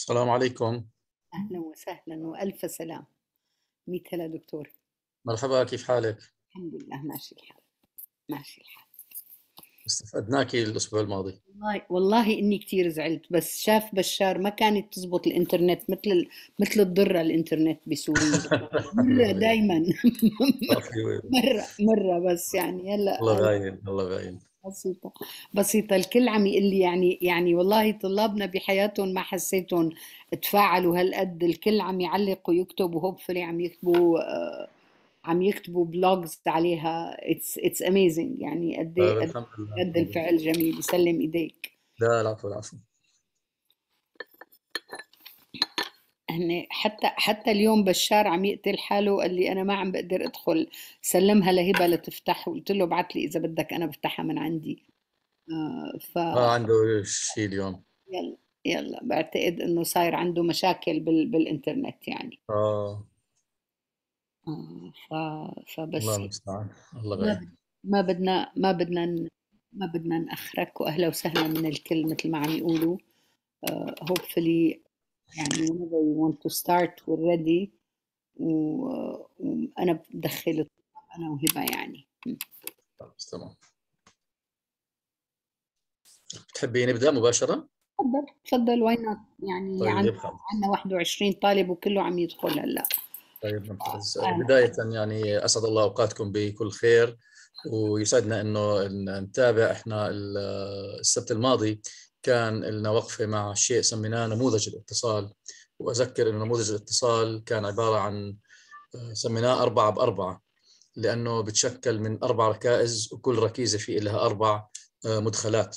السلام عليكم أهلا وسهلا وألف سلام ميت هلا دكتور مرحبا كيف حالك؟ الحمد لله ماشي الحال ماشي الحال استفدناكي الأسبوع الماضي والله والله إني كثير زعلت بس شاف بشار ما كانت تزبط الإنترنت مثل مثل الضرة الإنترنت بسوريا مرة دايما مرة مرة بس يعني هلا الله باين الله باين بسيطة بسيطة الكل عم يقول لي يعني يعني والله طلابنا بحياتهم ما حسيتهم تفاعلوا هالقد الكل عم يعلق ويكتب وهوبفلي عم يكتبوا آه، عم يكتبوا بلوجز عليها اتس اتس اميزنج يعني قد ايه آه، قد الفعل جميل يسلم ايديك لا العفو العفو هن حتى حتى اليوم بشار عم يقتل حاله وقال لي انا ما عم بقدر ادخل سلمها لهبه لتفتح وقلت له ابعث لي اذا بدك انا بفتحها من عندي آه ف ما آه، عنده شيء اليوم يلا يلا بعتقد انه صاير عنده مشاكل بال... بالانترنت يعني اه, آه، ف... فبس الله المستعان الله غير. ما بدنا ما بدنا ما بدنا ناخرك واهلا وسهلا من الكل مثل ما عم يقولوا هوبفلي آه، يعني whenever you want to start we're ready وأنا بدخل أنا وهبة يعني تمام تحبي نبدأ مباشرة؟ تفضل تفضل واي نوت يعني طيب عندنا عندنا 21 طالب وكله عم يدخل هلا طيب ممتاز آه. بداية يعني أسعد الله أوقاتكم بكل خير ويسعدنا انه نتابع احنا السبت الماضي كان لنا وقفة مع شيء سميناه نموذج الاتصال وأذكر أنه نموذج الاتصال كان عبارة عن آه، سميناه أربعة بأربعة لأنه بتشكل من أربع ركائز وكل ركيزة في لها أربع آه، مدخلات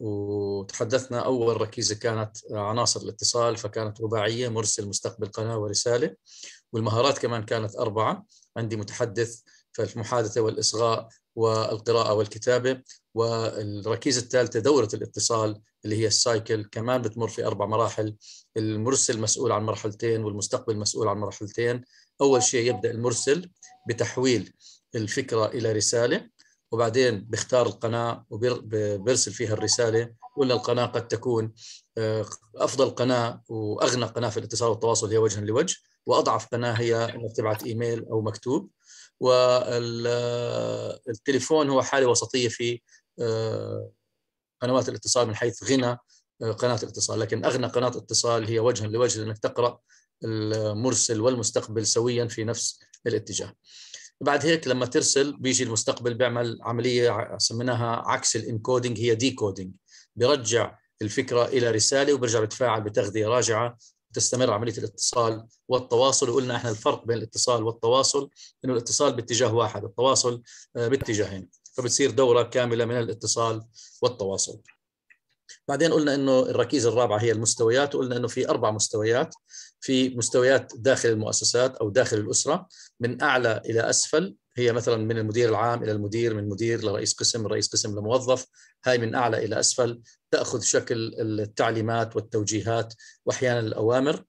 وتحدثنا أول ركيزة كانت عناصر الاتصال فكانت رباعية مرسل مستقبل قناة ورسالة والمهارات كمان كانت أربعة عندي متحدث فالمحادثة والإصغاء والقراءة والكتابة والركيزة الثالثة دورة الاتصال اللي هي السايكل كمان بتمر في أربع مراحل المرسل مسؤول عن مرحلتين والمستقبل مسؤول عن مرحلتين أول شيء يبدأ المرسل بتحويل الفكرة إلى رسالة وبعدين بيختار القناة وبيرسل فيها الرسالة ولا القناة قد تكون آه، أفضل قناة وأغنى قناة في الاتصال والتواصل هي وجها لوجه وأضعف قناة هي أنك تبعت إيميل أو مكتوب والتليفون آه، هو حالة وسطية في آه، قنوات الاتصال من حيث غنى آه، قناة الاتصال لكن أغنى قناة اتصال هي وجها لوجه أنك تقرأ المرسل والمستقبل سويا في نفس الاتجاه بعد هيك لما ترسل بيجي المستقبل بيعمل عملية سميناها عكس الانكودينج هي ديكودينج بيرجع الفكرة إلى رسالة وبرجع بتفاعل بتغذية راجعة تستمر عملية الاتصال والتواصل وقلنا احنا الفرق بين الاتصال والتواصل انه الاتصال باتجاه واحد التواصل آه، باتجاهين فبتصير دوره كامله من الاتصال والتواصل بعدين قلنا انه الركيزه الرابعه هي المستويات وقلنا انه في اربع مستويات في مستويات داخل المؤسسات او داخل الاسره من اعلى الى اسفل هي مثلا من المدير العام الى المدير من مدير لرئيس قسم رئيس قسم لموظف هاي من اعلى الى اسفل تاخذ شكل التعليمات والتوجيهات واحيانا الاوامر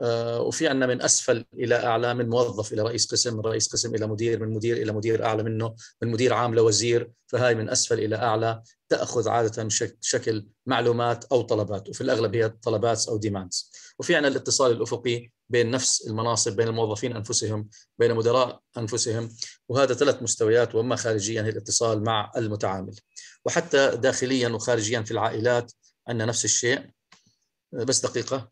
آه، وفي عندنا من اسفل الى اعلى من موظف الى رئيس قسم من رئيس قسم الى مدير من مدير الى مدير اعلى منه من مدير عام لوزير فهاي من اسفل الى اعلى تاخذ عاده شكل معلومات او طلبات وفي الاغلب هي طلبات او ديماندز وفي عندنا الاتصال الافقي بين نفس المناصب بين الموظفين انفسهم بين مدراء انفسهم وهذا ثلاث مستويات واما خارجيا هي الاتصال مع المتعامل وحتى داخليا وخارجيا في العائلات عندنا نفس الشيء بس دقيقه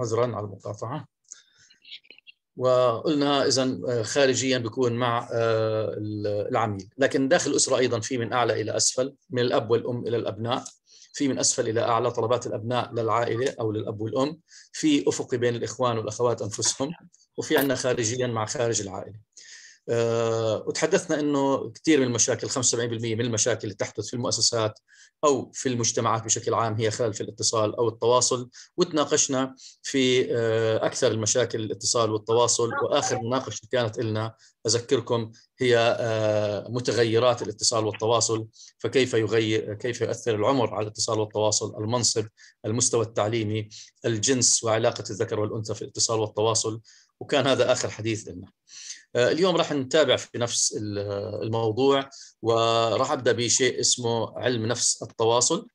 عذرا على المقاطعه وقلنا اذا آه، خارجيا بيكون مع آه، العميل لكن داخل الاسره ايضا في من اعلى الى اسفل من الاب والام الى الابناء في من اسفل الى اعلى طلبات الابناء للعائله او للاب والام في افقي بين الاخوان والاخوات انفسهم وفي عندنا خارجيا مع خارج العائله آه، وتحدثنا انه كثير من المشاكل 75% من المشاكل اللي تحدث في المؤسسات او في المجتمعات بشكل عام هي خلل في الاتصال او التواصل وتناقشنا في آه، اكثر المشاكل الاتصال والتواصل واخر مناقشه كانت لنا اذكركم هي آه، متغيرات الاتصال والتواصل فكيف يغير كيف يؤثر العمر على الاتصال والتواصل المنصب المستوى التعليمي الجنس وعلاقه الذكر والانثى في الاتصال والتواصل وكان هذا اخر حديث لنا. آه، اليوم راح نتابع في نفس الموضوع وراح ابدا بشيء اسمه علم نفس التواصل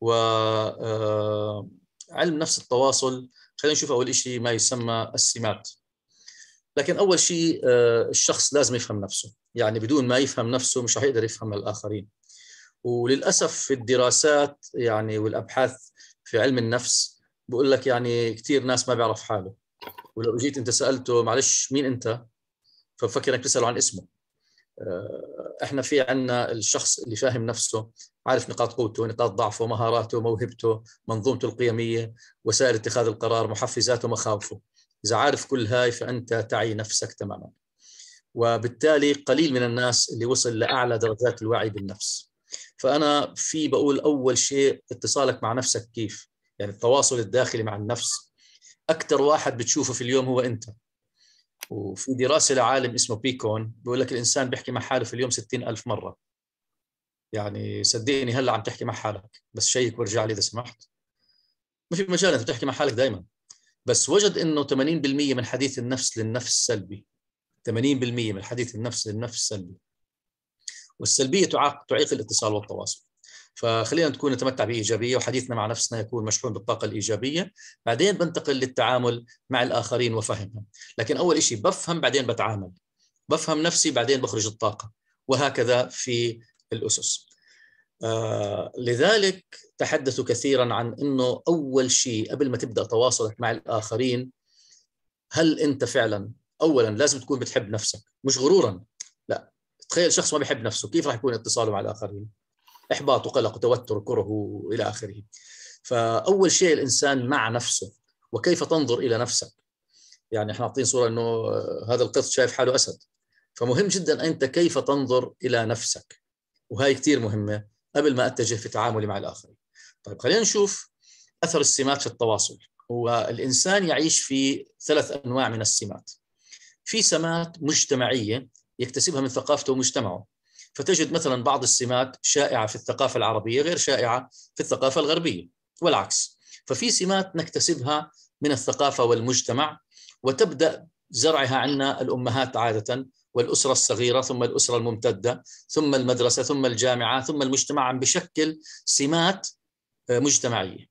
و آه، علم نفس التواصل خلينا نشوف اول شيء ما يسمى السمات لكن اول شيء آه، الشخص لازم يفهم نفسه يعني بدون ما يفهم نفسه مش هيقدر يفهم الاخرين وللاسف في الدراسات يعني والابحاث في علم النفس بقول لك يعني كثير ناس ما بيعرف حاله ولو جيت انت سالته معلش مين انت فبفكر انك تساله عن اسمه آه، احنا في عندنا الشخص اللي فاهم نفسه عارف نقاط قوته نقاط ضعفه مهاراته موهبته منظومته القيميه وسائل اتخاذ القرار محفزاته مخاوفه اذا عارف كل هاي فانت تعي نفسك تماما وبالتالي قليل من الناس اللي وصل لاعلى درجات الوعي بالنفس فانا في بقول اول شيء اتصالك مع نفسك كيف يعني التواصل الداخلي مع النفس اكثر واحد بتشوفه في اليوم هو انت وفي دراسه لعالم اسمه بيكون بيقول لك الانسان بيحكي مع حاله في اليوم 60 ألف مره يعني صدقني هلا عم تحكي مع حالك بس شيك وارجع لي اذا سمحت ما في مجال انت تحكي مع حالك دائما بس وجد انه 80% من حديث النفس للنفس سلبي 80% من حديث النفس للنفس سلبي والسلبيه تعيق الاتصال والتواصل فخلينا نكون نتمتع بإيجابية وحديثنا مع نفسنا يكون مشحون بالطاقة الإيجابية بعدين بنتقل للتعامل مع الآخرين وفهمهم لكن أول شيء بفهم بعدين بتعامل بفهم نفسي بعدين بخرج الطاقة وهكذا في الأسس آه لذلك تحدثوا كثيرا عن أنه أول شيء قبل ما تبدأ تواصلك مع الآخرين هل أنت فعلا أولا لازم تكون بتحب نفسك مش غرورا لا تخيل شخص ما بيحب نفسه كيف راح يكون اتصاله مع الآخرين احباط وقلق وتوتر وكره والى اخره فاول شيء الانسان مع نفسه وكيف تنظر الى نفسك يعني احنا اعطينا صوره انه هذا القط شايف حاله اسد فمهم جدا انت كيف تنظر الى نفسك وهي كثير مهمه قبل ما اتجه في تعاملي مع الاخرين طيب خلينا نشوف اثر السمات في التواصل هو الانسان يعيش في ثلاث انواع من السمات في سمات مجتمعيه يكتسبها من ثقافته ومجتمعه فتجد مثلا بعض السمات شائعه في الثقافه العربيه غير شائعه في الثقافه الغربيه والعكس ففي سمات نكتسبها من الثقافه والمجتمع وتبدا زرعها عنا الامهات عاده والاسره الصغيره ثم الاسره الممتده ثم المدرسه ثم الجامعه ثم المجتمع عم بشكل سمات آه، مجتمعيه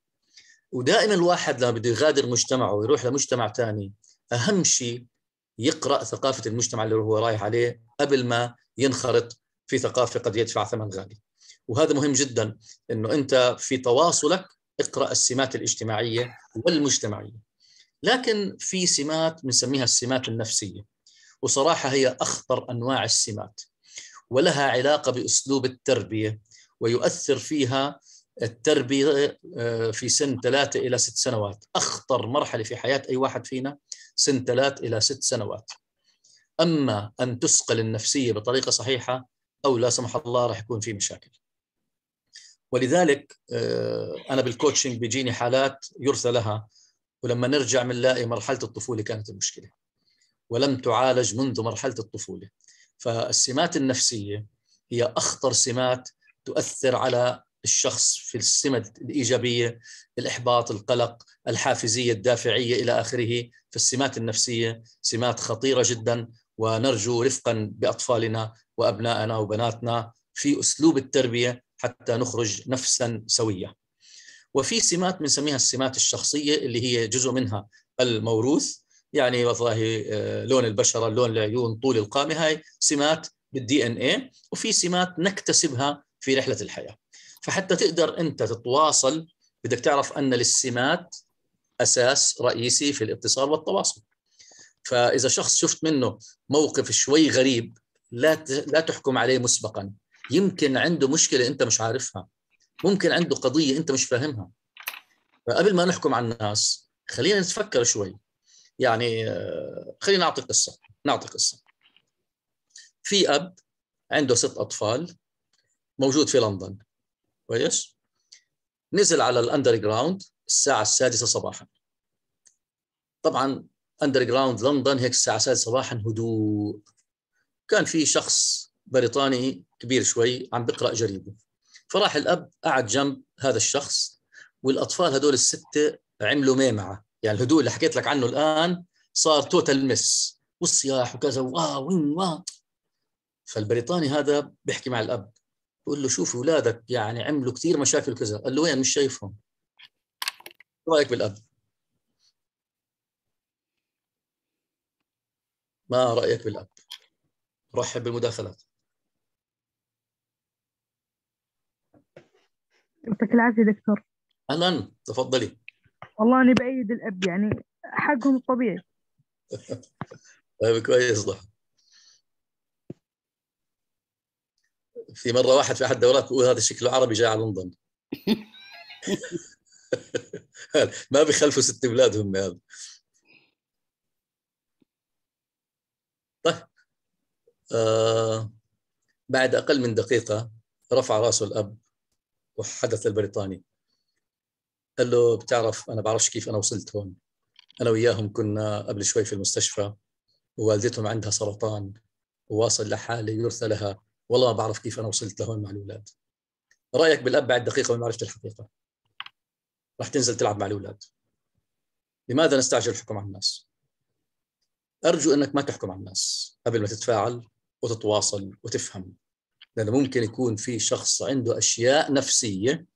ودائما الواحد لما بده يغادر مجتمعه ويروح لمجتمع ثاني اهم شيء يقرا ثقافه المجتمع اللي هو رايح عليه قبل ما ينخرط في ثقافه قد يدفع ثمن غالي وهذا مهم جدا انه انت في تواصلك اقرا السمات الاجتماعيه والمجتمعيه لكن في سمات بنسميها السمات النفسيه وصراحه هي اخطر انواع السمات ولها علاقه باسلوب التربيه ويؤثر فيها التربيه آه، في سن ثلاثه الى ست سنوات، اخطر مرحله في حياه اي واحد فينا سن ثلاث الى ست سنوات. اما ان تسقل النفسيه بطريقه صحيحه او لا سمح الله راح يكون في مشاكل ولذلك آه، انا بالكوتشنج بيجيني حالات يرثى لها ولما نرجع بنلاقي مرحله الطفوله كانت المشكله ولم تعالج منذ مرحله الطفوله فالسمات النفسيه هي اخطر سمات تؤثر على الشخص في السمة الإيجابية الإحباط القلق الحافزية الدافعية إلى آخره فالسمات النفسية سمات خطيرة جدا ونرجو رفقا باطفالنا وابنائنا وبناتنا في اسلوب التربيه حتى نخرج نفسا سويه. وفي سمات بنسميها السمات الشخصيه اللي هي جزء منها الموروث يعني والله آه، لون البشره، لون العيون، طول القامه هاي سمات بالدي ان اي وفي سمات نكتسبها في رحله الحياه. فحتى تقدر انت تتواصل بدك تعرف ان للسمات اساس رئيسي في الاتصال والتواصل. فاذا شخص شفت منه موقف شوي غريب لا لا تحكم عليه مسبقا يمكن عنده مشكله انت مش عارفها ممكن عنده قضيه انت مش فاهمها فقبل ما نحكم على الناس خلينا نتفكر شوي يعني آه، خلينا نعطي قصه نعطي قصه في اب عنده ست اطفال موجود في لندن كويس نزل على الاندر جراوند الساعه السادسه صباحا طبعا اندر جراوند لندن هيك الساعه 6 صباحا هدوء كان في شخص بريطاني كبير شوي عم بقرا جريده فراح الاب قعد جنب هذا الشخص والاطفال هدول السته عملوا ميمعه يعني الهدوء اللي حكيت لك عنه الان صار توتال مس والصياح وكذا واو وين وا فالبريطاني هذا بيحكي مع الاب بقول له شوف اولادك يعني عملوا كثير مشاكل وكذا قال له وين مش شايفهم رايك بالاب ما رايك بالاب رحب بالمداخلات يعطيك العافيه دكتور اهلا تفضلي والله اني بايد الاب يعني حقهم الطبيعي طيب كويس ضحى في مره واحد في احد الدورات بيقول هذا شكله عربي جاي على لندن ما بيخلفوا ست اولاد هم هذا آه، بعد أقل من دقيقة رفع راسه الأب وحدث البريطاني قال له بتعرف أنا بعرفش كيف أنا وصلت هون أنا وياهم كنا قبل شوي في المستشفى ووالدتهم عندها سرطان وواصل لحالة يرثى لها والله ما بعرف كيف أنا وصلت لهون مع الأولاد رأيك بالأب بعد دقيقة من معرفة الحقيقة راح تنزل تلعب مع الأولاد لماذا نستعجل الحكم على الناس؟ أرجو أنك ما تحكم على الناس قبل ما تتفاعل وتتواصل وتفهم لأنه ممكن يكون في شخص عنده أشياء نفسية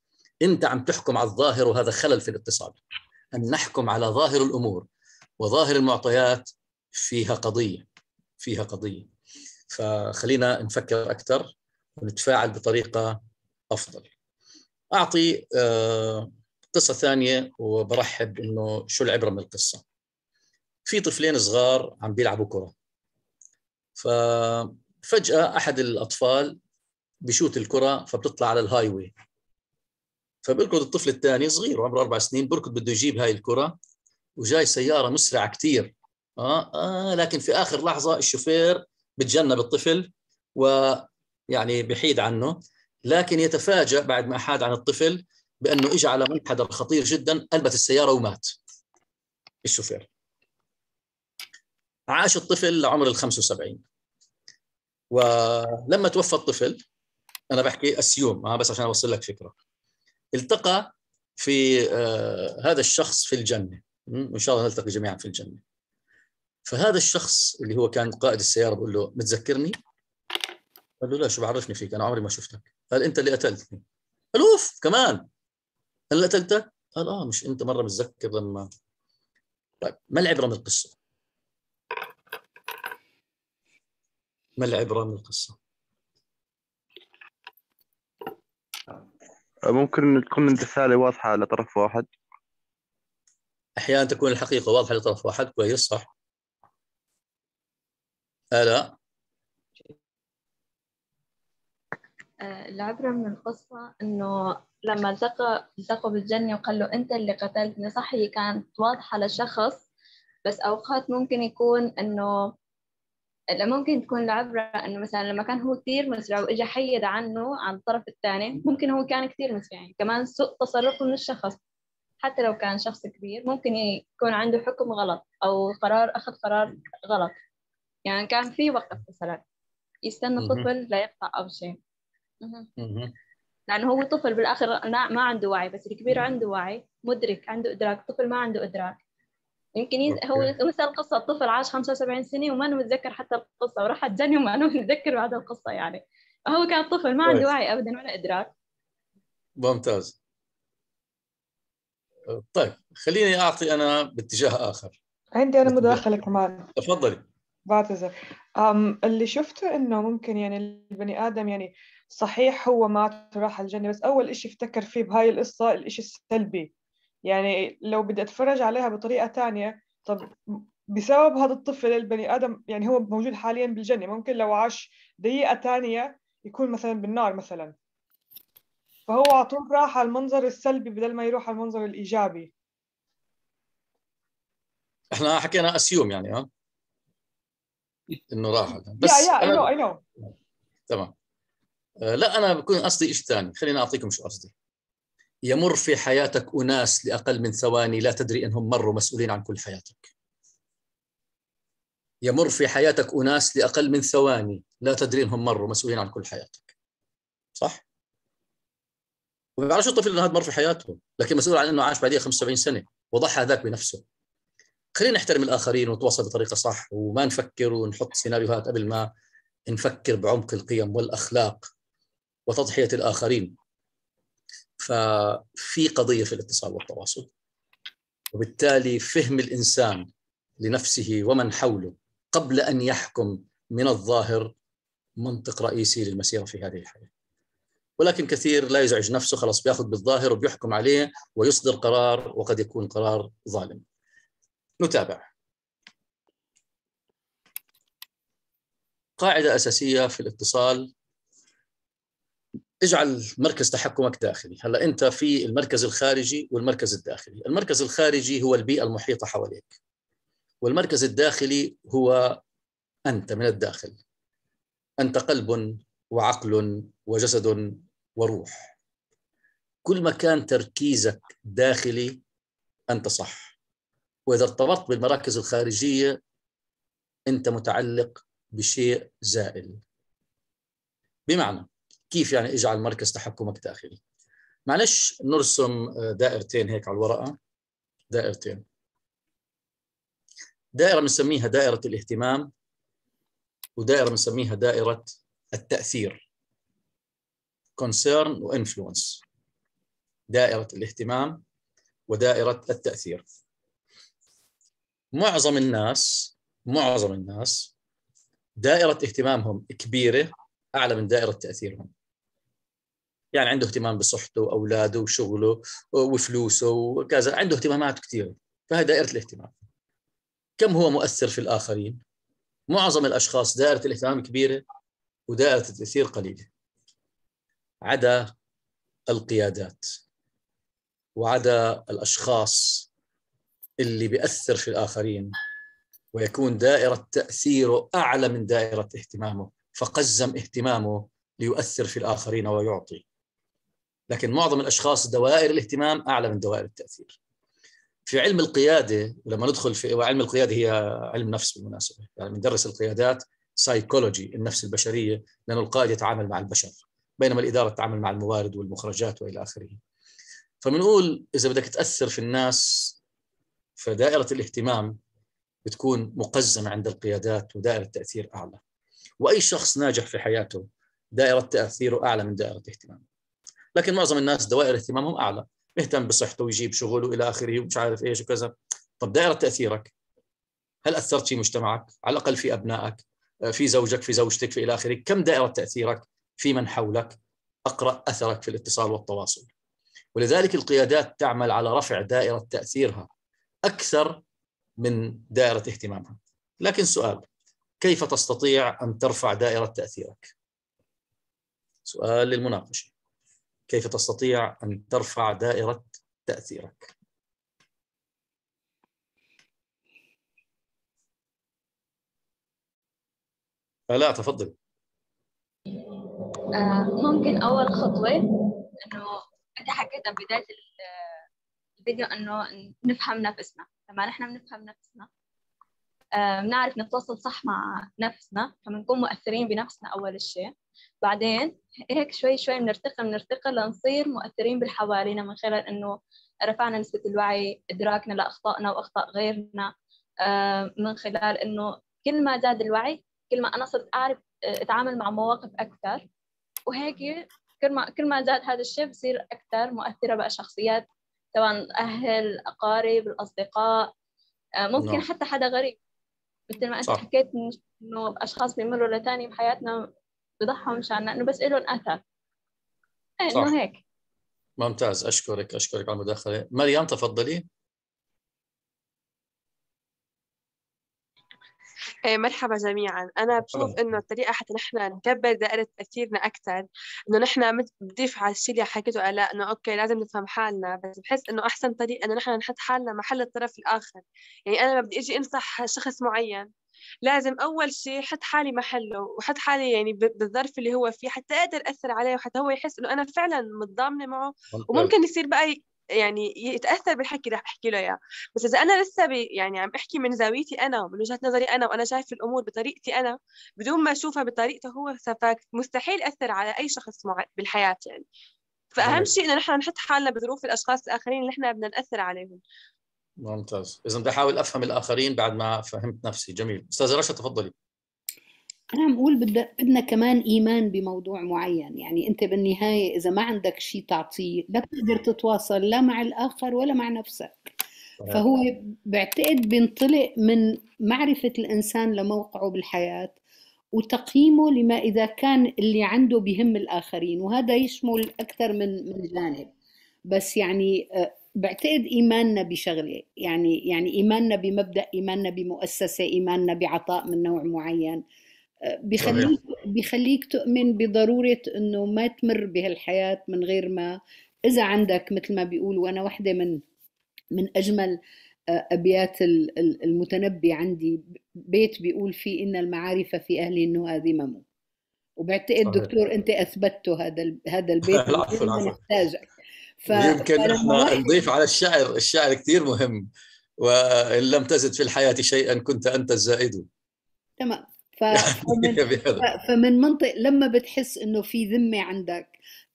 أنت عم تحكم على الظاهر وهذا خلل في الاتصال أن نحكم على ظاهر الأمور وظاهر المعطيات فيها قضية فيها قضية فخلينا نفكر أكثر ونتفاعل بطريقة أفضل أعطي آه، قصة ثانية وبرحب إنه شو العبرة من القصة في طفلين صغار عم بيلعبوا كرة ففجأة أحد الأطفال بشوت الكرة فبتطلع على الهاي واي فبركض الطفل الثاني صغير وعمره أربع سنين بركض بده يجيب هاي الكرة وجاي سيارة مسرعة كثير آه, آه لكن في آخر لحظة الشوفير بتجنب الطفل ويعني بحيد عنه لكن يتفاجأ بعد ما أحاد عن الطفل بأنه إجى على منحدر خطير جدا قلبت السيارة ومات الشوفير عاش الطفل لعمر ال 75 ولما توفى الطفل انا بحكي اسيوم آه بس عشان اوصل لك فكره التقى في آه، هذا الشخص في الجنه وان شاء الله نلتقي جميعا في الجنه فهذا الشخص اللي هو كان قائد السياره بقول له متذكرني قال له لا شو بعرفني فيك انا عمري ما شفتك قال انت اللي قتلتني قال اوف كمان هل قتلتك؟ قال اه مش انت مره متذكر لما طيب ما العبره من القصه؟ ما العبره من القصه؟ ممكن تكون الرساله واضحه لطرف واحد احيانا تكون الحقيقه واضحه لطرف واحد كويس صح الا العبرة من القصة إنه لما التقى التقوا بالجنة وقال له أنت اللي قتلتني صح هي كانت واضحة لشخص بس أوقات ممكن يكون إنه ممكن تكون العبرة أنه مثلا لما كان هو كثير مسرع وإجا حيد عنه عن الطرف الثاني ممكن هو كان كثير مسرع يعني كمان سوء تصرفه من الشخص حتى لو كان شخص كبير ممكن يكون عنده حكم غلط أو قرار أخذ قرار غلط يعني كان في وقت مثلا يستنى طفل لا يقطع أو شيء لأنه هو طفل بالآخر ما عنده وعي بس الكبير عنده وعي مدرك عنده إدراك الطفل ما عنده إدراك يمكن يز... هو مثل قصه الطفل عاش 75 سنه وما متذكر حتى القصه وراح الجنه وما متذكر بعد القصه يعني هو كان طفل ما عنده وعي ابدا ولا ادراك ممتاز طيب خليني اعطي انا باتجاه اخر عندي انا مداخله كمان تفضلي بعتذر اللي شفته انه ممكن يعني البني ادم يعني صحيح هو مات وراح الجنه بس اول شيء افتكر فيه بهاي القصه الشيء السلبي يعني لو بدي اتفرج عليها بطريقه ثانيه طب بسبب هذا الطفل البني ادم يعني هو موجود حاليا بالجنه ممكن لو عاش دقيقه ثانيه يكون مثلا بالنار مثلا فهو على طول راح على المنظر السلبي بدل ما يروح على المنظر الايجابي احنا حكينا اسيوم يعني ها انه راح بس يا يا اي نو اي نو تمام آه، لا انا بكون قصدي شيء ثاني خليني اعطيكم شو قصدي يمر في حياتك أناس لأقل من ثواني لا تدري أنهم مروا مسؤولين عن كل حياتك يمر في حياتك أناس لأقل من ثواني لا تدري أنهم مروا مسؤولين عن كل حياتك صح؟ وما بيعرفش الطفل انه هذا مر في حياته لكن مسؤول عن انه عاش بعديها 75 سنه وضحى هذاك بنفسه خلينا نحترم الاخرين ونتواصل بطريقه صح وما نفكر ونحط سيناريوهات قبل ما نفكر بعمق القيم والاخلاق وتضحيه الاخرين ففي قضيه في الاتصال والتواصل وبالتالي فهم الانسان لنفسه ومن حوله قبل ان يحكم من الظاهر منطق رئيسي للمسيره في هذه الحياه. ولكن كثير لا يزعج نفسه خلاص بياخذ بالظاهر وبيحكم عليه ويصدر قرار وقد يكون قرار ظالم. نتابع. قاعده اساسيه في الاتصال اجعل مركز تحكمك داخلي هلا انت في المركز الخارجي والمركز الداخلي المركز الخارجي هو البيئه المحيطه حواليك والمركز الداخلي هو انت من الداخل انت قلب وعقل وجسد وروح كل ما كان تركيزك داخلي انت صح واذا ارتبطت بالمراكز الخارجيه انت متعلق بشيء زائل بمعنى كيف يعني اجعل مركز تحكمك داخلي معلش نرسم آه، دائرتين هيك على الورقه دائرتين دائره بنسميها دائره الاهتمام ودائره بنسميها دائره التاثير concern وانفلونس دائره الاهتمام ودائره التاثير معظم الناس معظم الناس دائره اهتمامهم كبيره اعلى من دائره تاثيرهم يعني عنده اهتمام بصحته واولاده وشغله وفلوسه وكذا عنده اهتمامات كثيره فهي دائره الاهتمام كم هو مؤثر في الاخرين معظم الاشخاص دائره الاهتمام كبيره ودائره التاثير قليله عدا القيادات وعدا الاشخاص اللي بياثر في الاخرين ويكون دائره تاثيره اعلى من دائره اهتمامه فقزم اهتمامه ليؤثر في الاخرين ويعطي لكن معظم الاشخاص دوائر الاهتمام اعلى من دوائر التاثير في علم القياده ولما ندخل في وعلم القياده هي علم نفس بالمناسبه يعني بندرس القيادات سايكولوجي النفس البشريه لأن القائد يتعامل مع البشر بينما الاداره تتعامل مع الموارد والمخرجات والى اخره فبنقول اذا بدك تاثر في الناس فدائره الاهتمام بتكون مقزمه عند القيادات ودائره التاثير اعلى واي شخص ناجح في حياته دائره تاثيره اعلى من دائره اهتمامه لكن معظم الناس دوائر اهتمامهم اعلى بيهتم بصحته ويجيب شغل والى اخره ومش عارف ايش وكذا طب دائره تاثيرك هل اثرت في مجتمعك على الاقل في ابنائك آه، في زوجك في زوجتك في الى اخره كم دائره تاثيرك في من حولك اقرا اثرك في الاتصال والتواصل ولذلك القيادات تعمل على رفع دائره تاثيرها اكثر من دائره اهتمامها لكن سؤال كيف تستطيع ان ترفع دائره تاثيرك سؤال للمناقشه كيف تستطيع أن ترفع دائرة تأثيرك آه، لا تفضل آه، ممكن أول خطوة إنه أنت حكيت بداية الفيديو إنه نفهم نفسنا لما نحن بنفهم نفسنا آه، بنعرف نتواصل صح مع نفسنا فبنكون مؤثرين بنفسنا أول شيء بعدين هيك شوي شوي بنرتقى بنرتقى لنصير مؤثرين بالحوالينا من خلال انه رفعنا نسبة الوعي ادراكنا لاخطائنا واخطاء غيرنا آه، من خلال انه كل ما زاد الوعي كل ما انا صرت اعرف آه، اتعامل مع مواقف اكثر وهيك كل ما كل ما زاد هذا الشيء بصير اكثر مؤثره بقى شخصيات سواء اهل اقارب الاصدقاء آه، ممكن لا. نعم. حتى حدا غريب مثل ما انت حكيت انه اشخاص بيمروا لثاني بحياتنا بضحوا مشان إيه، انه بس لهم اثر انه هيك ممتاز اشكرك اشكرك على المداخله مريم تفضلي إيه، مرحبا جميعا انا بشوف انه الطريقه حتى نحن نكبر دائره تاثيرنا اكثر انه نحن بضيف على الشيء اللي حكيته الاء انه اوكي لازم نفهم حالنا بس بحس انه احسن طريقه انه نحن نحط حالنا محل الطرف الاخر يعني انا بدي اجي انصح شخص معين لازم أول شيء حط حالي محله وحط حالي يعني بالظرف اللي هو فيه حتى أقدر أثر عليه وحتى هو يحس إنه أنا فعلا متضامنة معه وممكن يصير بقى يعني يتاثر بالحكي اللي رح احكي له اياه بس اذا انا لسه بي يعني عم احكي من زاويتي انا ومن وجهه نظري انا وانا شايف الامور بطريقتي انا بدون ما اشوفها بطريقته هو فمستحيل اثر على اي شخص مع... بالحياه يعني فاهم شيء انه نحن نحط حالنا بظروف الاشخاص الاخرين اللي نحن بدنا ناثر عليهم ممتاز اذا بدي احاول افهم الاخرين بعد ما فهمت نفسي جميل استاذه رشا تفضلي انا عم اقول بدنا كمان ايمان بموضوع معين يعني انت بالنهايه اذا ما عندك شيء تعطيه لا بتقدر تتواصل لا مع الاخر ولا مع نفسك فهو بعتقد بينطلق من معرفه الانسان لموقعه بالحياه وتقييمه لما اذا كان اللي عنده بهم الاخرين وهذا يشمل اكثر من من جانب بس يعني آه، بعتقد ايماننا بشغله يعني يعني ايماننا بمبدا ايماننا بمؤسسه ايماننا بعطاء من نوع معين آه، بخليك بخليك تؤمن بضروره انه ما تمر بهالحياه من غير ما اذا عندك مثل ما بيقول وانا وحده من من اجمل آه، ابيات المتنبي عندي بيت بيقول فيه ان المعارف في اهل النهى ذمم وبعتقد دكتور انت اثبتته هذا هذا البيت نحتاجك ف... يمكن احنا نضيف على الشعر الشعر كثير مهم وان لم تزد في الحياه شيئا كنت انت الزائد تمام ف... فمن... فمن منطق لما بتحس انه في ذمه عندك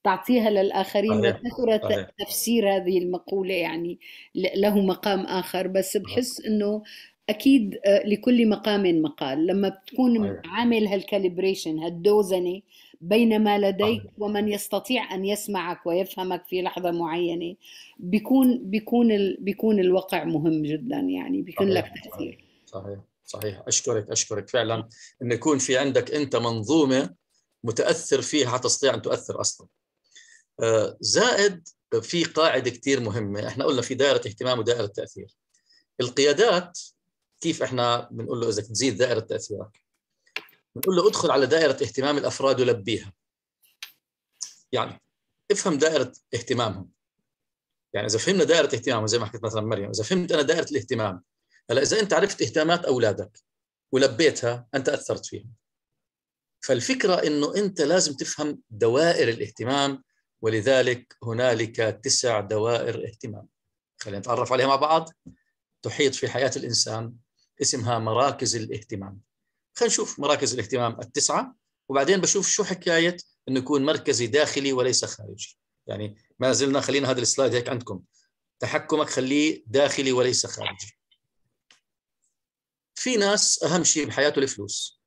تعطيها للاخرين وكثره تفسير هذه المقوله يعني له مقام اخر بس بحس انه اكيد آه، لكل مقام مقال لما بتكون عامل هالكاليبريشن هالدوزنه بين ما لديك ومن يستطيع ان يسمعك ويفهمك في لحظه معينه بيكون بيكون ال... بيكون الوقع مهم جدا يعني بيكون لك تاثير صحيح صحيح اشكرك اشكرك فعلا ان يكون في عندك انت منظومه متاثر فيها تستطيع ان تؤثر اصلا آه، زائد في قاعده كثير مهمه احنا قلنا في دائره اهتمام ودائره تاثير القيادات كيف احنا بنقول له اذا تزيد دائره تاثيرك بنقول له ادخل على دائره اهتمام الافراد ولبيها يعني افهم دائره اهتمامهم يعني اذا فهمنا دائره اهتمامهم زي ما حكيت مثلا مريم اذا فهمت انا دائره الاهتمام هلا اذا انت عرفت اهتمامات اولادك ولبيتها انت اثرت فيهم فالفكره انه انت لازم تفهم دوائر الاهتمام ولذلك هنالك تسع دوائر اهتمام خلينا نتعرف عليها مع بعض تحيط في حياه الانسان اسمها مراكز الاهتمام خلينا نشوف مراكز الاهتمام التسعه وبعدين بشوف شو حكايه انه يكون مركزي داخلي وليس خارجي يعني ما زلنا خلينا هذا السلايد هيك عندكم تحكمك خليه داخلي وليس خارجي في ناس اهم شيء بحياته الفلوس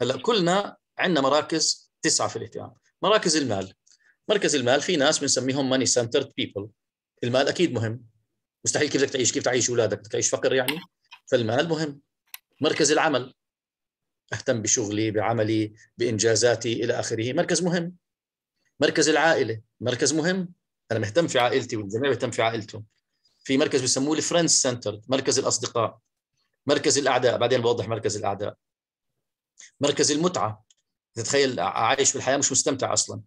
هلا كلنا عندنا مراكز تسعه في الاهتمام مراكز المال مركز المال في ناس بنسميهم ماني سنترد بيبل المال اكيد مهم مستحيل كيف بدك تعيش كيف تعيش اولادك بدك تعيش فقر يعني فالمال مهم مركز العمل أهتم بشغلي بعملي بإنجازاتي إلى آخره مركز مهم مركز العائلة مركز مهم أنا مهتم في عائلتي والجميع مهتم في عائلته في مركز بسموه الفرنس سنتر مركز الأصدقاء مركز الأعداء بعدين بوضح مركز الأعداء مركز المتعة تتخيل عايش بالحياة مش مستمتع أصلا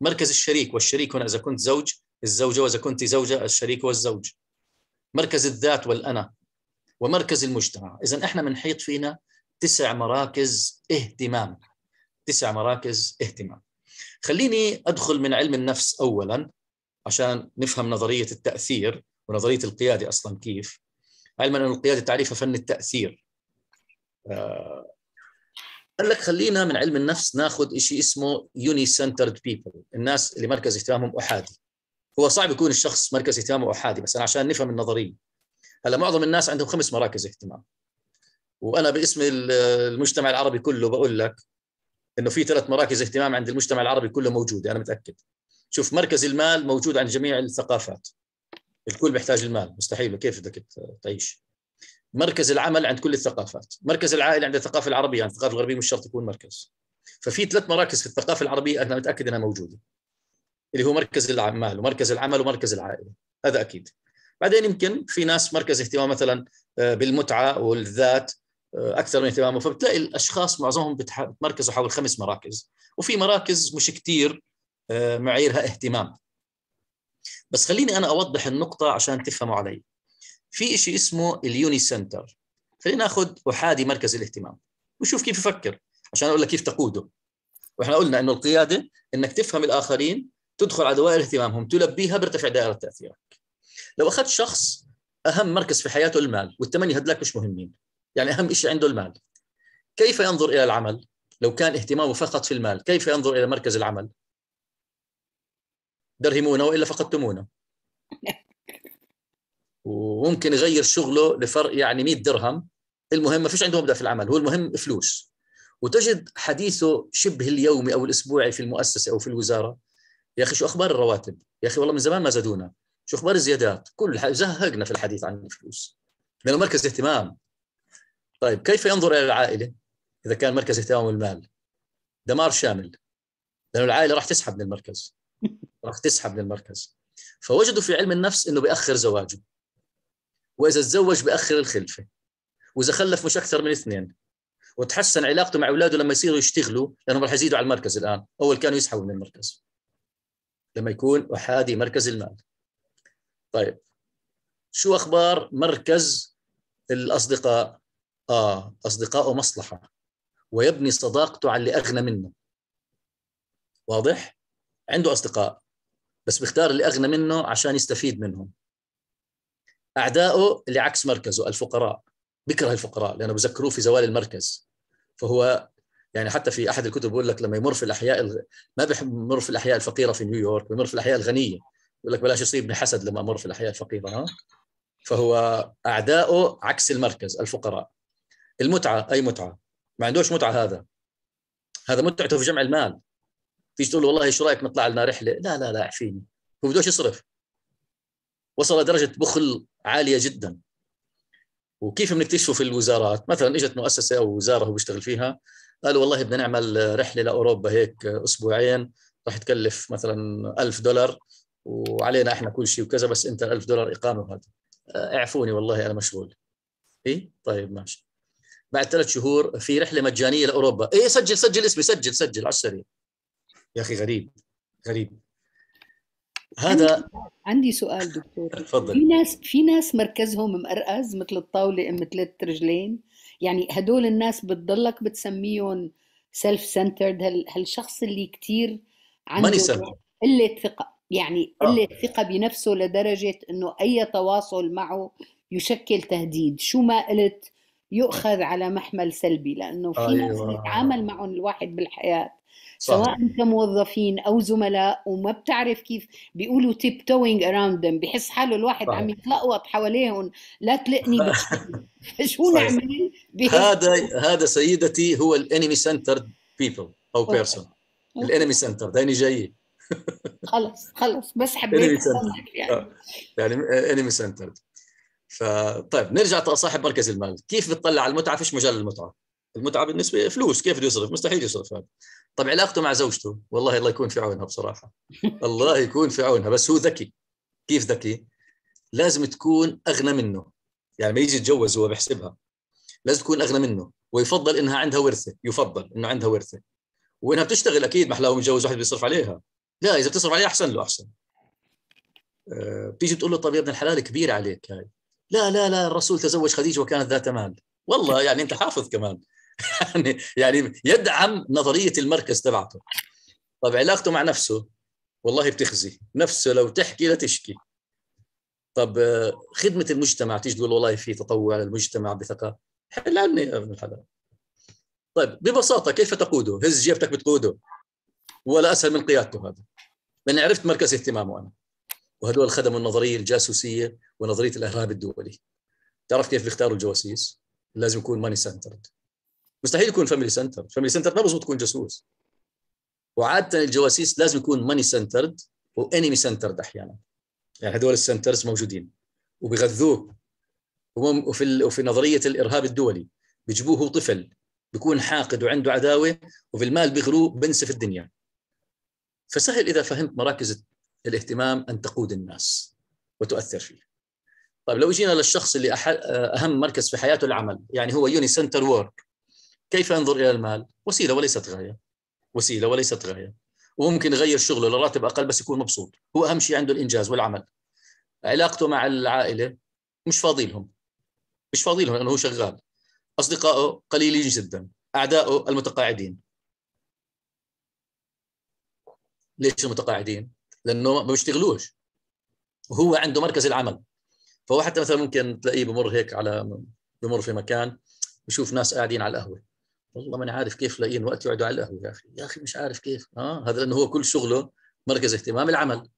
مركز الشريك والشريك هنا إذا كنت زوج الزوجة وإذا كنت زوجة الشريك والزوج مركز الذات والأنا ومركز المجتمع إذا إحنا بنحيط فينا تسع مراكز اهتمام تسع مراكز اهتمام خليني ادخل من علم النفس اولا عشان نفهم نظريه التاثير ونظريه القياده اصلا كيف علما ان القياده تعريفها فن التاثير آه، قال لك خلينا من علم النفس ناخذ شيء اسمه يوني سنترد بيبل الناس اللي مركز اهتمامهم احادي هو صعب يكون الشخص مركز اهتمامه احادي بس أنا عشان نفهم النظريه هلا معظم الناس عندهم خمس مراكز اهتمام وانا باسم المجتمع العربي كله بقول لك انه في ثلاث مراكز اهتمام عند المجتمع العربي كله موجوده انا متاكد شوف مركز المال موجود عند جميع الثقافات الكل بيحتاج المال مستحيل كيف بدك تعيش مركز العمل عند كل الثقافات مركز العائله عند الثقافه العربيه عند يعني الثقافه الغربيه مش شرط يكون مركز ففي ثلاث مراكز في الثقافه العربيه انا متاكد انها موجوده اللي هو مركز العمال ومركز العمل ومركز العائله هذا اكيد بعدين يمكن في ناس مركز اهتمام مثلا آه، بالمتعه والذات آه، اكثر من اهتمامه فبتلاقي الاشخاص معظمهم بتمركزوا حول خمس مراكز وفي مراكز مش كثير آه، معاييرها اهتمام بس خليني انا اوضح النقطه عشان تفهموا علي في شيء اسمه اليوني سنتر خلينا ناخذ احادي مركز الاهتمام وشوف كيف يفكر عشان اقول لك كيف تقوده واحنا قلنا انه القياده انك تفهم الاخرين تدخل على دوائر اهتمامهم تلبيها بيرتفع دائره تاثيرك لو اخذت شخص اهم مركز في حياته المال والثمانيه هدلاك مش مهمين يعني أهم شيء عنده المال كيف ينظر إلى العمل لو كان اهتمامه فقط في المال كيف ينظر إلى مركز العمل درهمونا وإلا فقدتمونا وممكن يغير شغله لفرق يعني 100 درهم المهم ما فيش عنده مبدا في العمل هو المهم فلوس وتجد حديثه شبه اليومي او الاسبوعي في المؤسسه او في الوزاره يا اخي شو اخبار الرواتب يا اخي والله من زمان ما زادونا شو اخبار الزيادات كل زهقنا في الحديث عن الفلوس لانه مركز اهتمام طيب كيف ينظر الى العائله اذا كان مركز اهتمام المال دمار شامل لانه العائله راح تسحب من المركز راح تسحب من المركز فوجدوا في علم النفس انه بياخر زواجه واذا تزوج بياخر الخلفه واذا خلف مش اكثر من اثنين وتحسن علاقته مع اولاده لما يصيروا يشتغلوا لانهم راح يزيدوا على المركز الان اول كانوا يسحبوا من المركز لما يكون احادي مركز المال طيب شو اخبار مركز الاصدقاء آه أصدقائه مصلحة ويبني صداقته على اللي أغنى منه واضح؟ عنده أصدقاء بس بيختار اللي أغنى منه عشان يستفيد منهم أعدائه اللي عكس مركزه الفقراء بكره الفقراء لأنه بذكروه في زوال المركز فهو يعني حتى في أحد الكتب بيقول لك لما يمر في الأحياء الغ... ما بيمر في الأحياء الفقيرة في نيويورك بيمر في الأحياء الغنية يقول لك بلاش يصيبني حسد لما أمر في الأحياء الفقيرة ها فهو أعدائه عكس المركز الفقراء المتعه اي متعه ما عندوش متعه هذا هذا متعته في جمع المال فيش تقول والله شو رايك نطلع لنا رحله لا لا لا اعفيني هو بدوش يصرف وصل لدرجه بخل عاليه جدا وكيف بنكتشفه في الوزارات مثلا اجت مؤسسه او وزاره هو بيشتغل فيها قالوا والله بدنا نعمل رحله لاوروبا هيك اسبوعين راح تكلف مثلا ألف دولار وعلينا احنا كل شيء وكذا بس انت ألف دولار اقامه وهذا اعفوني والله انا مشغول اي طيب ماشي بعد ثلاث شهور في رحله مجانيه لاوروبا ايه سجل سجل اسمي سجل سجل على السريع يا اخي غريب غريب هذا عندي, سؤال دكتور تفضل في ناس في ناس مركزهم مقرقز مثل الطاوله ام ثلاث رجلين يعني هدول الناس بتضلك بتسميهم سيلف سنترد هالشخص اللي كثير عنده قله ثقه يعني آه. قله آه. ثقه بنفسه لدرجه انه اي تواصل معه يشكل تهديد شو ما قلت يؤخذ على محمل سلبي لانه في أيوة. ناس بيتعامل معهم الواحد بالحياه صح. سواء كموظفين او زملاء وما بتعرف كيف بيقولوا تيب توينج اراوند بحس حاله الواحد صح. عم يتلقوط حواليهم لا تلقني فشو نعمل هذا هذا سيدتي هو الانمي سنتر بيبل او بيرسون الانمي سنتر داني جاي خلص خلص بس حبيت يعني آه. يعني انمي سنتر فطيب نرجع طيب صاحب مركز المال كيف بتطلع على المتعه فيش مجال للمتعه المتعه بالنسبه فلوس كيف بده يصرف مستحيل يصرف هذا طيب علاقته مع زوجته والله الله يكون في عونها بصراحه الله يكون في عونها بس هو ذكي كيف ذكي لازم تكون اغنى منه يعني ما يجي يتجوز هو بحسبها لازم تكون اغنى منه ويفضل انها عندها ورثه يفضل انه عندها ورثه وانها بتشتغل اكيد ما احلاهم يتجوز واحد بيصرف عليها لا اذا بتصرف عليها احسن له احسن آه، بتيجي بتقول له طب يا ابن الحلال كبير عليك هاي لا لا لا الرسول تزوج خديجه وكانت ذات مال والله يعني انت حافظ كمان يعني يعني يدعم نظريه المركز تبعته طب علاقته مع نفسه والله بتخزي نفسه لو تحكي لا تشكي طب آه، خدمه المجتمع تيجي تقول والله في تطوع للمجتمع بثقافه حل عني ابن الحلال طيب ببساطه كيف تقوده هز جيبتك بتقوده ولا اسهل من قيادته هذا لاني عرفت مركز اهتمامه انا وهدول خدموا النظريه الجاسوسيه ونظريه الارهاب الدولي تعرف كيف بيختاروا الجواسيس لازم يكون ماني سنترد مستحيل يكون فاميلي سنتر فاميلي سنتر ما بزبط تكون جاسوس وعاده الجواسيس لازم يكون ماني سنترد وانمي سنترد احيانا يعني هدول السنترز موجودين وبغذوه وفي وفي نظريه الارهاب الدولي بيجيبوه هو طفل بيكون حاقد وعنده عداوه وفي المال بيغروه بنسف الدنيا فسهل اذا فهمت مراكز الاهتمام ان تقود الناس وتؤثر فيه. طيب لو جينا للشخص اللي أح... اهم مركز في حياته العمل، يعني هو يوني سنتر وورك. كيف ينظر الى المال؟ وسيله وليست غايه. وسيله وليست غايه. وممكن يغير شغله لراتب اقل بس يكون مبسوط، هو اهم شيء عنده الانجاز والعمل. علاقته مع العائله مش فاضي لهم. مش فاضي لهم لانه هو شغال. اصدقائه قليلين جدا، اعدائه المتقاعدين. ليش المتقاعدين؟ لانه ما بيشتغلوش وهو عنده مركز العمل فهو حتى مثلا ممكن تلاقيه بمر هيك على بمر في مكان بشوف ناس قاعدين على القهوه والله ماني عارف كيف لاقيين وقت يقعدوا على القهوه يا اخي يا اخي مش عارف كيف اه هذا لانه هو كل شغله مركز اهتمام العمل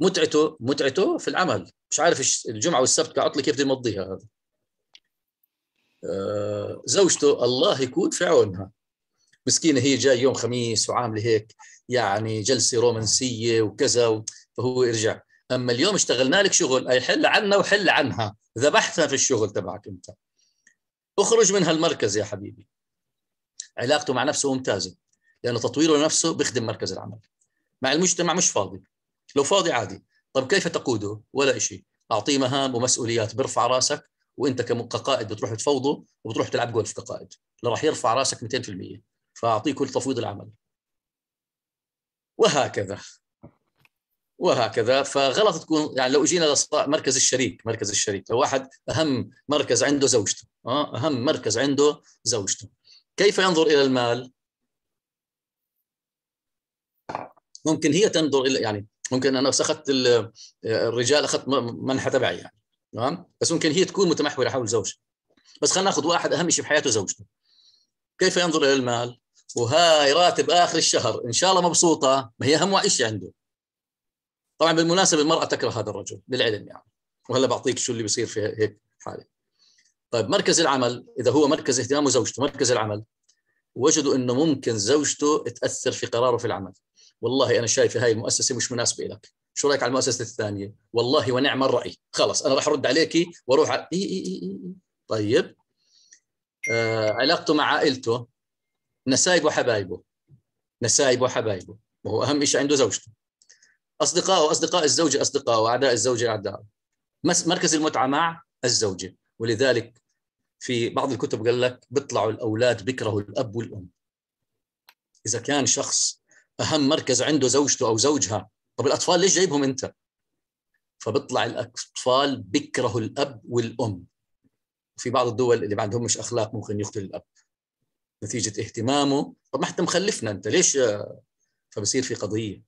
متعته متعته في العمل مش عارف الجمعه والسبت كعطله كيف بدي يمضيها هذا آه، زوجته الله يكون في عونها مسكينه هي جاي يوم خميس وعامله هيك يعني جلسه رومانسيه وكذا فهو يرجع اما اليوم اشتغلنا لك شغل اي حل عنا وحل عنها ذبحتها في الشغل تبعك انت اخرج من هالمركز يا حبيبي علاقته مع نفسه ممتازه لانه تطويره لنفسه بيخدم مركز العمل مع المجتمع مش فاضي لو فاضي عادي طب كيف تقوده ولا شيء اعطيه مهام ومسؤوليات بيرفع راسك وانت كقائد بتروح تفوضه وبتروح تلعب جولف كقائد اللي راح يرفع راسك 200% فاعطيه كل تفويض العمل وهكذا وهكذا فغلط تكون يعني لو اجينا مركز الشريك مركز الشريك لو واحد اهم مركز عنده زوجته اه اهم مركز عنده زوجته كيف ينظر الى المال ممكن هي تنظر الى يعني ممكن انا اخذت الرجال اخذت منحة تبعي يعني تمام بس ممكن هي تكون متمحوره حول زوجها بس خلينا ناخذ واحد اهم شيء بحياته زوجته كيف ينظر الى المال وهاي راتب اخر الشهر ان شاء الله مبسوطه ما هي اهم شيء عنده طبعا بالمناسبه المراه تكره هذا الرجل للعلم يعني وهلا بعطيك شو اللي بيصير في هيك حاله طيب مركز العمل اذا هو مركز اهتمامه زوجته مركز العمل وجدوا انه ممكن زوجته تاثر في قراره في العمل والله انا شايفه هاي المؤسسه مش مناسبه لك شو رايك على المؤسسه الثانيه والله ونعم الراي خلص انا راح ارد عليكي واروح على... إي, إي, إي, إي. طيب آه علاقته مع عائلته نسايب وحبايبه نسايب وحبايبه وهو أهم شيء عنده زوجته أصدقائه أصدقاء الزوجة أصدقائه أعداء الزوجة أعداءه مركز المتعة مع الزوجة ولذلك في بعض الكتب قال لك بيطلعوا الأولاد بيكرهوا الأب والأم إذا كان شخص أهم مركز عنده زوجته أو زوجها طب الأطفال ليش جايبهم أنت؟ فبيطلع الأطفال بيكرهوا الأب والأم في بعض الدول اللي ما عندهم مش أخلاق ممكن يقتل الأب نتيجه اهتمامه طب ما حتى مخلفنا انت ليش فبصير في قضيه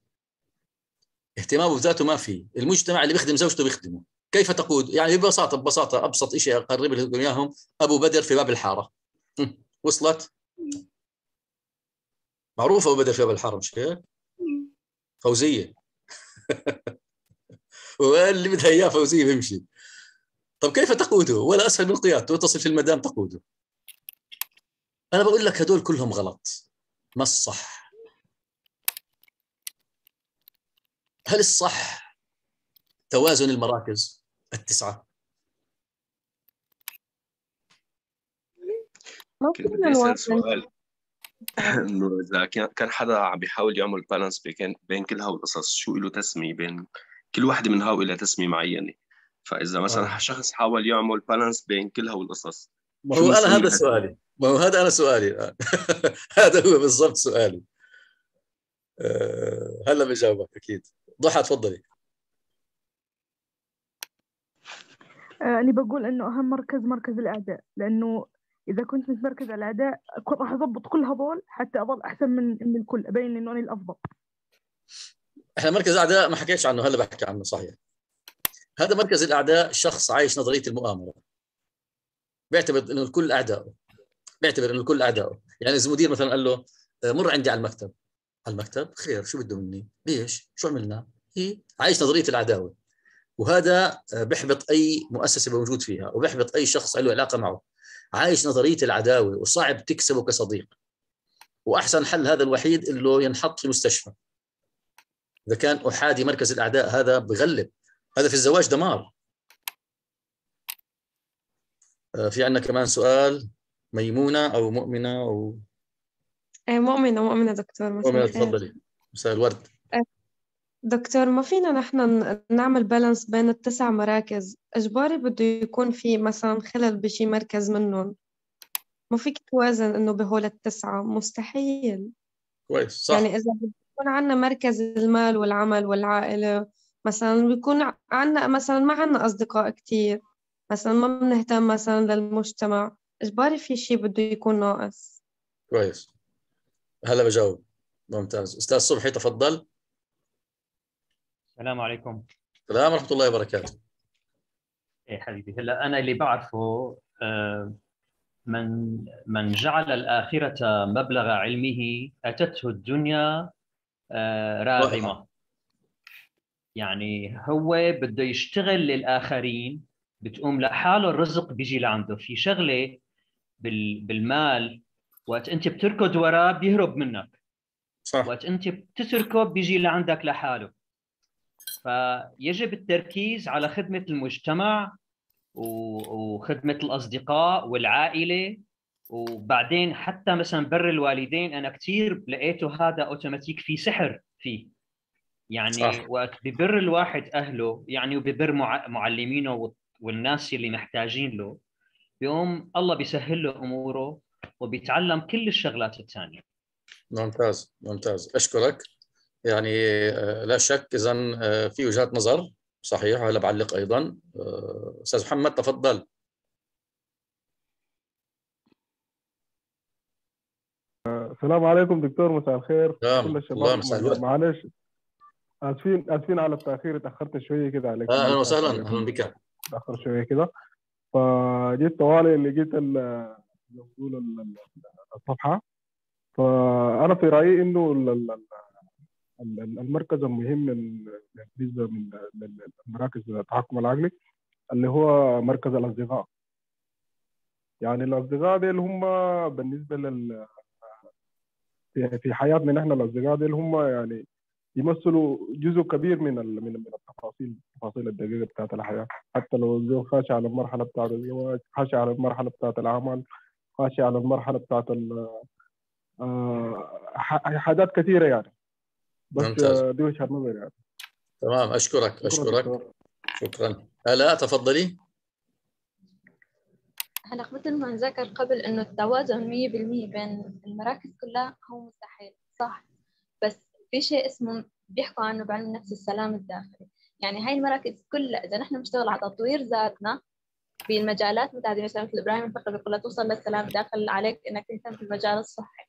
اهتمامه بذاته ما في المجتمع اللي بيخدم زوجته بيخدمه كيف تقود يعني ببساطه ببساطه ابسط شيء اقرب لكم اياهم ابو بدر في باب الحاره وصلت معروفه ابو بدر في باب الحاره مش هيك فوزيه واللي بدها اياه فوزيه بيمشي طب كيف تقوده؟ ولا اسهل من قيادته تصل في المدام تقوده انا بقول لك هدول كلهم غلط ما الصح هل الصح توازن المراكز التسعه ممكن سؤال انه اذا كان حدا عم بيحاول يعمل بالانس بين كل هالقصص القصص شو له تسميه بين كل وحده من هاو لها تسميه معينه فاذا مثلا آه. شخص حاول يعمل بالانس بين كل هاي القصص هو انا هذا سؤالي ما هو هذا أنا سؤالي الآن هذا هو بالضبط سؤالي آه، هلا بجاوبك أكيد ضحى تفضلي آه، أنا بقول إنه أهم مركز مركز الأعداء لأنه إذا كنت متمركز على الأعداء راح أضبط كل هذول حتى أظل أحسن من من الكل أبين إنه أنا الأفضل احنا مركز الاعداء ما حكيتش عنه هلا بحكي عنه صحيح هذا مركز الاعداء شخص عايش نظريه المؤامره بيعتبر انه الكل اعدائه بيعتبر انه الكل اعدائه يعني اذا المدير مثلا قال له آه، مر عندي على المكتب على المكتب خير شو بده مني ليش شو عملنا هي عايش نظريه العداوه وهذا آه، بيحبط اي مؤسسه موجود فيها وبيحبط اي شخص له علاقه معه عايش نظريه العداوه وصعب تكسبه كصديق واحسن حل هذا الوحيد انه ينحط في مستشفى اذا كان احادي مركز الاعداء هذا بغلب هذا في الزواج دمار آه، في عندنا كمان سؤال ميمونه او مؤمنه او إيه، مؤمنه مؤمنه دكتور مؤمنه تفضلي مساء الورد إيه، دكتور ما فينا نحن نعمل بالانس بين التسع مراكز اجباري بده يكون في مثلا خلل بشي مركز منهم ما فيك توازن انه بهول التسعه مستحيل كويس صح يعني اذا بيكون عندنا مركز المال والعمل والعائله مثلا بيكون عندنا مثلا ما عندنا اصدقاء كثير مثلا ما بنهتم مثلا للمجتمع اجباري في شيء بده يكون ناقص كويس هلا بجاوب ممتاز استاذ صبحي تفضل السلام عليكم السلام ورحمه الله وبركاته ايه حبيبي هلا انا اللي بعرفه آه، من من جعل الاخره مبلغ علمه اتته الدنيا آه، راغمه يعني هو بده يشتغل للاخرين بتقوم لحاله الرزق بيجي لعنده في شغله بالمال وقت انت بتركض وراه بيهرب منك صح وقت انت بتتركه بيجي لعندك لحاله فيجب التركيز على خدمه المجتمع وخدمه الاصدقاء والعائله وبعدين حتى مثلا بر الوالدين انا كثير لقيته هذا اوتوماتيك في سحر فيه يعني صح. وقت ببر الواحد اهله يعني وببر معلمينه والناس اللي محتاجين له بيقوم الله بيسهل له اموره وبيتعلم كل الشغلات الثانيه ممتاز ممتاز اشكرك يعني آه، لا شك اذا آه، في وجهات نظر صحيح هلا بعلق ايضا آه، استاذ محمد تفضل السلام عليكم دكتور مساء الخير كل الشباب معلش اسفين اسفين على التاخير تاخرت شويه كده عليك اهلا وسهلا اهلا بك تاخر شويه كده فجيت طوالي لقيت نقول الصفحه فانا في رايي انه المركز المهم بالنسبه من مراكز التحكم العقلي اللي هو مركز الاصدقاء يعني الاصدقاء دي اللي هم بالنسبه لل في حياتنا نحن الاصدقاء دي اللي هم يعني يمثلوا جزء كبير من من التفاصيل التفاصيل الدقيقه بتاعت الحياه حتى لو الزول خاش على المرحله بتاعت الزواج خاش على المرحله بتاعت العمل خاش على المرحله بتاعت آه، حاجات كثيره يعني بس ممتاز. دي وجهه نظري يعني تمام اشكرك اشكرك شكرا, شكرا. هلا تفضلي هلا مثل ما ذكر قبل انه التوازن 100% بين المراكز كلها هو مستحيل صح بس في شيء اسمه بيحكوا عنه بعلم النفس السلام الداخلي يعني هاي المراكز كلها اذا نحن بنشتغل على تطوير ذاتنا في المجالات متعدده مثلا مثل ابراهيم الفقر بيقول لتوصل للسلام داخل عليك انك تهتم بالمجال الصحي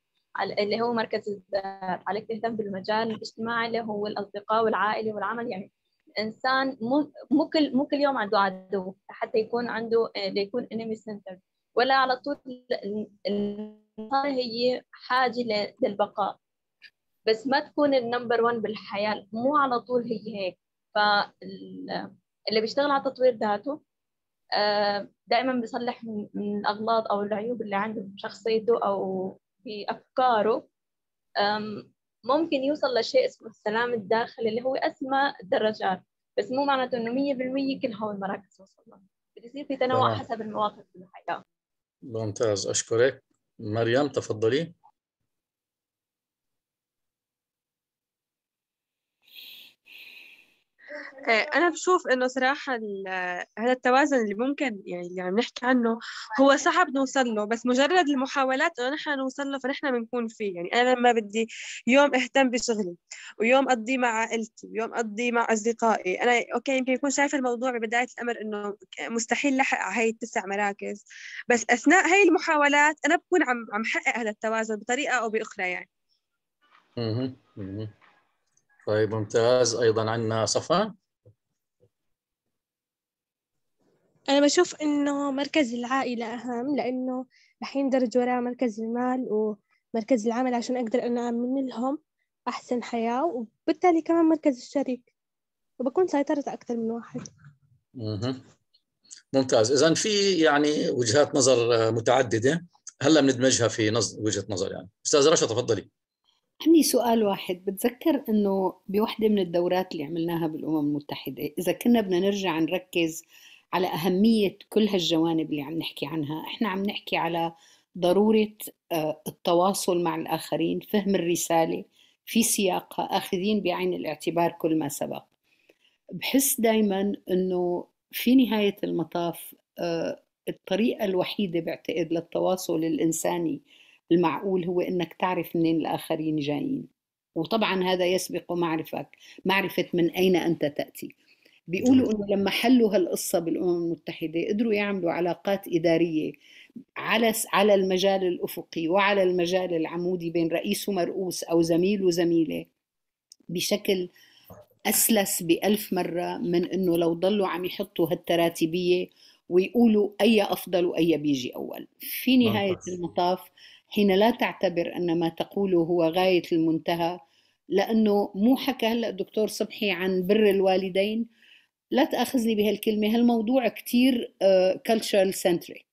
اللي هو مركز الذات عليك تهتم بالمجال الاجتماعي اللي هو الاصدقاء والعائله والعمل يعني الانسان مو مو كل مو كل يوم عنده عدو حتى يكون عنده ليكون انمي سنتر ولا على طول هي حاجه للبقاء بس ما تكون النمبر 1 بالحياه مو على طول هي هيك فاللي بيشتغل على تطوير ذاته آه، دائما بيصلح من الأغلاط أو العيوب اللي عنده في شخصيته أو في أفكاره ممكن يوصل لشيء اسمه السلام الداخلي اللي هو أسمى الدرجات بس مو معناته إنه 100% كل هول المراكز وصلنا بتصير في تنوع حسب المواقف في الحياة ممتاز أشكرك مريم تفضلي آه، انا بشوف انه صراحه هذا التوازن اللي ممكن يعني اللي عم نحكي عنه هو صعب نوصل له بس مجرد المحاولات انه نحن نوصل له فنحن بنكون فيه يعني انا لما بدي يوم اهتم بشغلي ويوم اقضيه مع عائلتي ويوم اقضيه مع اصدقائي انا اوكي يمكن يكون شايفه الموضوع ببدايه الامر انه مستحيل لحق على هي التسع مراكز بس اثناء هي المحاولات انا بكون عم عم حقق هذا التوازن بطريقه او باخرى يعني اها طيب ممتاز ايضا عندنا صفا أنا بشوف إنه مركز العائلة أهم لأنه راح يندرج وراه مركز المال ومركز العمل عشان أقدر أنا أمن لهم أحسن حياة وبالتالي كمان مركز الشريك وبكون سيطرت أكثر من واحد ممتاز إذا في يعني وجهات نظر آه، متعددة هلا بندمجها في وجهة نظر يعني أستاذ رشا تفضلي عندي سؤال واحد بتذكر انه بوحده من الدورات اللي عملناها بالامم المتحده اذا كنا بدنا نرجع نركز على أهمية كل هالجوانب اللي عم نحكي عنها إحنا عم نحكي على ضرورة آه، التواصل مع الآخرين فهم الرسالة في سياقها أخذين بعين الاعتبار كل ما سبق بحس دايما أنه في نهاية المطاف آه، الطريقة الوحيدة بعتقد للتواصل الإنساني المعقول هو أنك تعرف منين الآخرين جايين وطبعا هذا يسبق معرفك معرفة من أين أنت تأتي بيقولوا انه لما حلوا هالقصه بالامم المتحده قدروا يعملوا علاقات اداريه على على المجال الافقي وعلى المجال العمودي بين رئيس ومرؤوس او زميل وزميله بشكل اسلس بألف مره من انه لو ضلوا عم يحطوا هالتراتيبيه ويقولوا اي افضل واي بيجي اول في نهايه المطاف حين لا تعتبر ان ما تقوله هو غايه المنتهى لانه مو حكى هلا الدكتور صبحي عن بر الوالدين لا تاخذني بهالكلمه هالموضوع كثير كلتشرال سنتريك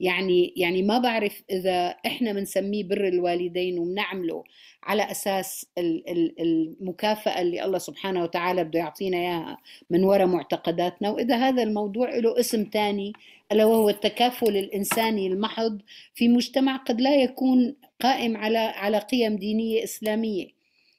يعني يعني ما بعرف اذا احنا بنسميه بر الوالدين وبنعمله على اساس المكافاه اللي الله سبحانه وتعالى بده يعطينا اياها من وراء معتقداتنا واذا هذا الموضوع له اسم ثاني الا وهو التكافل الانساني المحض في مجتمع قد لا يكون قائم على على قيم دينيه اسلاميه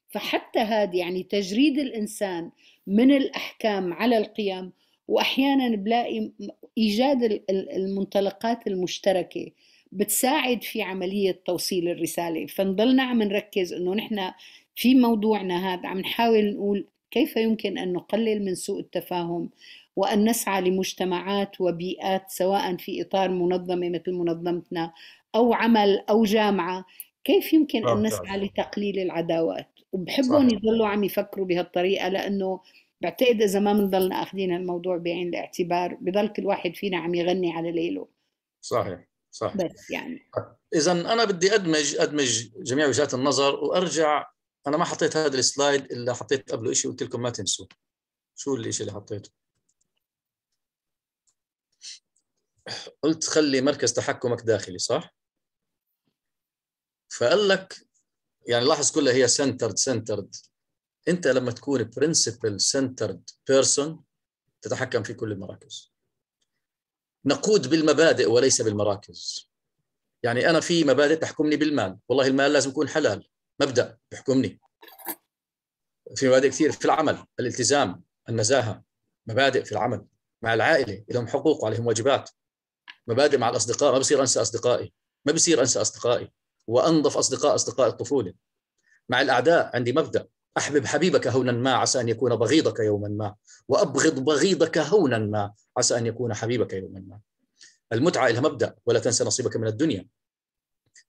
فحتى هذا يعني تجريد الانسان من الأحكام على القيم وأحيانا بلاقي إيجاد المنطلقات المشتركة بتساعد في عملية توصيل الرسالة فنضلنا عم نركز أنه نحن في موضوعنا هذا عم نحاول نقول كيف يمكن أن نقلل من سوء التفاهم وأن نسعى لمجتمعات وبيئات سواء في إطار منظمة مثل منظمتنا أو عمل أو جامعة كيف يمكن أن نعم، نسعى نعم. لتقليل العداوات وبحبهم يضلوا عم يفكروا بهالطريقه لانه بعتقد اذا ما بنضلنا اخذين الموضوع بعين الاعتبار بضل كل واحد فينا عم يغني على ليله صحيح صحيح بس يعني اذا انا بدي ادمج ادمج جميع وجهات النظر وارجع انا ما حطيت هذا السلايد الا حطيت قبله شيء قلت لكم ما تنسوا شو الشيء اللي حطيته قلت خلي مركز تحكمك داخلي صح فقال لك يعني لاحظ كلها هي سنترد سنترد انت لما تكون برنسبل سنترد بيرسون تتحكم في كل المراكز نقود بالمبادئ وليس بالمراكز يعني انا في مبادئ تحكمني بالمال والله المال لازم يكون حلال مبدا يحكمني في مبادئ كثير في العمل الالتزام النزاهه مبادئ في العمل مع العائله لهم حقوق وعليهم واجبات مبادئ مع الاصدقاء ما بصير انسى اصدقائي ما بصير انسى اصدقائي وأنظف أصدقاء أصدقاء الطفولة مع الأعداء عندي مبدأ أحبب حبيبك هونا ما عسى أن يكون بغيضك يوما ما وأبغض بغيضك هونا ما عسى أن يكون حبيبك يوما ما المتعة لها مبدأ ولا تنسى نصيبك من الدنيا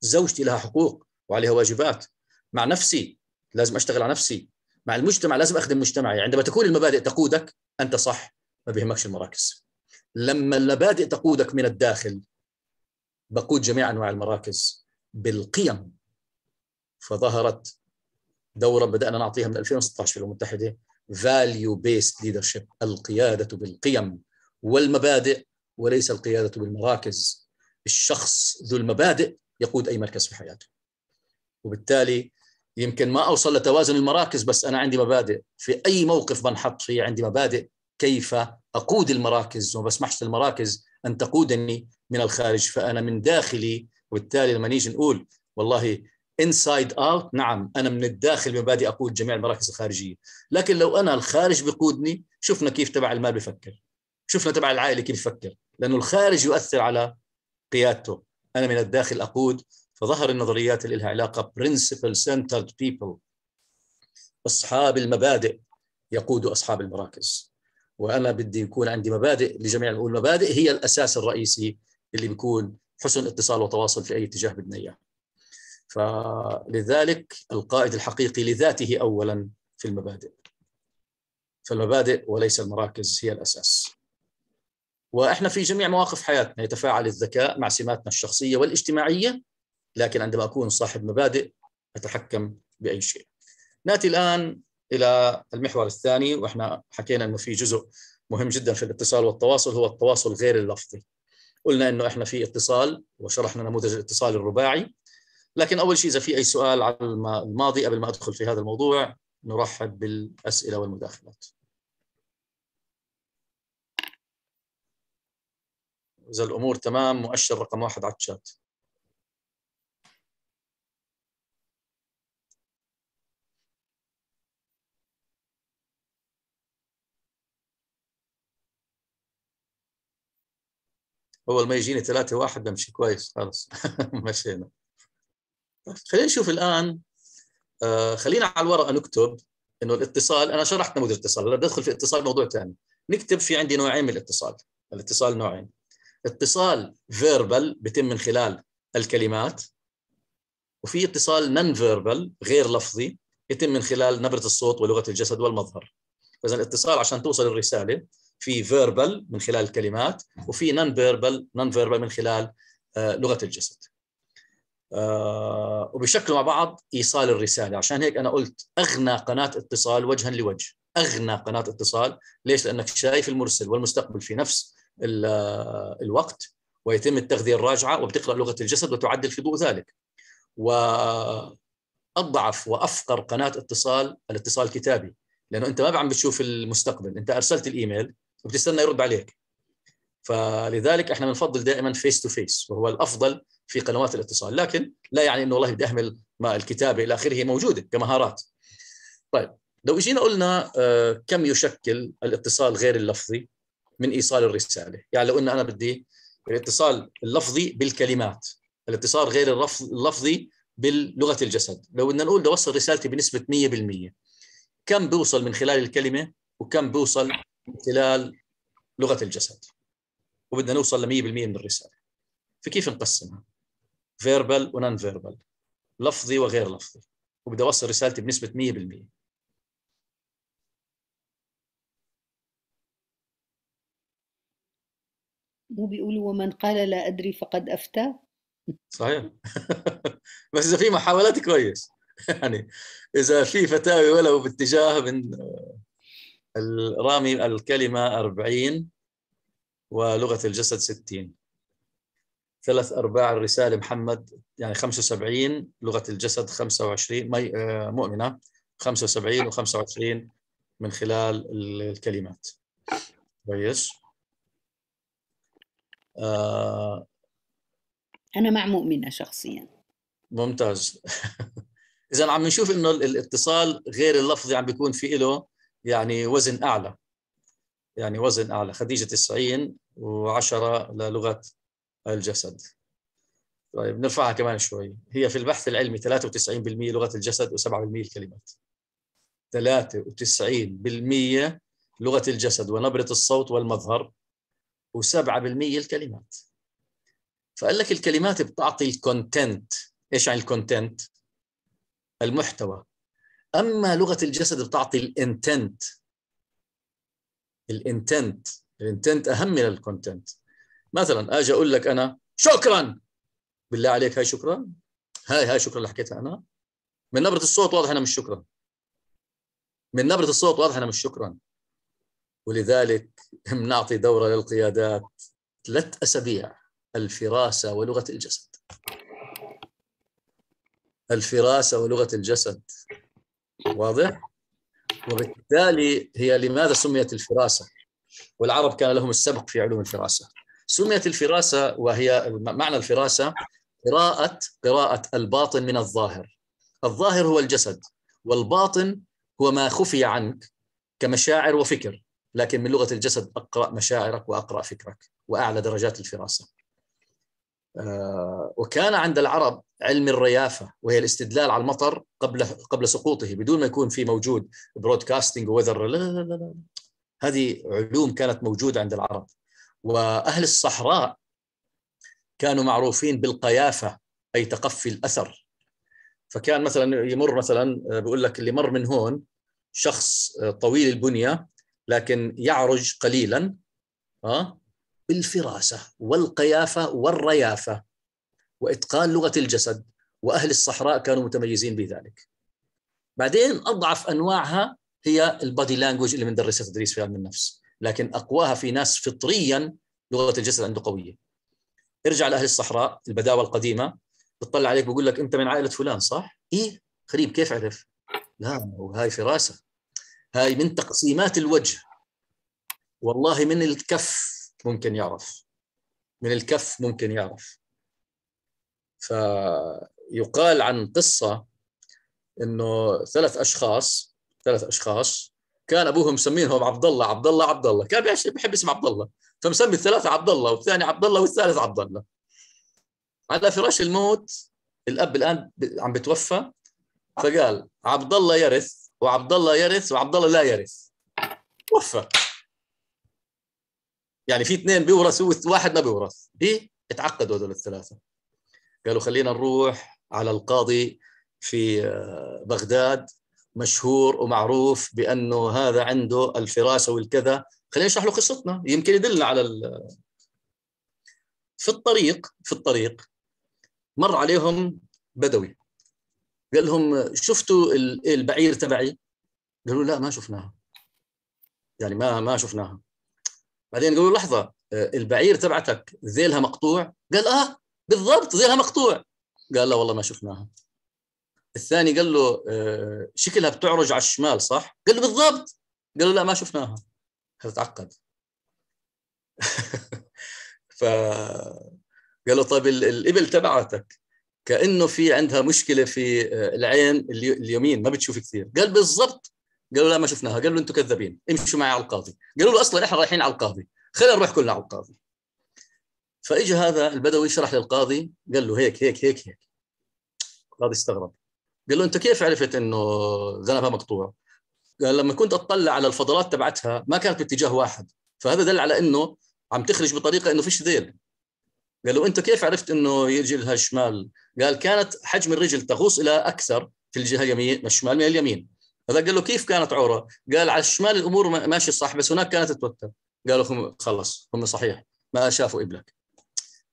زوجتي لها حقوق وعليها واجبات مع نفسي لازم أشتغل على نفسي مع المجتمع لازم أخدم مجتمعي عندما تكون المبادئ تقودك أنت صح ما بيهمكش المراكز لما المبادئ تقودك من الداخل بقود جميع أنواع المراكز بالقيم فظهرت دورة بدأنا نعطيها من 2016 في الأمم المتحدة Value Based Leadership القيادة بالقيم والمبادئ وليس القيادة بالمراكز الشخص ذو المبادئ يقود أي مركز في حياته وبالتالي يمكن ما أوصل لتوازن المراكز بس أنا عندي مبادئ في أي موقف بنحط فيه عندي مبادئ كيف أقود المراكز وما بسمحش للمراكز أن تقودني من الخارج فأنا من داخلي وبالتالي لما نيجي نقول والله انسايد اوت نعم انا من الداخل مبادئ اقود جميع المراكز الخارجيه لكن لو انا الخارج بقودني شفنا كيف تبع المال بفكر شفنا تبع العائله كيف بفكر لانه الخارج يؤثر على قيادته انا من الداخل اقود فظهر النظريات اللي لها علاقه برنسبل سنترد بيبل اصحاب المبادئ يقودوا اصحاب المراكز وانا بدي يكون عندي مبادئ لجميع المبادئ هي الاساس الرئيسي اللي بيكون حسن اتصال وتواصل في اي اتجاه بدنا اياه. فلذلك القائد الحقيقي لذاته اولا في المبادئ. فالمبادئ وليس المراكز هي الاساس. واحنا في جميع مواقف حياتنا يتفاعل الذكاء مع سماتنا الشخصيه والاجتماعيه لكن عندما اكون صاحب مبادئ اتحكم باي شيء. ناتي الان الى المحور الثاني واحنا حكينا انه في جزء مهم جدا في الاتصال والتواصل هو التواصل غير اللفظي. قلنا انه احنا في اتصال وشرحنا نموذج الاتصال الرباعي لكن اول شيء اذا في اي سؤال على الماضي قبل ما ادخل في هذا الموضوع نرحب بالاسئله والمداخلات. اذا الامور تمام مؤشر رقم واحد على الشات. اول ما يجيني 3 1 بمشي كويس خلص مشينا خلينا نشوف الان آه خلينا على الورقه نكتب انه الاتصال انا شرحت نموذج الاتصال هلا بدخل في اتصال موضوع ثاني نكتب في عندي نوعين من الاتصال الاتصال نوعين اتصال فيربال بيتم من خلال الكلمات وفي اتصال نون فيربال غير لفظي يتم من خلال نبره الصوت ولغه الجسد والمظهر فاذا الاتصال عشان توصل الرساله في فيربال من خلال الكلمات وفي نون فيربال نون فيربال من خلال آه، لغه الجسد آه، وبشكلوا مع بعض ايصال الرساله عشان هيك انا قلت اغنى قناه اتصال وجها لوجه اغنى قناه اتصال ليش لانك شايف المرسل والمستقبل في نفس آه، الوقت ويتم التغذيه الراجعه وبتقرا لغه الجسد وتعدل في ضوء ذلك واضعف وافقر قناه اتصال الاتصال الكتابي لانه انت ما عم بتشوف المستقبل انت ارسلت الايميل وبتستنى يرد عليك فلذلك احنا بنفضل دائما فيس تو فيس وهو الافضل في قنوات الاتصال لكن لا يعني انه والله بدي اهمل ما الكتابه الى اخره موجوده كمهارات طيب لو اجينا قلنا آه، كم يشكل الاتصال غير اللفظي من ايصال الرساله يعني لو قلنا انا بدي الاتصال اللفظي بالكلمات الاتصال غير اللفظي بلغه الجسد لو بدنا نقول بوصل رسالتي بنسبه 100% كم بوصل من خلال الكلمه وكم بوصل من خلال لغه الجسد وبدنا نوصل ل 100% من الرساله فكيف نقسمها؟ فيربال ونان فيربال لفظي وغير لفظي وبدي اوصل رسالتي بنسبه 100% مو بيقولوا ومن قال لا ادري فقد افتى صحيح بس اذا في محاولات كويس يعني اذا في فتاوي ولو باتجاه من رامي الكلمة 40 ولغة الجسد 60 ثلاث أرباع الرسالة محمد يعني 75 لغة الجسد 25 آه، مؤمنة 75 و25 من خلال الكلمات كويس آه أنا مع مؤمنة شخصيا ممتاز إذا عم نشوف إنه الاتصال غير اللفظي عم بيكون في إله يعني وزن اعلى يعني وزن اعلى خديجه 90 و10 للغه الجسد طيب نرفعها كمان شوي هي في البحث العلمي 93% لغه الجسد و7% الكلمات 93% لغه الجسد ونبره الصوت والمظهر و7% الكلمات فقال لك الكلمات بتعطي الكونتنت ايش يعني الكونتنت المحتوى اما لغه الجسد بتعطي الانتنت الانتنت الانتنت اهم من الكونتنت مثلا اجي اقول لك انا شكرا بالله عليك هاي شكرا هاي هاي شكرا اللي حكيتها انا من نبره الصوت واضح انا مش شكرا من نبره الصوت واضح انا مش شكرا ولذلك بنعطي دوره للقيادات ثلاث اسابيع الفراسه ولغه الجسد الفراسه ولغه الجسد واضح؟ وبالتالي هي لماذا سميت الفراسة والعرب كان لهم السبق في علوم الفراسة سميت الفراسة وهي معنى الفراسة قراءة قراءة الباطن من الظاهر الظاهر هو الجسد والباطن هو ما خفي عنك كمشاعر وفكر لكن من لغة الجسد أقرأ مشاعرك وأقرأ فكرك وأعلى درجات الفراسة آه، وكان عند العرب علم الريافه وهي الاستدلال على المطر قبل قبل سقوطه بدون ما يكون في موجود برودكاستنج وذر لا لا لا لا هذه علوم كانت موجوده عند العرب واهل الصحراء كانوا معروفين بالقيافه اي تقفي الاثر فكان مثلا يمر مثلا بقول لك اللي مر من هون شخص طويل البنيه لكن يعرج قليلا اه بالفراسه والقيافه والريافه وإتقان لغة الجسد وأهل الصحراء كانوا متميزين بذلك بعدين أضعف أنواعها هي البادي لانجوج اللي بندرسها تدريس في علم النفس لكن أقواها في ناس فطريا لغة الجسد عنده قوية ارجع لأهل الصحراء البداوة القديمة بتطلع عليك بقول لك أنت من عائلة فلان صح؟ إيه غريب كيف عرف؟ لا هاي فراسة هاي من تقسيمات الوجه والله من الكف ممكن يعرف من الكف ممكن يعرف فيقال عن قصة انه ثلاث اشخاص ثلاث اشخاص كان ابوهم مسمينهم عبد الله عبد الله عبد الله كان بيحب اسم عبد الله فمسمي الثلاثه عبد الله والثاني عبد الله والثالث عبد الله على فراش الموت الاب الان عم بتوفى فقال عبد الله يرث وعبد الله يرث وعبد الله لا يرث توفى يعني في اثنين بيورثوا واحد ما بيورث ليه؟ اتعقدوا هذول الثلاثه قالوا خلينا نروح على القاضي في آه، بغداد مشهور ومعروف بانه هذا عنده الفراسه والكذا خلينا نشرح له قصتنا يمكن يدلنا على ال... في الطريق في الطريق مر عليهم بدوي قال لهم شفتوا البعير تبعي قالوا لا ما شفناها يعني ما ما شفناها بعدين قالوا لحظه آه، البعير تبعتك ذيلها مقطوع قال اه بالضبط زيها مقطوع قال لا والله ما شفناها الثاني قال له آه، شكلها بتعرج على الشمال صح؟ قال له بالضبط قال له لا ما شفناها هذا تعقد ف قال له طيب الابل تبعتك كانه في عندها مشكله في آه، العين اليمين ما بتشوف كثير قال بالضبط قالوا لا ما شفناها قال له انتم كذابين امشوا معي على القاضي قالوا له اصلا احنا رايحين على القاضي خلينا نروح كلنا على القاضي فاجى هذا البدوي شرح للقاضي قال له هيك هيك هيك هيك القاضي استغرب قال له انت كيف عرفت انه ذنبها مقطوع؟ قال لما كنت اطلع على الفضلات تبعتها ما كانت باتجاه واحد فهذا دل على انه عم تخرج بطريقه انه فيش ذيل قال له انت كيف عرفت انه لها شمال؟ قال كانت حجم الرجل تغوص الى اكثر في الجهه اليمين الشمال من اليمين هذا قال له كيف كانت عوره؟ قال على الشمال الامور ماشي صح بس هناك كانت تتوتر قالوا خلص هم صحيح ما شافوا ابنك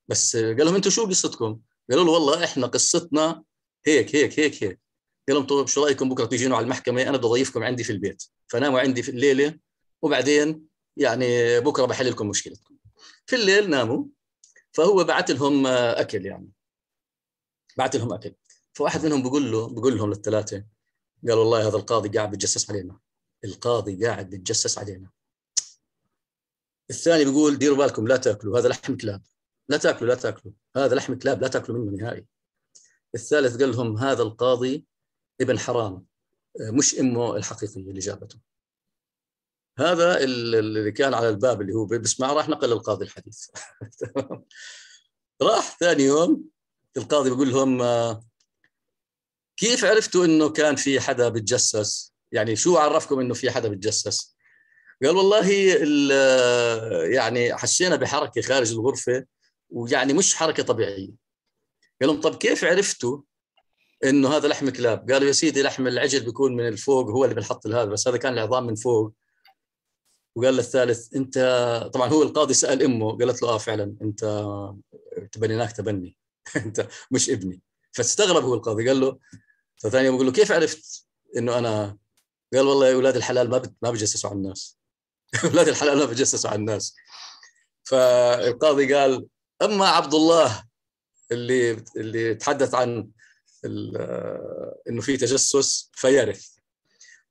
بس قال لهم انتم شو قصتكم؟ قالوا له والله احنا قصتنا هيك هيك هيك هيك قال لهم طيب شو رايكم بكره تيجينوا على المحكمه انا بدي اضيفكم عندي في البيت فناموا عندي في الليله وبعدين يعني بكره بحل لكم مشكلتكم في الليل ناموا فهو بعت لهم اكل يعني بعت لهم اكل فواحد منهم بقول له بقول لهم للثلاثه قال والله هذا القاضي قاعد بيتجسس علينا القاضي قاعد بيتجسس علينا الثاني بيقول ديروا بالكم لا تاكلوا هذا لحم كلاب لا تاكلوا لا تاكلوا هذا لحم كلاب لا تاكلوا منه نهائي الثالث قال لهم هذا القاضي ابن حرام مش امه الحقيقيه اللي جابته هذا اللي كان على الباب اللي هو بيسمع راح نقل القاضي الحديث راح ثاني يوم القاضي بيقول لهم آه، كيف عرفتوا انه كان في حدا بتجسس يعني شو عرفكم انه في حدا بتجسس قال والله آه، يعني حسينا بحركه خارج الغرفه ويعني مش حركه طبيعيه قال لهم طب كيف عرفتوا انه هذا لحم كلاب قالوا يا سيدي لحم العجل بيكون من الفوق هو اللي بنحط لهذا بس هذا كان العظام من فوق وقال للثالث انت طبعا هو القاضي سال امه قالت له اه فعلا انت تبنيناك تبني انت مش ابني فاستغرب هو القاضي قال له فثاني يوم يقول له كيف عرفت انه انا قال والله يا اولاد الحلال ما ما بجسسوا على الناس اولاد الحلال ما بجسسوا على الناس فالقاضي قال اما عبد الله اللي اللي تحدث عن انه في تجسس فيرث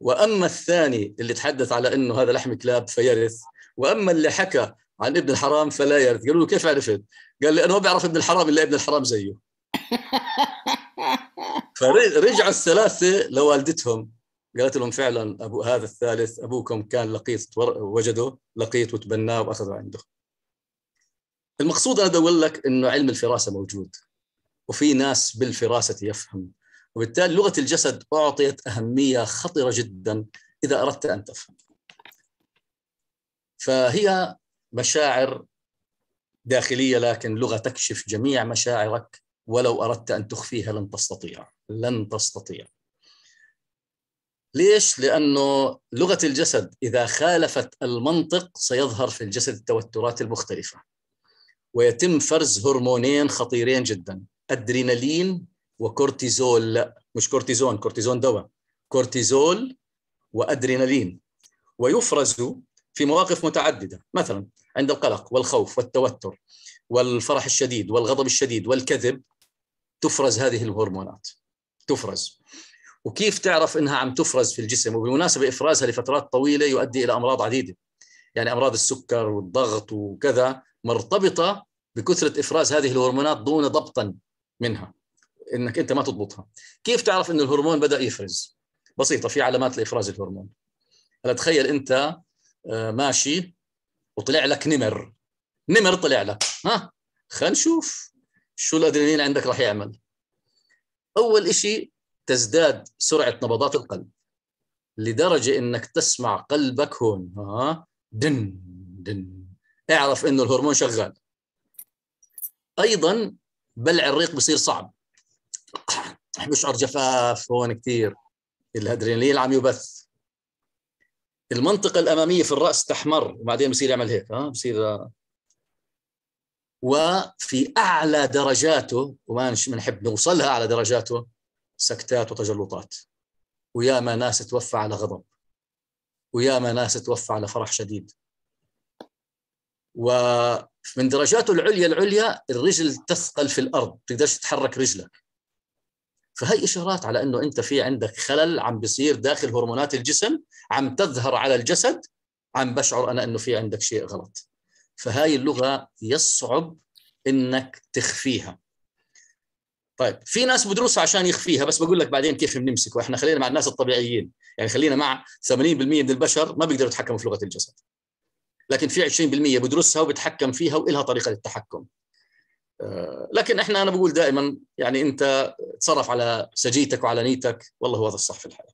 واما الثاني اللي تحدث على انه هذا لحم كلاب فيرث واما اللي حكى عن ابن الحرام فلا يرث قالوا له كيف عرفت؟ قال لي انا ما بعرف ابن الحرام الا ابن الحرام زيه فرجع الثلاثه لوالدتهم قالت لهم فعلا ابو هذا الثالث ابوكم كان لقيط وجده لقيط وتبناه واخذه عنده المقصود انا اقول لك انه علم الفراسه موجود وفي ناس بالفراسه يفهم وبالتالي لغه الجسد اعطيت اهميه خطره جدا اذا اردت ان تفهم فهي مشاعر داخليه لكن لغه تكشف جميع مشاعرك ولو اردت ان تخفيها لن تستطيع لن تستطيع ليش؟ لأنه لغة الجسد إذا خالفت المنطق سيظهر في الجسد التوترات المختلفة ويتم فرز هرمونين خطيرين جدا أدرينالين وكورتيزول لا مش كورتيزون كورتيزون دواء كورتيزول وأدرينالين ويفرز في مواقف متعددة مثلا عند القلق والخوف والتوتر والفرح الشديد والغضب الشديد والكذب تفرز هذه الهرمونات تفرز وكيف تعرف انها عم تفرز في الجسم وبالمناسبه افرازها لفترات طويله يؤدي الى امراض عديده يعني امراض السكر والضغط وكذا مرتبطه بكثره افراز هذه الهرمونات دون ضبطا منها انك انت ما تضبطها كيف تعرف انه الهرمون بدا يفرز بسيطه في علامات لافراز الهرمون هلا تخيل انت آه، ماشي وطلع لك نمر نمر طلع لك ها خلينا نشوف شو الادرينالين عندك راح يعمل اول شيء تزداد سرعه نبضات القلب لدرجه انك تسمع قلبك هون ها دن دن اعرف انه الهرمون شغال ايضا بلع الريق بصير صعب بشعر جفاف هون كثير الادرينالين عم يبث المنطقة الأمامية في الرأس تحمر وبعدين بصير يعمل هيك ها بصير وفي أعلى درجاته وما بنحب نوصلها أعلى درجاته سكتات وتجلطات وياما ناس توفى على غضب وياما ناس توفى على فرح شديد ومن درجاته العليا العليا الرجل تثقل في الارض تقدرش تتحرك رجلك فهي اشارات على انه انت في عندك خلل عم بيصير داخل هرمونات الجسم عم تظهر على الجسد عم بشعر انا انه في عندك شيء غلط فهاي اللغه يصعب انك تخفيها طيب في ناس بدرسها عشان يخفيها بس بقول لك بعدين كيف بنمسك واحنا خلينا مع الناس الطبيعيين يعني خلينا مع 80% من البشر ما بيقدروا يتحكموا في لغه الجسد لكن في 20% بدرسها وبتحكم فيها وإلها طريقه للتحكم آه، لكن احنا انا بقول دائما يعني انت تصرف على سجيتك وعلى نيتك والله هو هذا الصح في الحياه.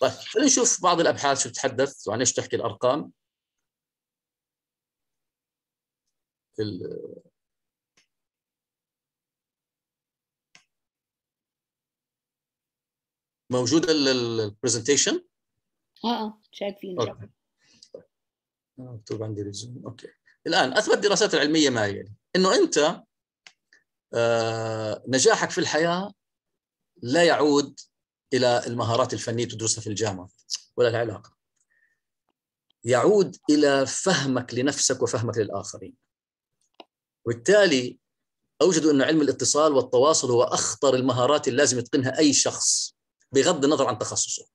طيب خلينا نشوف بعض الابحاث شو بتتحدث وعن ايش تحكي الارقام. ال... موجوده البرزنتيشن؟ آه،, اه شايفين مكتوب عندي ريزوم اوكي الان اثبت الدراسات العلميه ما يلي يعني. انه انت آه نجاحك في الحياه لا يعود الى المهارات الفنيه تدرسها في الجامعه ولا العلاقه يعود الى فهمك لنفسك وفهمك للاخرين وبالتالي اوجدوا ان علم الاتصال والتواصل هو اخطر المهارات اللي لازم يتقنها اي شخص بغض النظر عن تخصصه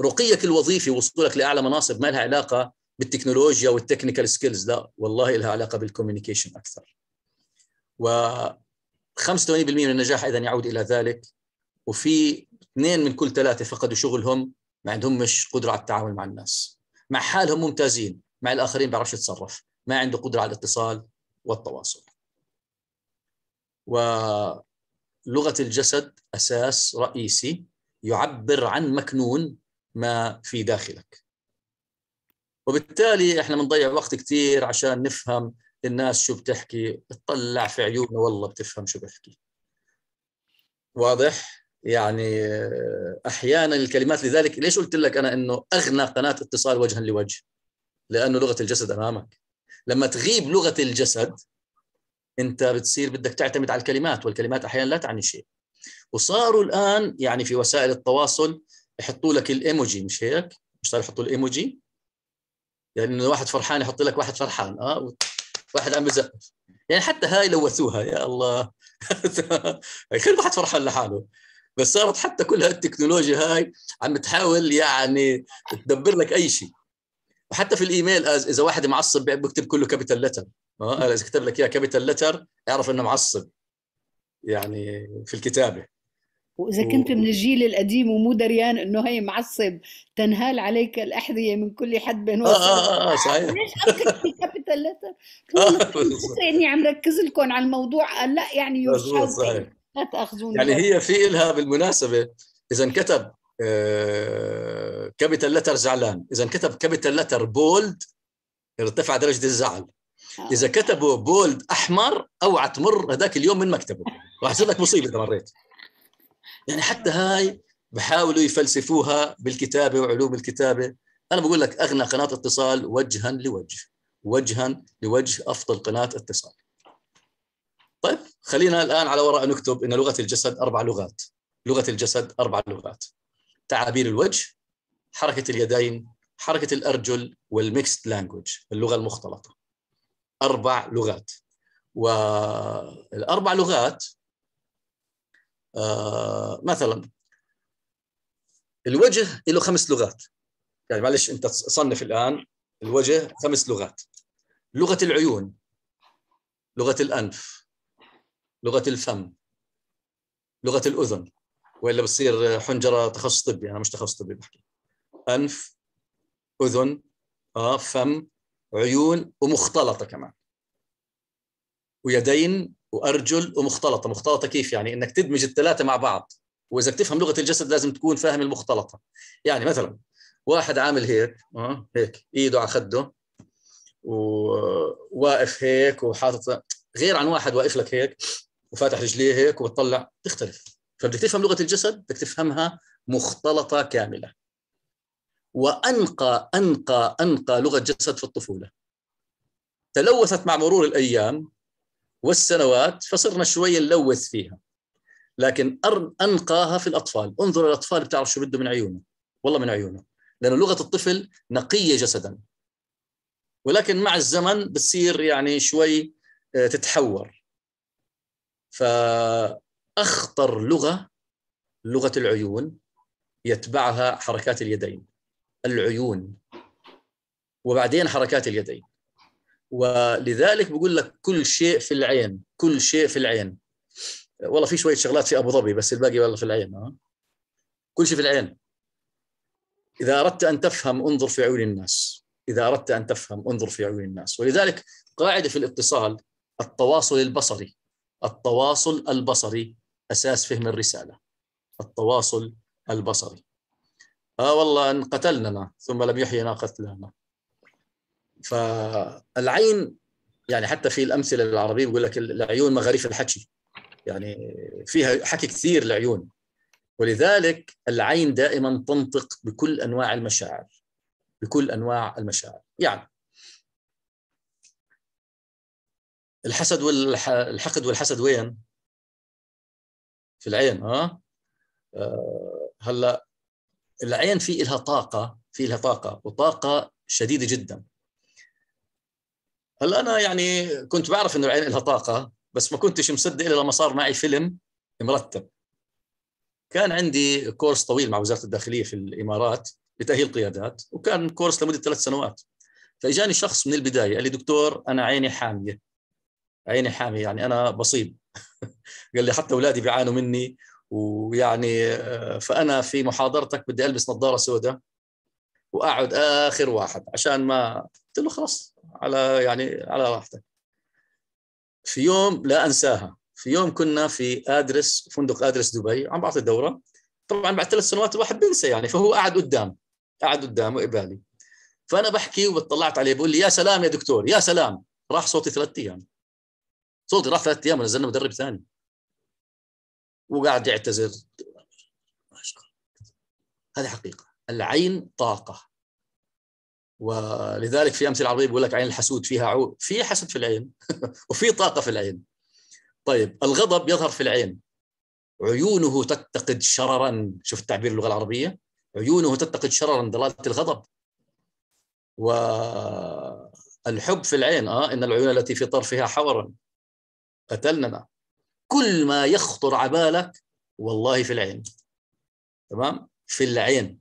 رقيك الوظيفي وصولك لاعلى مناصب ما لها علاقه بالتكنولوجيا والتكنيكال سكيلز لا والله لها علاقه بالكوميونيكيشن اكثر و 85% من النجاح اذا يعود الى ذلك وفي اثنين من كل ثلاثه فقدوا شغلهم ما مش قدره على التعامل مع الناس مع حالهم ممتازين مع الاخرين بيعرفش يتصرف ما عنده قدره على الاتصال والتواصل ولغه الجسد اساس رئيسي يعبر عن مكنون ما في داخلك وبالتالي احنا بنضيع وقت كثير عشان نفهم الناس شو بتحكي بتطلع في عيوننا والله بتفهم شو بحكي واضح يعني احيانا الكلمات لذلك ليش قلت لك انا انه اغنى قناه اتصال وجها لوجه لانه لغه الجسد امامك لما تغيب لغه الجسد انت بتصير بدك تعتمد على الكلمات والكلمات احيانا لا تعني شيء وصاروا الان يعني في وسائل التواصل يحطوا لك الايموجي مش هيك مش صار يحطوا الايموجي يعني انه واحد فرحان يحط لك واحد فرحان اه واحد عم بزقف يعني حتى هاي لوثوها يا الله كل واحد فرحان لحاله بس صارت حتى كل هالتكنولوجيا هاي عم تحاول يعني تدبر لك اي شيء وحتى في الايميل اذا واحد معصب بكتب كله كابيتال لتر اه اذا كتب لك اياه كابيتال لتر اعرف انه معصب يعني في الكتابه واذا كنت من الجيل القديم ومو دريان انه هي معصب تنهال عليك الاحذيه من كل حد آه، بين اه اه اه صحيح ليش اكتب كابيتال لتر؟ آه، اني عم ركز لكم على الموضوع قال لا يعني صحيح لا تاخذوني يعني هي في الها بالمناسبه اذا كتب آه، كابيتال لتر زعلان اذا كتب كابيتال لتر بولد ارتفع درجه الزعل اذا كتبوا بولد احمر اوعى تمر هذاك اليوم من مكتبه راح تصير لك مصيبه اذا مريت يعني حتى هاي بحاولوا يفلسفوها بالكتابه وعلوم الكتابه انا بقول لك اغنى قناه اتصال وجها لوجه وجها لوجه افضل قناه اتصال طيب خلينا الان على وراء نكتب ان لغه الجسد اربع لغات لغه الجسد اربع لغات تعابير الوجه حركه اليدين حركه الارجل والميكست لانجوج اللغه المختلطه اربع لغات والاربع لغات آه، مثلا الوجه له خمس لغات يعني معلش انت صنف الان الوجه خمس لغات لغه العيون لغه الانف لغه الفم لغه الاذن والا بتصير حنجره تخصص طبي انا مش تخصص طبي بحكي انف اذن اه فم عيون ومختلطه كمان ويدين وارجل ومختلطه مختلطه كيف يعني انك تدمج الثلاثه مع بعض واذا تفهم لغه الجسد لازم تكون فاهم المختلطه يعني مثلا واحد عامل هيك اه هيك ايده على خده وواقف هيك وحاطط غير عن واحد واقف لك هيك وفاتح رجليه هيك وبتطلع تختلف فبدك تفهم لغه الجسد بدك تفهمها مختلطه كامله وانقى انقى انقى لغه جسد في الطفوله تلوثت مع مرور الايام والسنوات فصرنا شوي نلوث فيها لكن انقاها في الاطفال انظر الاطفال بتعرف شو بده من عيونه والله من عيونه لانه لغه الطفل نقيه جسدا ولكن مع الزمن بتصير يعني شوي آه، تتحور فاخطر لغه لغه العيون يتبعها حركات اليدين العيون وبعدين حركات اليدين ولذلك بقول لك كل شيء في العين كل شيء في العين والله في شويه شغلات في ابو ظبي بس الباقي والله في العين ها كل شيء في العين اذا اردت ان تفهم انظر في عيون الناس اذا اردت ان تفهم انظر في عيون الناس ولذلك قاعده في الاتصال التواصل البصري التواصل البصري اساس فهم الرساله التواصل البصري اه والله انقتلنا ثم لم يحينا قتلنا فالعين يعني حتى في الامثله العربيه بيقول لك العيون مغاريف الحكي يعني فيها حكي كثير العيون ولذلك العين دائما تنطق بكل انواع المشاعر بكل انواع المشاعر يعني الحسد والحقد والحسد وين في العين ها أه هلا العين في لها طاقه في لها طاقه وطاقه شديده جدا هلا انا يعني كنت بعرف انه العين لها طاقه بس ما كنتش مصدق الا لما صار معي فيلم مرتب كان عندي كورس طويل مع وزاره الداخليه في الامارات لتاهيل قيادات وكان كورس لمده ثلاث سنوات فاجاني شخص من البدايه قال لي دكتور انا عيني حاميه عيني حاميه يعني انا بصيب قال لي حتى اولادي بيعانوا مني ويعني آه، فانا في محاضرتك بدي البس نظاره سوداء واقعد اخر واحد عشان ما قلت له خلاص على يعني على راحتك في يوم لا انساها في يوم كنا في ادرس فندق ادرس دبي عم بعطي دوره طبعا بعد ثلاث سنوات الواحد بينسى يعني فهو قاعد قدام قاعد قدامه وقبالي فانا بحكي وطلعت عليه بقول لي يا سلام يا دكتور يا سلام راح صوتي ثلاث ايام صوتي راح ثلاث ايام ونزلنا مدرب ثاني وقاعد يعتذر هذه حقيقه العين طاقه ولذلك في امثله عربيه بيقول لك عين الحسود فيها عود في حسد في العين وفي طاقه في العين طيب الغضب يظهر في العين عيونه تتقد شررا شوف التعبير اللغه العربيه عيونه تتقد شررا دلاله الغضب والحب في العين اه ان العيون التي في طرفها حورا قتلنا كل ما يخطر عبالك والله في العين تمام في العين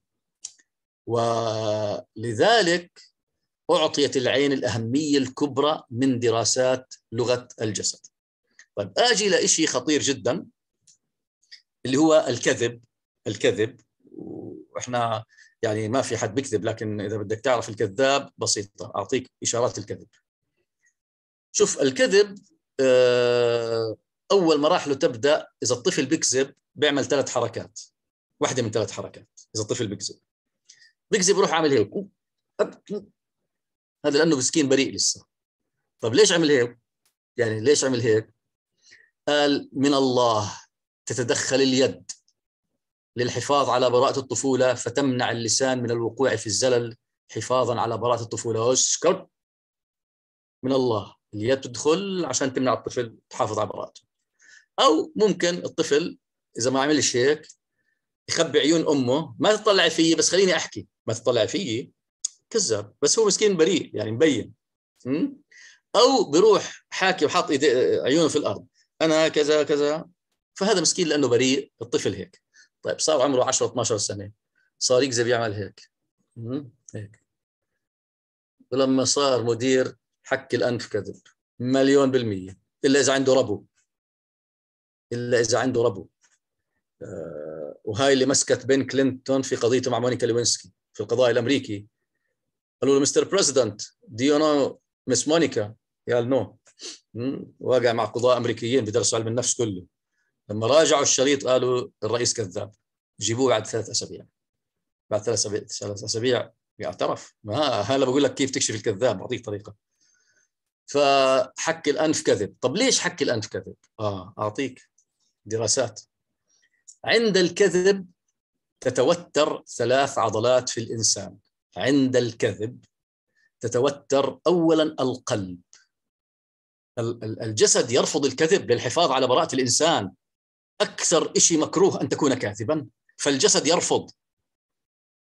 ولذلك أعطيت العين الأهمية الكبرى من دراسات لغة الجسد طيب أجي لإشي خطير جدا اللي هو الكذب الكذب وإحنا يعني ما في حد بيكذب لكن إذا بدك تعرف الكذاب بسيطة أعطيك إشارات الكذب شوف الكذب آه، أول مراحله تبدأ إذا الطفل بيكذب بيعمل ثلاث حركات واحدة من ثلاث حركات إذا الطفل بيكذب بيكذب يروح عامل هيك هذا لانه مسكين بريء لسه طب ليش عمل هيك؟ يعني ليش عمل هيك؟ قال من الله تتدخل اليد للحفاظ على براءة الطفولة فتمنع اللسان من الوقوع في الزلل حفاظا على براءة الطفولة اسكت من الله اليد تدخل عشان تمنع الطفل تحافظ على براءته أو ممكن الطفل إذا ما عملش هيك يخبي عيون أمه ما تطلعي فيه بس خليني أحكي بس طلع فيه كذاب بس هو مسكين بريء يعني مبين او بيروح حاكي وحاط عيونه في الارض انا كذا كذا فهذا مسكين لانه بريء الطفل هيك طيب صار عمره 10 12 سنه صار يكذب يعمل هيك هيك ولما صار مدير حك الانف كذب مليون بالميه الا اذا عنده ربو الا اذا عنده ربو آه، وهاي اللي مسكت بين كلينتون في قضيته مع مونيكا لوينسكي في القضاء الامريكي قالوا له مستر بريزيدنت دي يو نو مس مونيكا قال نو واقع مع قضاة امريكيين بدرسوا علم النفس كله لما راجعوا الشريط قالوا الرئيس كذاب جيبوه بعد ثلاث اسابيع بعد ثلاث اسابيع ثلاث اسابيع يعترف ما هلا بقول لك كيف تكشف الكذاب بعطيك طريقه فحكي الانف كذب طب ليش حكي الانف كذب اه اعطيك دراسات عند الكذب تتوتر ثلاث عضلات في الانسان عند الكذب تتوتر اولا القلب الجسد يرفض الكذب للحفاظ على براءه الانسان اكثر شيء مكروه ان تكون كاذبا فالجسد يرفض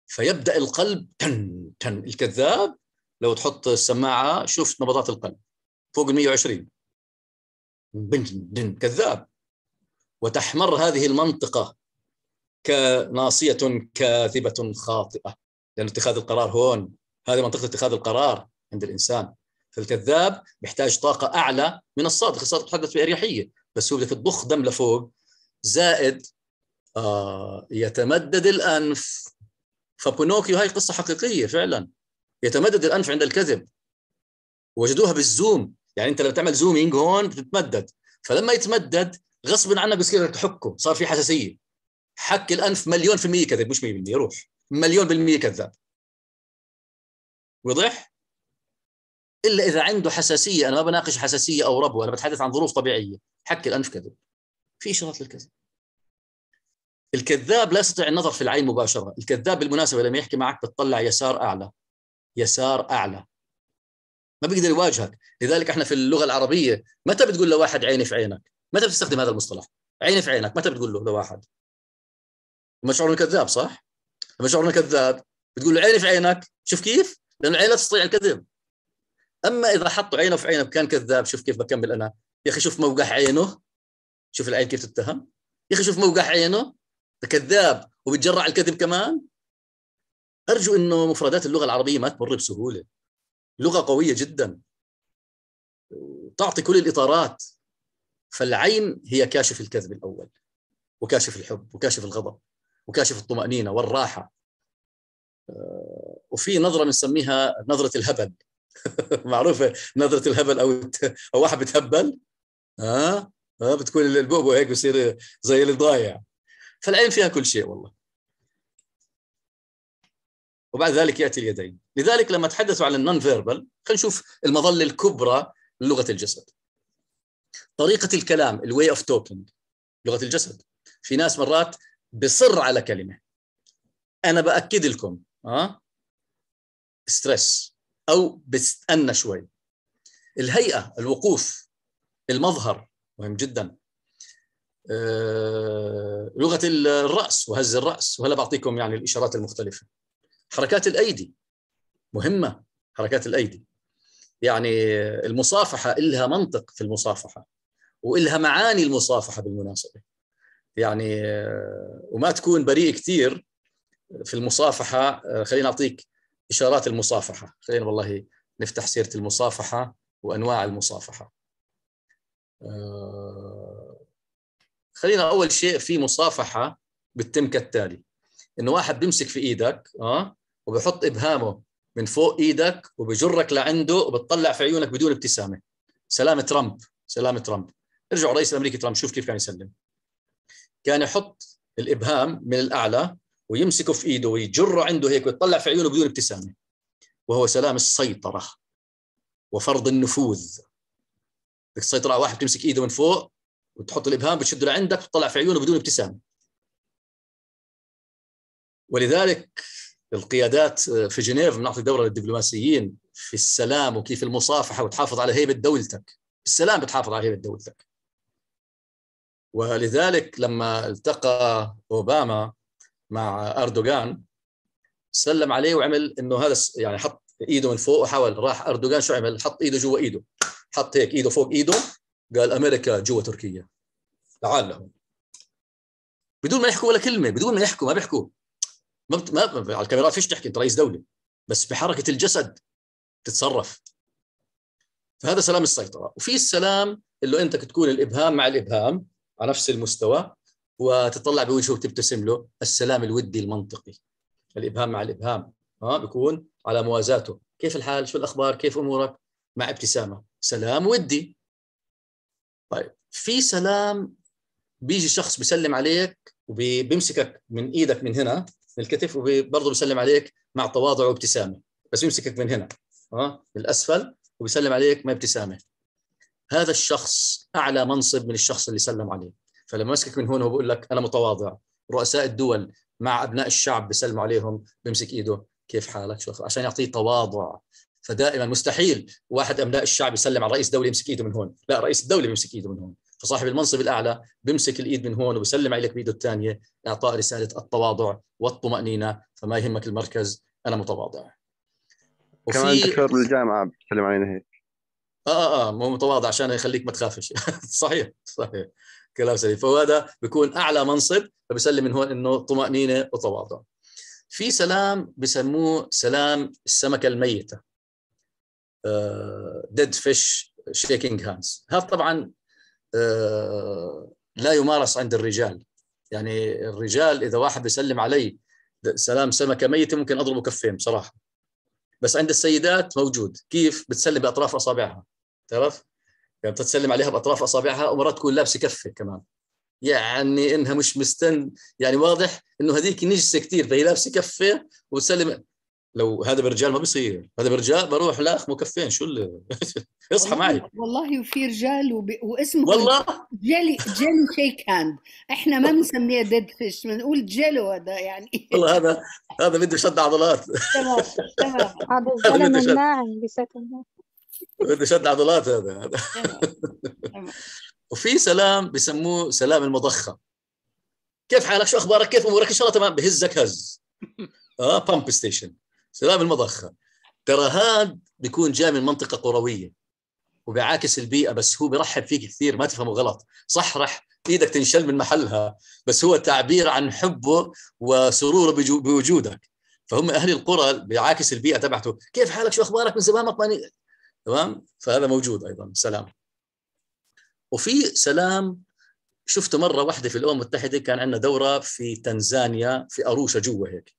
فيبدا القلب تن تن الكذاب لو تحط السماعه شوف نبضات القلب فوق ال 120 بن كذاب وتحمر هذه المنطقه كناصيه كاذبه خاطئه لان اتخاذ القرار هون هذه منطقه اتخاذ القرار عند الانسان فالكذاب بيحتاج طاقه اعلى من الصادق الصادق تحدث باريحيه بس هو بدك تضخ دم لفوق زائد آه يتمدد الانف فبونوكيو هاي قصه حقيقيه فعلا يتمدد الانف عند الكذب وجدوها بالزوم يعني انت لما تعمل زومينج هون بتتمدد فلما يتمدد غصب عنك بصير تحكه صار في حساسيه حك الانف مليون في المية كذب مش 100% روح مليون بالمية كذاب وضح؟ الا اذا عنده حساسيه انا ما بناقش حساسيه او ربو انا بتحدث عن ظروف طبيعيه حك الانف كذب في اشارات للكذب الكذاب لا يستطيع النظر في العين مباشره الكذاب بالمناسبه لما يحكي معك بتطلع يسار اعلى يسار اعلى ما بيقدر يواجهك لذلك احنا في اللغه العربيه متى بتقول لواحد عيني في عينك متى بتستخدم هذا المصطلح عيني في عينك متى بتقول له لواحد لما انه كذاب صح؟ لما انه كذاب بتقول له عيني في عينك شوف كيف؟ لأن العين لا تستطيع الكذب أما إذا حطوا عينه في عينه كان كذاب شوف كيف بكمل أنا يا أخي شوف موقع عينه شوف العين كيف تتهم يا أخي شوف موقع عينه كذاب وبتجرع على الكذب كمان أرجو أنه مفردات اللغة العربية ما تمر بسهولة لغة قوية جدا تعطي كل الإطارات فالعين هي كاشف الكذب الأول وكاشف الحب وكاشف الغضب وكاشف الطمأنينة والراحة آه، وفي نظرة بنسميها نظرة الهبل معروفة نظرة الهبل أو أو واحد بتهبل ها آه،, آه بتكون البؤبؤ هيك بصير زي اللي ضايع فالعين فيها كل شيء والله وبعد ذلك ياتي اليدين لذلك لما تحدثوا عن النون فيربال خلينا نشوف المظله الكبرى للغه الجسد طريقه الكلام الواي اوف توكينج لغه الجسد في ناس مرات بصر على كلمه انا باكد لكم اه ستريس او بستأنى شوي الهيئه الوقوف المظهر مهم جدا آه، لغه الراس وهز الراس وهلا بعطيكم يعني الاشارات المختلفه حركات الايدي مهمه حركات الايدي يعني المصافحه إلها منطق في المصافحه وإلها معاني المصافحه بالمناسبه يعني وما تكون بريء كثير في المصافحه آه، خلينا اعطيك اشارات المصافحه خلينا والله نفتح سيره المصافحه وانواع المصافحه آه، خلينا اول شيء في مصافحه بتتم كالتالي انه واحد بيمسك في ايدك اه وبحط ابهامه من فوق ايدك وبجرك لعنده وبتطلع في عيونك بدون ابتسامه سلام ترامب سلام ترامب ارجعوا رئيس الامريكي ترامب شوف كيف كان يسلم كان يحط الابهام من الاعلى ويمسكه في ايده ويجره عنده هيك ويطلع في عيونه بدون ابتسامه وهو سلام السيطره وفرض النفوذ بدك تسيطر على واحد بتمسك ايده من فوق وتحط الابهام بتشده لعندك بتطلع في عيونه بدون ابتسامه ولذلك القيادات في جنيف بنعطي دوره للدبلوماسيين في السلام وكيف المصافحه وتحافظ على هيبه دولتك السلام بتحافظ على هيبه دولتك ولذلك لما التقى اوباما مع اردوغان سلم عليه وعمل انه هذا يعني حط ايده من فوق وحاول راح اردوغان شو عمل؟ حط ايده جوا ايده حط هيك ايده فوق ايده قال امريكا جوا تركيا تعال لهم بدون ما يحكوا ولا كلمه بدون ما يحكوا ما بيحكوا ما, بت... ما على الكاميرات فيش تحكي انت رئيس دوله بس بحركه الجسد تتصرف فهذا سلام السيطره وفي السلام اللي انت تكون الابهام مع الابهام على نفس المستوى وتطلع بوجهه وتبتسم له السلام الودي المنطقي الابهام مع الابهام ها بيكون على موازاته كيف الحال شو الاخبار كيف امورك مع ابتسامه سلام ودي طيب في سلام بيجي شخص بيسلم عليك وبيمسكك من ايدك من هنا من الكتف وبرضه بيسلم عليك مع تواضع وابتسامه بس بيمسكك من هنا ها من الاسفل وبيسلم عليك ما ابتسامه هذا الشخص اعلى منصب من الشخص اللي سلم عليه فلما مسكك من هون هو بقول لك انا متواضع رؤساء الدول مع ابناء الشعب بسلموا عليهم بمسك ايده كيف حالك شو عشان يعطيه تواضع فدائما مستحيل واحد ابناء الشعب يسلم على رئيس دوله يمسك ايده من هون لا رئيس الدوله بيمسك ايده من هون فصاحب المنصب الاعلى بيمسك الايد من هون وبسلم عليك بايده الثانيه اعطاء رساله التواضع والطمانينه فما يهمك المركز انا متواضع وفي... كمان دكتور الجامعه بتسلم علينا هيك آه،, اه اه مو متواضع عشان يخليك ما تخافش صحيح صحيح كلام سليم فهذا بيكون اعلى منصب فبيسلم من هون انه طمانينه وتواضع في سلام بسموه سلام السمكه الميته ديد فيش شيكينج هاندز هذا طبعا آه، لا يمارس عند الرجال يعني الرجال اذا واحد بيسلم علي سلام سمكه ميته ممكن اضربه كفين بصراحه بس عند السيدات موجود كيف بتسلم باطراف اصابعها تعرف؟ يعني تسلم عليها باطراف اصابعها ومرات تكون لابسه كفه كمان يعني انها مش مستن يعني واضح انه هذيك نجسه كثير فهي لابسه كفه وتسلم لو هذا برجال ما بيصير هذا برجال بروح لاخ مكفين شو اللي اصحى معي والله وفي رجال وب... واسمه والله جيلي جيلي شيك هاند احنا ما بنسميه ديد فيش بنقول جيلو هذا يعني والله هذا هذا بده شد عضلات تمام تمام هذا الزلمه الناعم بشكل بده شد عضلات هذا وفي سلام بسموه سلام المضخه كيف حالك شو اخبارك كيف امورك ان شاء الله تمام بهزك هز اه بامب ستيشن سلام المضخه ترى هذا بيكون جاي من منطقه قرويه وبيعاكس البيئه بس هو بيرحب فيك كثير ما تفهمه غلط صح رح ايدك تنشل من محلها بس هو تعبير عن حبه وسروره بوجودك فهم اهل القرى بيعاكس البيئه تبعته كيف حالك شو اخبارك من زمان ما تمام فهذا موجود ايضا سلام وفي سلام شفته مره واحده في الامم المتحده كان عندنا دوره في تنزانيا في اروشا جوا هيك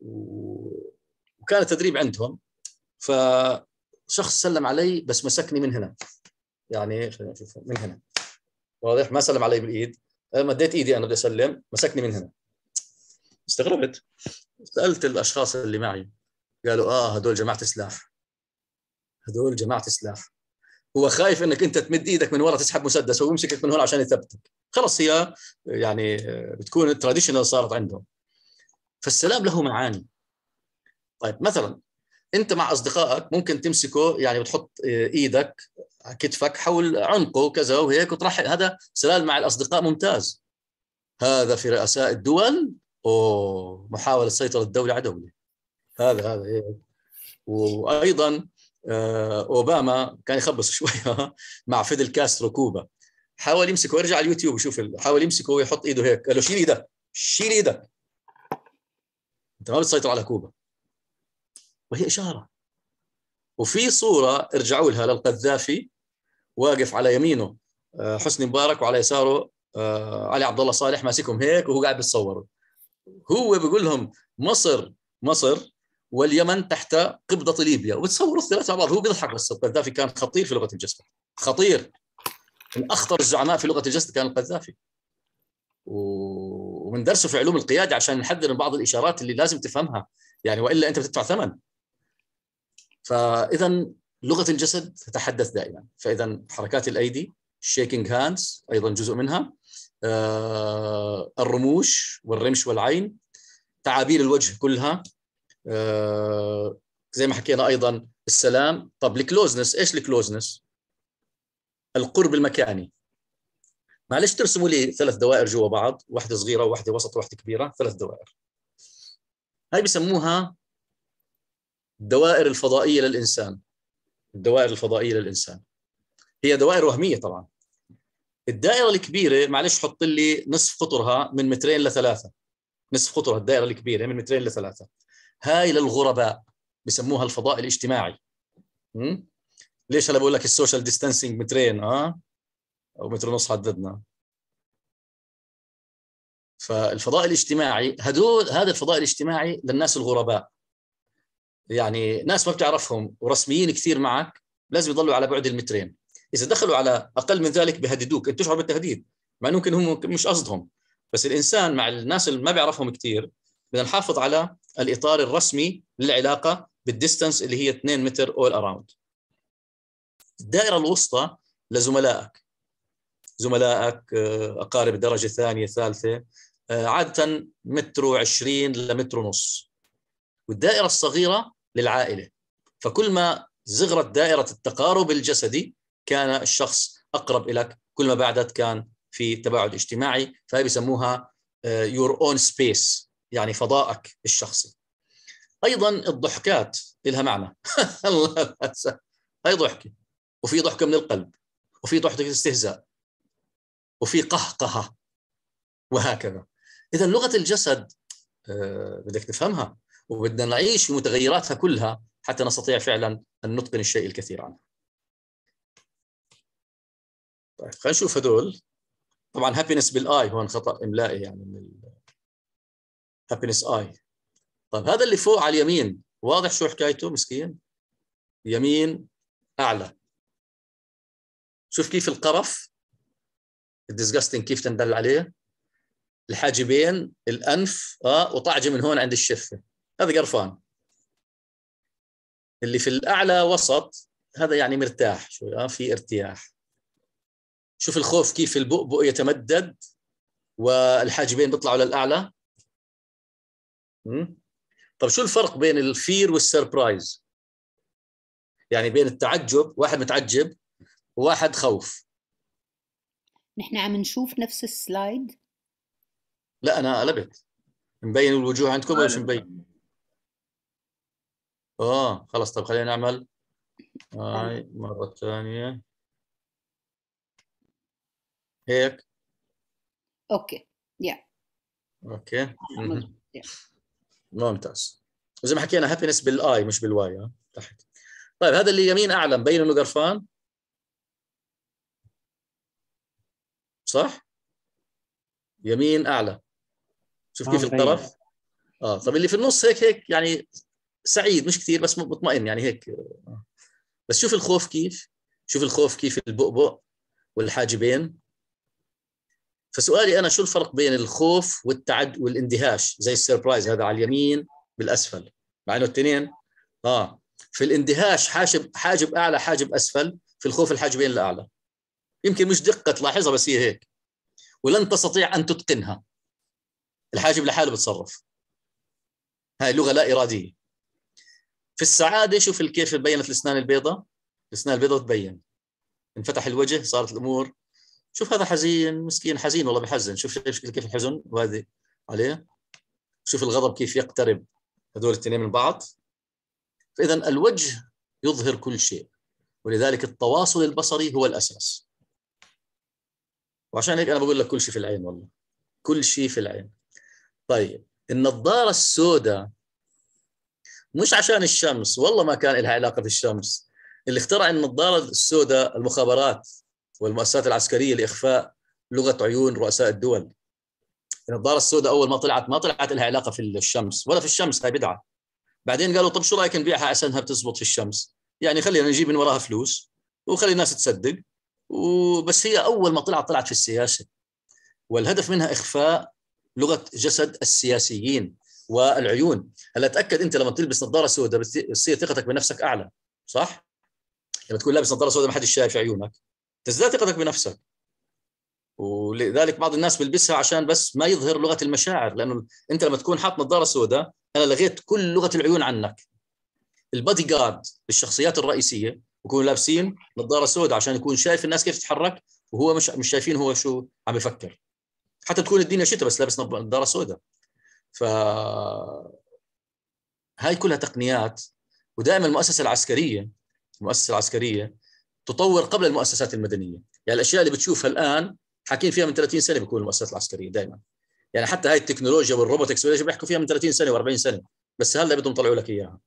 وكان تدريب عندهم فشخص سلم علي بس مسكني من هنا يعني خلينا نشوف من هنا واضح ما سلم علي بالايد مديت ايدي انا بدي اسلم مسكني من هنا استغربت سالت الاشخاص اللي معي قالوا اه هدول جماعه سلاح هذول جماعه سلاح هو خايف انك انت تمد ايدك من ورا تسحب مسدس ويمسكك من هون عشان يثبتك خلص هي يعني آه، بتكون تراديشنال صارت عندهم فالسلام له معاني طيب مثلا انت مع اصدقائك ممكن تمسكه يعني وتحط آه، ايدك على كتفك حول عنقه وكذا وهيك وترحل هذا سلام مع الاصدقاء ممتاز هذا في رؤساء الدول محاوله سيطرة الدولة على دولة هذا هذا هيك. وايضا آه، اوباما كان يخبص شوي مع فيدل كاسترو كوبا حاول يمسكه ويرجع على اليوتيوب وشوف حاول يمسكه ويحط ايده هيك قال له شيل ايدك شيل ايدك انت ما بتسيطر على كوبا وهي اشاره وفي صوره ارجعوا لها للقذافي واقف على يمينه آه، حسني مبارك وعلى يساره آه، علي عبد الله صالح ماسكهم هيك وهو قاعد بيتصور هو بيقول لهم مصر مصر واليمن تحت قبضه ليبيا وتصوروا الثلاثه مع بعض هو بيضحك بس القذافي كان خطير في لغه الجسد خطير من اخطر الزعماء في لغه الجسد كان القذافي ومن درسه في علوم القياده عشان نحذر من بعض الاشارات اللي لازم تفهمها يعني والا انت بتدفع ثمن فاذا لغه الجسد تتحدث دائما فاذا حركات الايدي shaking هاندز ايضا جزء منها آه، الرموش والرمش والعين تعابير الوجه كلها آه، زي ما حكينا ايضا السلام طب الكلوزنس ايش الكلوزنس القرب المكاني معلش ترسموا لي ثلاث دوائر جوا بعض واحده صغيره وواحده وسط وواحده كبيره ثلاث دوائر هاي بسموها الدوائر الفضائيه للانسان الدوائر الفضائيه للانسان هي دوائر وهميه طبعا الدائره الكبيره معلش حط لي نصف قطرها من مترين لثلاثه نصف قطرها الدائره الكبيره من مترين لثلاثه هاي للغرباء بسموها الفضاء الاجتماعي م? ليش هلا بقول لك السوشيال ديستانسينج مترين اه او متر ونص حددنا فالفضاء الاجتماعي هدول هذا الفضاء الاجتماعي للناس الغرباء يعني ناس ما بتعرفهم ورسميين كثير معك لازم يضلوا على بعد المترين اذا دخلوا على اقل من ذلك بهددوك انت تشعر بالتهديد مع انه ممكن هم مش قصدهم بس الانسان مع الناس اللي ما بيعرفهم كثير بدنا نحافظ على الاطار الرسمي للعلاقه بالديستنس اللي هي 2 متر اول اراوند الدائره الوسطى لزملائك زملائك آه، اقارب درجه ثانيه ثالثه آه، عاده متر و20 لمتر ونص والدائره الصغيره للعائله فكل ما زغرت دائره التقارب الجسدي كان الشخص اقرب لك كل ما بعدت كان في تباعد اجتماعي فهي بسموها يور اون سبيس يعني فضائك الشخصي ايضا الضحكات لها معنى هاي ضحكه وفي ضحكه من القلب وفي ضحكه استهزاء وفي قهقهه وهكذا اذا لغه الجسد آه، بدك تفهمها وبدنا نعيش في متغيراتها كلها حتى نستطيع فعلا ان نتقن الشيء الكثير عنها طيب خلينا نشوف هدول طبعا هابينس بالاي هون خطا املائي يعني من هابينس اي طيب هذا اللي فوق على اليمين واضح شو حكايته مسكين يمين اعلى شوف كيف القرف الديسجاستنج كيف تندل عليه الحاجبين الانف اه وطعجه من هون عند الشفه هذا قرفان اللي في الاعلى وسط هذا يعني مرتاح شوي اه في ارتياح شوف الخوف كيف البؤبؤ يتمدد والحاجبين بيطلعوا للاعلى طب شو الفرق بين الفير والسربرايز يعني بين التعجب واحد متعجب وواحد خوف نحن عم نشوف نفس السلايد لا انا قلبت مبين الوجوه عندكم ولا مش مبين اه خلص طب خلينا نعمل طيب. هاي مره ثانيه هيك اوكي يا اوكي ممتاز وزي ما حكينا هابينس بالاي مش بالواي تحت طيب هذا اللي يمين اعلى مبين انه قرفان صح يمين اعلى شوف كيف آه، الطرف اه طب اللي في النص هيك هيك يعني سعيد مش كثير بس مطمئن يعني هيك آه. بس شوف الخوف كيف شوف الخوف كيف البؤبؤ والحاجبين فسؤالي انا شو الفرق بين الخوف والتعد والاندهاش زي السربرايز هذا على اليمين بالاسفل مع انه الاثنين اه في الاندهاش حاجب حاجب اعلى حاجب اسفل في الخوف الحاجبين الاعلى يمكن مش دقه تلاحظها بس هي هيك ولن تستطيع ان تتقنها الحاجب لحاله بتصرف هاي لغه لا اراديه في السعاده شوف الكيف بينت الاسنان البيضاء الاسنان البيضاء تبين انفتح الوجه صارت الامور شوف هذا حزين مسكين حزين والله بحزن شوف كيف الحزن وهذه عليه شوف الغضب كيف يقترب هذول الاثنين من بعض فاذا الوجه يظهر كل شيء ولذلك التواصل البصري هو الاساس وعشان هيك انا بقول لك كل شيء في العين والله كل شيء في العين طيب النظاره السوداء مش عشان الشمس والله ما كان لها علاقه بالشمس اللي اخترع النظاره السوداء المخابرات والمؤسسات العسكريه لاخفاء لغه عيون رؤساء الدول يعني النظاره السوداء اول ما طلعت ما طلعت لها علاقه في الشمس ولا في الشمس هاي بدعه بعدين قالوا طب شو رايك نبيعها عشانها انها بتزبط في الشمس يعني خلينا نجيب من وراها فلوس وخلي الناس تصدق وبس هي اول ما طلعت طلعت في السياسه والهدف منها اخفاء لغه جسد السياسيين والعيون هلا تاكد انت لما تلبس نظاره سوداء بتصير ثقتك بنفسك اعلى صح لما تكون لابس نظاره سوداء ما حدش شايف عيونك تزداد ثقتك بنفسك ولذلك بعض الناس بيلبسها عشان بس ما يظهر لغه المشاعر لانه انت لما تكون حاط نظاره سوداء انا لغيت كل لغه العيون عنك البادي جارد للشخصيات الرئيسيه بكونوا لابسين نظاره سوداء عشان يكون شايف الناس كيف تتحرك وهو مش مش شايفين هو شو عم يفكر حتى تكون الدنيا شتاء بس لابس نظاره سوداء ف هاي كلها تقنيات ودائما المؤسسه العسكريه المؤسسه العسكريه تطور قبل المؤسسات المدنيه يعني الاشياء اللي بتشوفها الان حاكين فيها من 30 سنه بيكون المؤسسات العسكريه دائما يعني حتى هاي التكنولوجيا والروبوتكس بيحكوا فيها من 30 سنه و40 سنه بس هلا بدهم يطلعوا لك اياها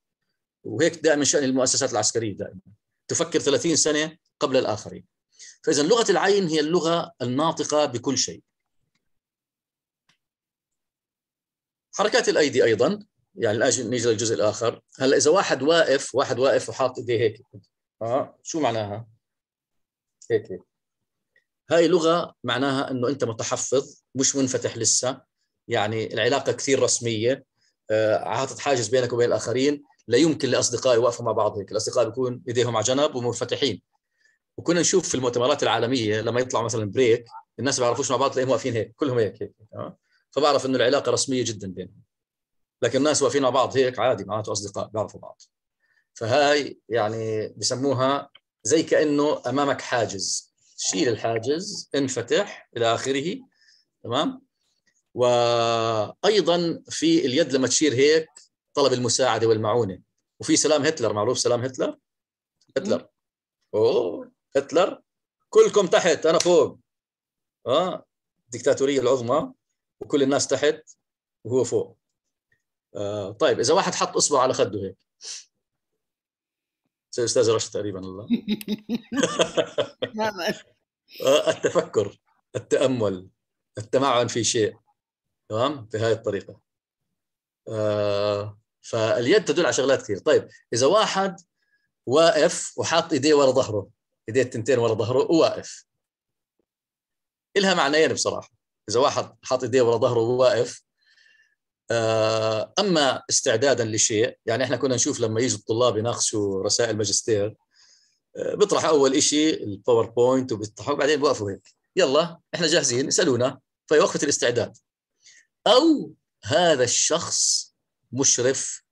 وهيك دائما شان المؤسسات العسكريه دائما تفكر 30 سنه قبل الاخرين فاذا لغه العين هي اللغه الناطقه بكل شيء حركات الايدي ايضا يعني نيجي للجزء الاخر هلا اذا واحد واقف واحد واقف وحاط ايديه هيك اه شو معناها؟ هيك هيك هاي لغه معناها انه انت متحفظ مش منفتح لسه يعني العلاقه كثير رسميه آه، عاطت حاجز بينك وبين الاخرين لا يمكن لاصدقاء يوقفوا مع بعض هيك الاصدقاء بيكون ايديهم على جنب ومنفتحين وكنا نشوف في المؤتمرات العالميه لما يطلعوا مثلا بريك الناس ما بيعرفوش مع بعض تلاقيهم واقفين هيك كلهم هيك هيك فبعرف انه العلاقه رسميه جدا بينهم لكن الناس واقفين مع بعض هيك عادي معناته اصدقاء بيعرفوا بعض فهاي يعني بسموها زي كانه امامك حاجز شيل الحاجز انفتح الى اخره تمام وايضا في اليد لما تشير هيك طلب المساعده والمعونه وفي سلام هتلر معروف سلام هتلر هتلر اوه هتلر كلكم تحت انا فوق اه الدكتاتوريه العظمى وكل الناس تحت وهو فوق آه طيب اذا واحد حط اصبعه على خده هيك استاذ رشد تقريبا الله آه، التفكر التامل التمعن في شيء تمام بهذه الطريقه آه فاليد تدل على شغلات كثير طيب اذا واحد واقف وحاط ايديه ورا ظهره ايديه التنتين ورا ظهره وواقف إلها معنيين بصراحه اذا واحد حاط ايديه ورا ظهره وواقف آه، اما استعدادا لشيء يعني احنا كنا نشوف لما يجي الطلاب يناقشوا رسائل ماجستير آه، بيطرح اول شيء الباوربوينت وبيطرحوا بعدين بوقفوا هيك يلا احنا جاهزين اسالونا في وقفه الاستعداد او هذا الشخص مشرف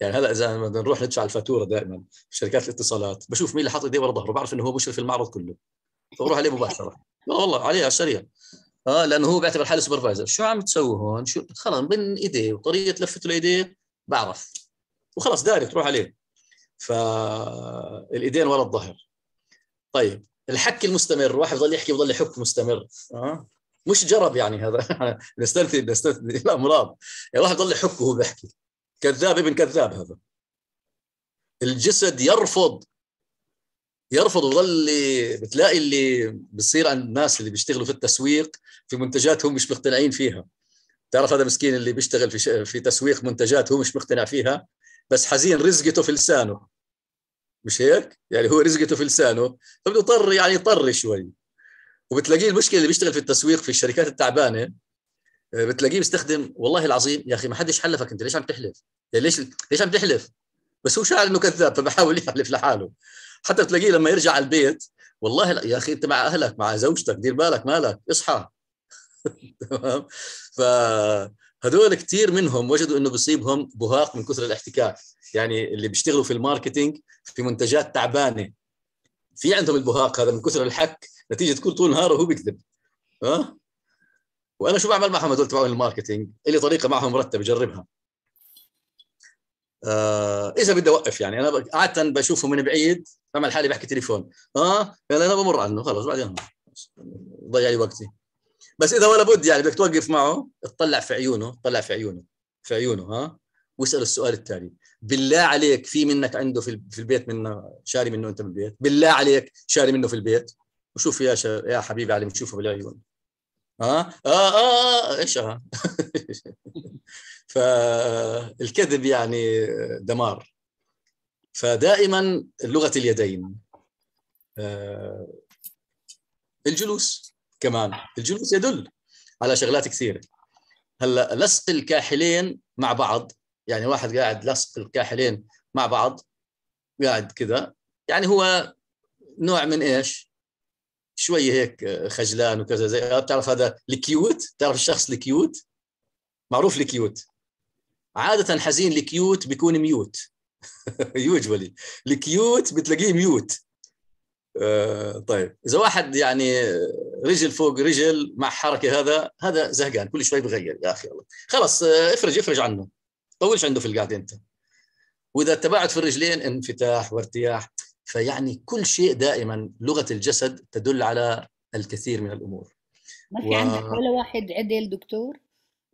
يعني هلا اذا بدنا نروح ندفع الفاتوره دائما في شركات الاتصالات بشوف مين اللي حاط ايديه ورا ظهره بعرف انه هو مشرف المعرض كله فبروح عليه مباشره لا والله عليه على السريع اه لانه هو بيعتبر حاله سوبرفايزر شو عم تسوي هون شو خلص من ايديه وطريقه لفته لايديه بعرف وخلص داري تروح عليه فالايدين ورا الظهر طيب الحكي المستمر واحد بضل يحكي بضل يحك مستمر اه مش جرب يعني هذا نستثني نستثني الامراض يعني واحد بضل يحك وهو بيحكي كذاب ابن كذاب هذا الجسد يرفض يرفض ويظل بتلاقي اللي بصير عند الناس اللي بيشتغلوا في التسويق في منتجات هم مش مقتنعين فيها تعرف هذا مسكين اللي بيشتغل في في تسويق منتجات هو مش مقتنع فيها بس حزين رزقته في لسانه مش هيك؟ يعني هو رزقته في لسانه فبده يضطر يعني يطر شوي وبتلاقيه المشكله اللي بيشتغل في التسويق في الشركات التعبانه آه، بتلاقيه بيستخدم والله العظيم يا اخي ما حدش حلفك انت ليش عم تحلف؟ يعني ليش ليش عم تحلف؟ بس هو شاعر انه كذاب فبحاول يحلف لحاله حتى تلاقيه لما يرجع البيت والله يا اخي انت مع اهلك مع زوجتك دير بالك مالك اصحى تمام فهذول كثير منهم وجدوا انه بيصيبهم بهاق من كثر الاحتكاك يعني اللي بيشتغلوا في الماركتينج في منتجات تعبانه في عندهم البهاق هذا من كثر الحك نتيجه كل طول النهار وهو بيكذب ها وانا شو بعمل معهم هذول تبعون الماركتينج اللي طريقه معهم مرتبه جربها آه اذا بدي اوقف يعني انا عاده بشوفهم من بعيد بعمل حالي بحكي تليفون اه يلا انا بمر عنه خلص بعدين ضيع لي وقتي بس اذا ولا بد يعني بدك توقف معه اطلع في عيونه اطلع في عيونه في عيونه ها واسال السؤال التالي بالله عليك في منك عنده في البيت منا شاري منه انت بالبيت بالله عليك شاري منه في البيت وشوف يا يا حبيبي علي شوفه بالعيون ها اه اه, آه, آه، ايش اه فالكذب يعني دمار فدائما لغه اليدين آه، الجلوس كمان الجلوس يدل على شغلات كثيره هلا لصق الكاحلين مع بعض يعني واحد قاعد لصق الكاحلين مع بعض قاعد كذا يعني هو نوع من ايش شويه هيك خجلان وكذا زي آه، بتعرف هذا الكيوت بتعرف الشخص الكيوت معروف الكيوت عاده حزين الكيوت بيكون ميوت يوجوالي الكيوت بتلاقيه ميوت آه، طيب اذا واحد يعني رجل فوق رجل مع حركه هذا هذا زهقان كل شوي بغير يا اخي الله خلص آه، افرج افرج عنه طولش عنده في القعده انت واذا تباعد في الرجلين انفتاح وارتياح فيعني كل شيء دائما لغه الجسد تدل على الكثير من الامور ما في و... عندك ولا واحد عدل دكتور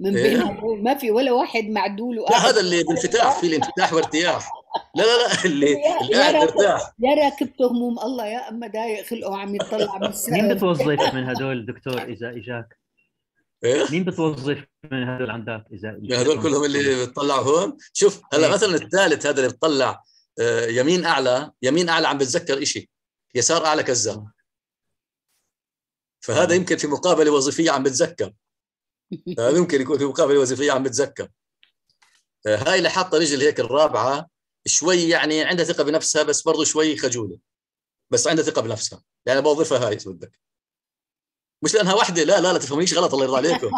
من إيه؟ بينهم إيه؟ ما في ولا واحد معدول لا هذا اللي بانفتاح في الانفتاح وارتياح لا لا لا اللي قاعد مرتاح يا راكبته هموم الله يا اما دايق خلقه عم يطلع من مين بتوظف من هدول دكتور اذا اجاك؟ إيه؟ مين بتوظف من هدول عندك اذا هدول كلهم اللي بتطلعوا هون شوف هلا إيه. مثلا الثالث هذا اللي بتطلع آه، يمين اعلى يمين اعلى عم بتذكر شيء يسار اعلى كذاب فهذا آه. يمكن في مقابله وظيفيه عم بتذكر هذا يمكن يكون في مقابله وظيفيه عم بتذكر آه، هاي اللي حاطه رجل هيك الرابعه شوي يعني عندها ثقه بنفسها بس برضه شوي خجوله بس عندها ثقه بنفسها يعني بوظفها هاي بدك مش لانها وحده لا لا لا تفهمنيش غلط الله يرضى عليكم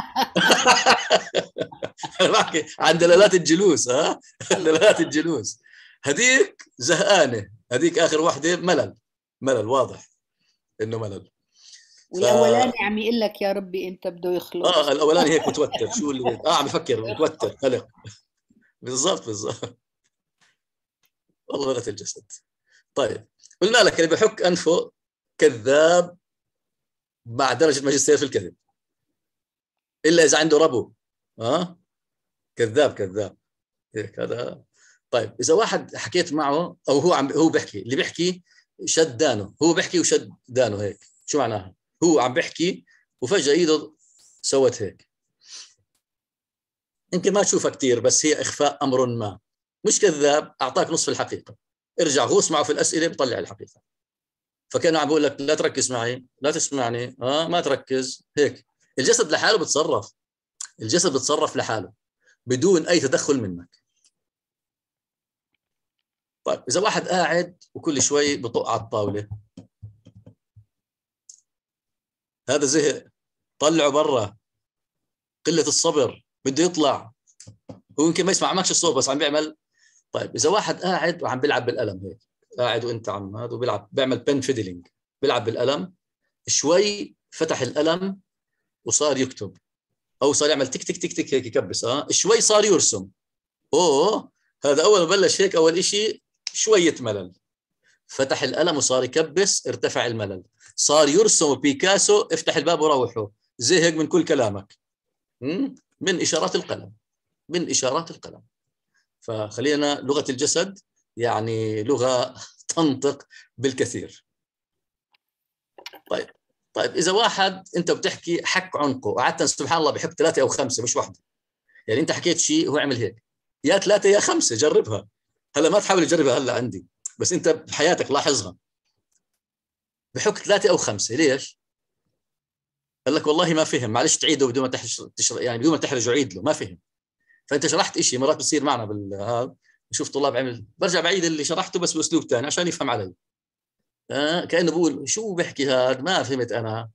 انا بحكي عن دلالات الجلوس ها دلالات الجلوس هذيك زهقانه هذيك اخر وحده ملل ملل واضح انه ملل والاولاني ف... عم يقول لك يا ربي انت بده يخلص اه الاولاني هيك متوتر شو اللي اه عم بفكر متوتر قلق بالضبط بالضبط والله لغه الجسد طيب قلنا لك اللي بحك انفه كذاب مع درجه ماجستير في الكذب الا اذا عنده ربو ها كذاب كذاب هيك إيه، هذا طيب اذا واحد حكيت معه او هو عم هو بيحكي اللي بيحكي شد دانه هو بيحكي وشد دانه هيك شو معناها هو عم بيحكي وفجاه ايده سوت هيك يمكن ما تشوفها كثير بس هي اخفاء امر ما مش كذاب اعطاك نصف الحقيقه ارجع غوص معه في الاسئله بطلع الحقيقه فكان عم بقول لك لا تركز معي لا تسمعني اه ما تركز هيك الجسد لحاله بتصرف الجسد بتصرف لحاله بدون اي تدخل منك طيب اذا واحد قاعد وكل شوي بطق على الطاوله هذا زهق طلعه برا قله الصبر بده يطلع هو يمكن ما يسمع معكش الصوت بس عم بيعمل طيب اذا واحد قاعد وعم بيلعب بالقلم هيك قاعد وانت عم هذا وبيلعب بيعمل بن فيدلينج بيلعب بالقلم شوي فتح القلم وصار يكتب او صار يعمل تك تك تك تك هيك يكبس اه شوي صار يرسم اوه هذا اول ما بلش هيك اول شيء شويه ملل فتح القلم وصار يكبس ارتفع الملل صار يرسم بيكاسو افتح الباب وروحه زهق من كل كلامك من اشارات القلم من اشارات القلم فخلينا لغه الجسد يعني لغه تنطق بالكثير طيب طيب اذا واحد انت بتحكي حك عنقه عاده سبحان الله بحب ثلاثه او خمسه مش واحده يعني انت حكيت شيء هو عمل هيك يا ثلاثه يا خمسه جربها هلا ما تحاول تجربها هلا عندي بس انت بحياتك لاحظها بحك ثلاثه او خمسه ليش؟ قال لك والله ما فهم معلش تعيده بدون ما تحرج يعني بدون ما تحرج عيد له ما فهم فانت شرحت شيء مرات بتصير معنا بالهاب نشوف طلاب عمل برجع بعيد اللي شرحته بس باسلوب ثاني عشان يفهم علي آه كانه بقول شو بحكي هذا ما فهمت انا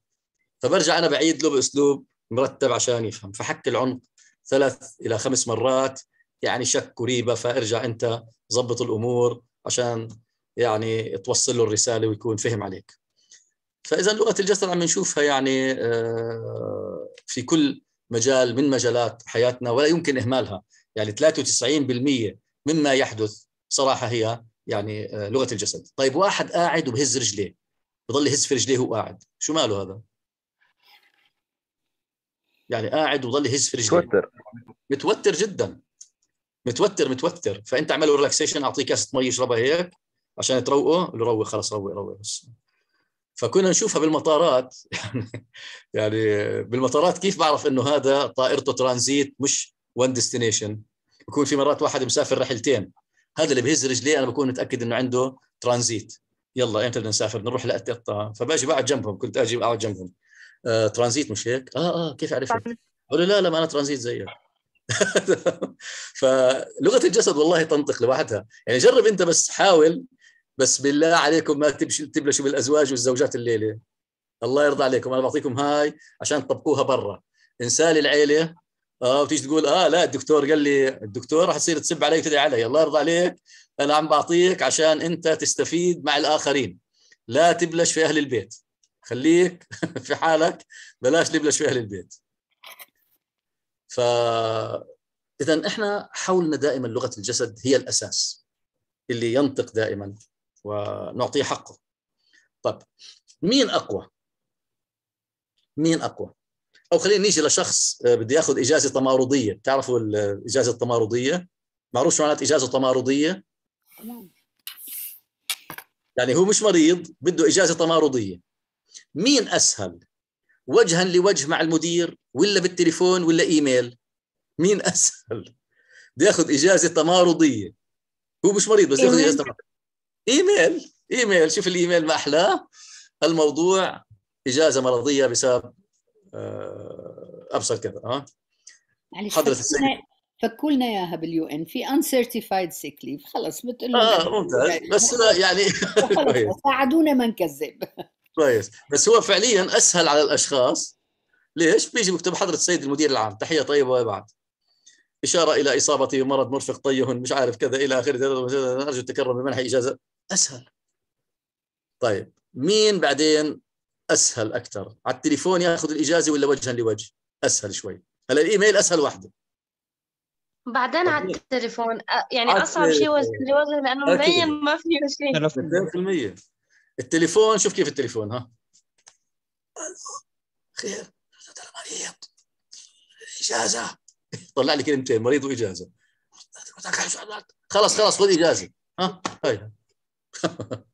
فبرجع انا بعيد له باسلوب مرتب عشان يفهم فحك العمق ثلاث الى خمس مرات يعني شك وريبه فارجع انت ظبط الامور عشان يعني توصل له الرساله ويكون فهم عليك. فاذا لغه الجسد عم نشوفها يعني آه، في كل مجال من مجالات حياتنا ولا يمكن اهمالها يعني 93% مما يحدث صراحه هي يعني آه، لغه الجسد طيب واحد قاعد وبهز رجليه بضل يهز في رجليه وهو قاعد شو ماله هذا يعني قاعد وضل يهز في رجليه متوتر متوتر جدا متوتر متوتر فانت اعمل ريلاكسيشن اعطيه كاسه مي يشربها هيك عشان تروقه له روق خلص روق روق بس فكنا نشوفها بالمطارات يعني يعني بالمطارات كيف بعرف انه هذا طائرته ترانزيت مش وان ديستنيشن بكون في مرات واحد مسافر رحلتين هذا اللي بهز رجليه انا بكون متاكد انه عنده ترانزيت يلا امتى بدنا نسافر نروح لاتقطع فباجي بقعد جنبهم كنت اجي بقعد جنبهم آه، ترانزيت مش هيك اه اه كيف عرفت قالوا لا لا ما انا ترانزيت زيك فلغه الجسد والله تنطق لوحدها يعني جرب انت بس حاول بس بالله عليكم ما تبش تبلشوا بالازواج والزوجات الليله الله يرضى عليكم انا بعطيكم هاي عشان تطبقوها برا انسالي العيله اه وتيجي تقول اه لا الدكتور قال لي الدكتور راح تصير تسب علي وتدعي علي الله يرضى عليك انا عم بعطيك عشان انت تستفيد مع الاخرين لا تبلش في اهل البيت خليك في حالك بلاش تبلش في اهل البيت ف اذا احنا حولنا دائما لغه الجسد هي الاساس اللي ينطق دائما ونعطيه حقه طب مين اقوى مين اقوى او خلينا نيجي لشخص آه، بده ياخذ اجازه تمارضيه بتعرفوا الاجازه التمارضيه معروف شو معنات اجازه تمارضيه يعني هو مش مريض بده اجازه تمارضيه مين اسهل وجها لوجه مع المدير ولا بالتليفون ولا ايميل مين اسهل بده ياخذ اجازه تمارضيه هو مش مريض بس ياخذ اجازه تمارضيه ايميل ايميل شوف الايميل ما احلاه الموضوع اجازه مرضيه بسبب آه، ابصر كذا اه معلش حضرة السيد فكوا لنا اياها باليو ان في uncertified سيك ليف خلص بتقول اه ممتاز يعني بس يعني ساعدونا ما نكذب كويس بس هو فعليا اسهل على الاشخاص ليش؟ بيجي بكتب حضرة السيد المدير العام تحية طيبة بعد إشارة إلى إصابتي بمرض مرفق طيه مش عارف كذا إلى آخره أرجو التكرم بمنح إجازة اسهل طيب مين بعدين اسهل اكثر على التليفون ياخذ الاجازه ولا وجها لوجه اسهل شوي هلا الايميل اسهل وحده بعدين على طيب. التليفون يعني اصعب شيء وجه لوجه لانه مبين ما فيه شيء 100% التليفون شوف كيف التليفون ها خير مريض اجازه طلع لي كلمتين مريض واجازه خلص خلص خذ اجازه ها هاي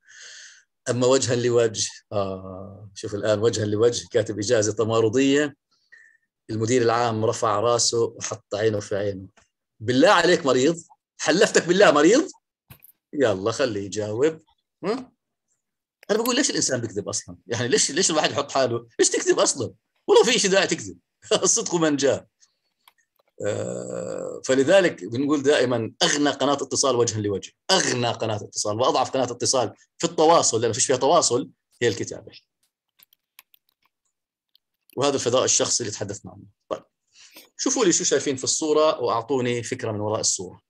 اما وجها لوجه آه شوف الان وجها لوجه كاتب اجازه تمارضيه المدير العام رفع راسه وحط عينه في عينه بالله عليك مريض حلفتك بالله مريض يلا خليه يجاوب انا بقول ليش الانسان بيكذب اصلا يعني ليش ليش الواحد يحط حاله ليش تكذب اصلا والله في شيء داعي تكذب الصدق من جاء آه، فلذلك بنقول دائما اغنى قناه اتصال وجها لوجه، اغنى قناه اتصال واضعف قناه اتصال في التواصل لان ما فيش فيها تواصل هي الكتابه. وهذا الفضاء الشخصي اللي تحدثنا عنه. طيب شوفوا لي شو شايفين في الصوره واعطوني فكره من وراء الصوره.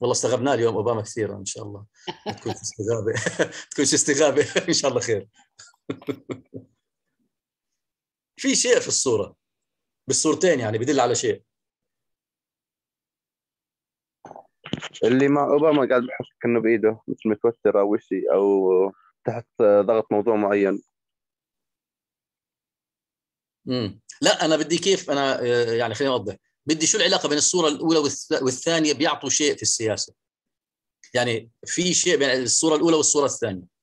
والله استغبناه اليوم اوباما كثير ان شاء الله تكون استغابه تكون استغابه ان شاء الله خير. في شيء في الصوره بالصورتين يعني بدل على شيء اللي مع اوباما قاعد بحس كانه بايده مش متوتر او شيء او تحت ضغط موضوع معين امم لا انا بدي كيف انا آه، يعني خليني اوضح بدي شو العلاقه بين الصوره الاولى والثانيه بيعطوا شيء في السياسه يعني في شيء بين الصوره الاولى والصوره الثانيه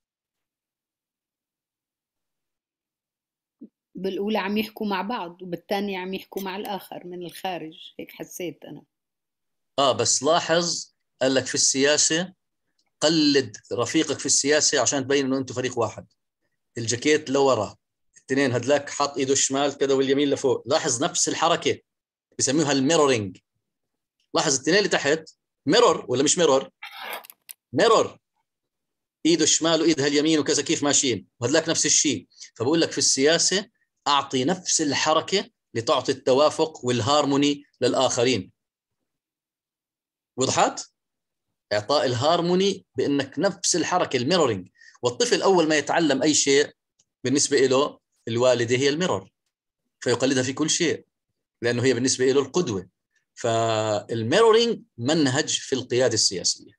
بالأولى عم يحكوا مع بعض وبالثانية عم يحكوا مع الآخر من الخارج هيك حسيت أنا آه بس لاحظ قال لك في السياسة قلد رفيقك في السياسة عشان تبين أنه أنتم فريق واحد الجاكيت لورا الاثنين هدلاك حاط ايده الشمال كذا واليمين لفوق لاحظ نفس الحركة بسموها الميرورينج لاحظ الاثنين اللي تحت ميرور ولا مش ميرور ميرور ايده الشمال وايدها اليمين وكذا كيف ماشيين وهدلاك نفس الشيء فبقول لك في السياسه اعطي نفس الحركه لتعطي التوافق والهارموني للاخرين وضحت اعطاء الهارموني بانك نفس الحركه الميرورينج والطفل اول ما يتعلم اي شيء بالنسبه له الوالده هي الميرور فيقلدها في كل شيء لانه هي بالنسبه له القدوه فالميرورينج منهج في القياده السياسيه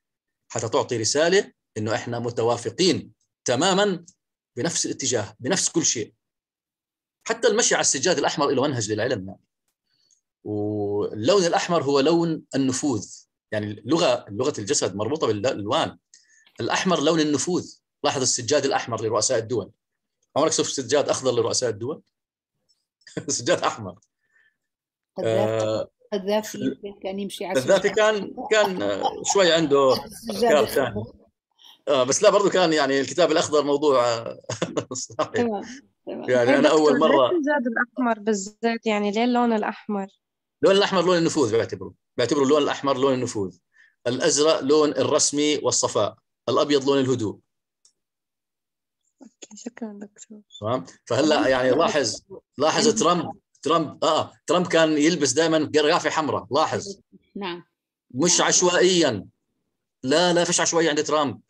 حتى تعطي رساله انه احنا متوافقين تماما بنفس الاتجاه بنفس كل شيء حتى المشي على السجاد الاحمر له منهج للعلم يعني واللون الاحمر هو لون النفوذ يعني لغه لغه الجسد مربوطه بالالوان الاحمر لون النفوذ لاحظ السجاد الاحمر لرؤساء الدول عمرك شفت سجاد اخضر لرؤساء الدول؟ سجاد احمر قذافي آه كان يمشي على كان كان شوي عنده افكار ثانيه آه بس لا برضه كان يعني الكتاب الاخضر موضوع آه، صحيح يعني طيب، انا اول مره الزاد الاحمر بالذات يعني ليه اللون الاحمر؟ اللون الاحمر لون النفوذ بعتبره بعتبره اللون الاحمر لون النفوذ الازرق لون الرسمي والصفاء الابيض لون الهدوء شكرا دكتور تمام فهلا طيب، يعني لاحظ لاحظ ترامب ترامب اه ترامب كان يلبس دائما قرافه حمراء لاحظ نعم مش نعم. عشوائيا لا لا فيش عشوائيه عند ترامب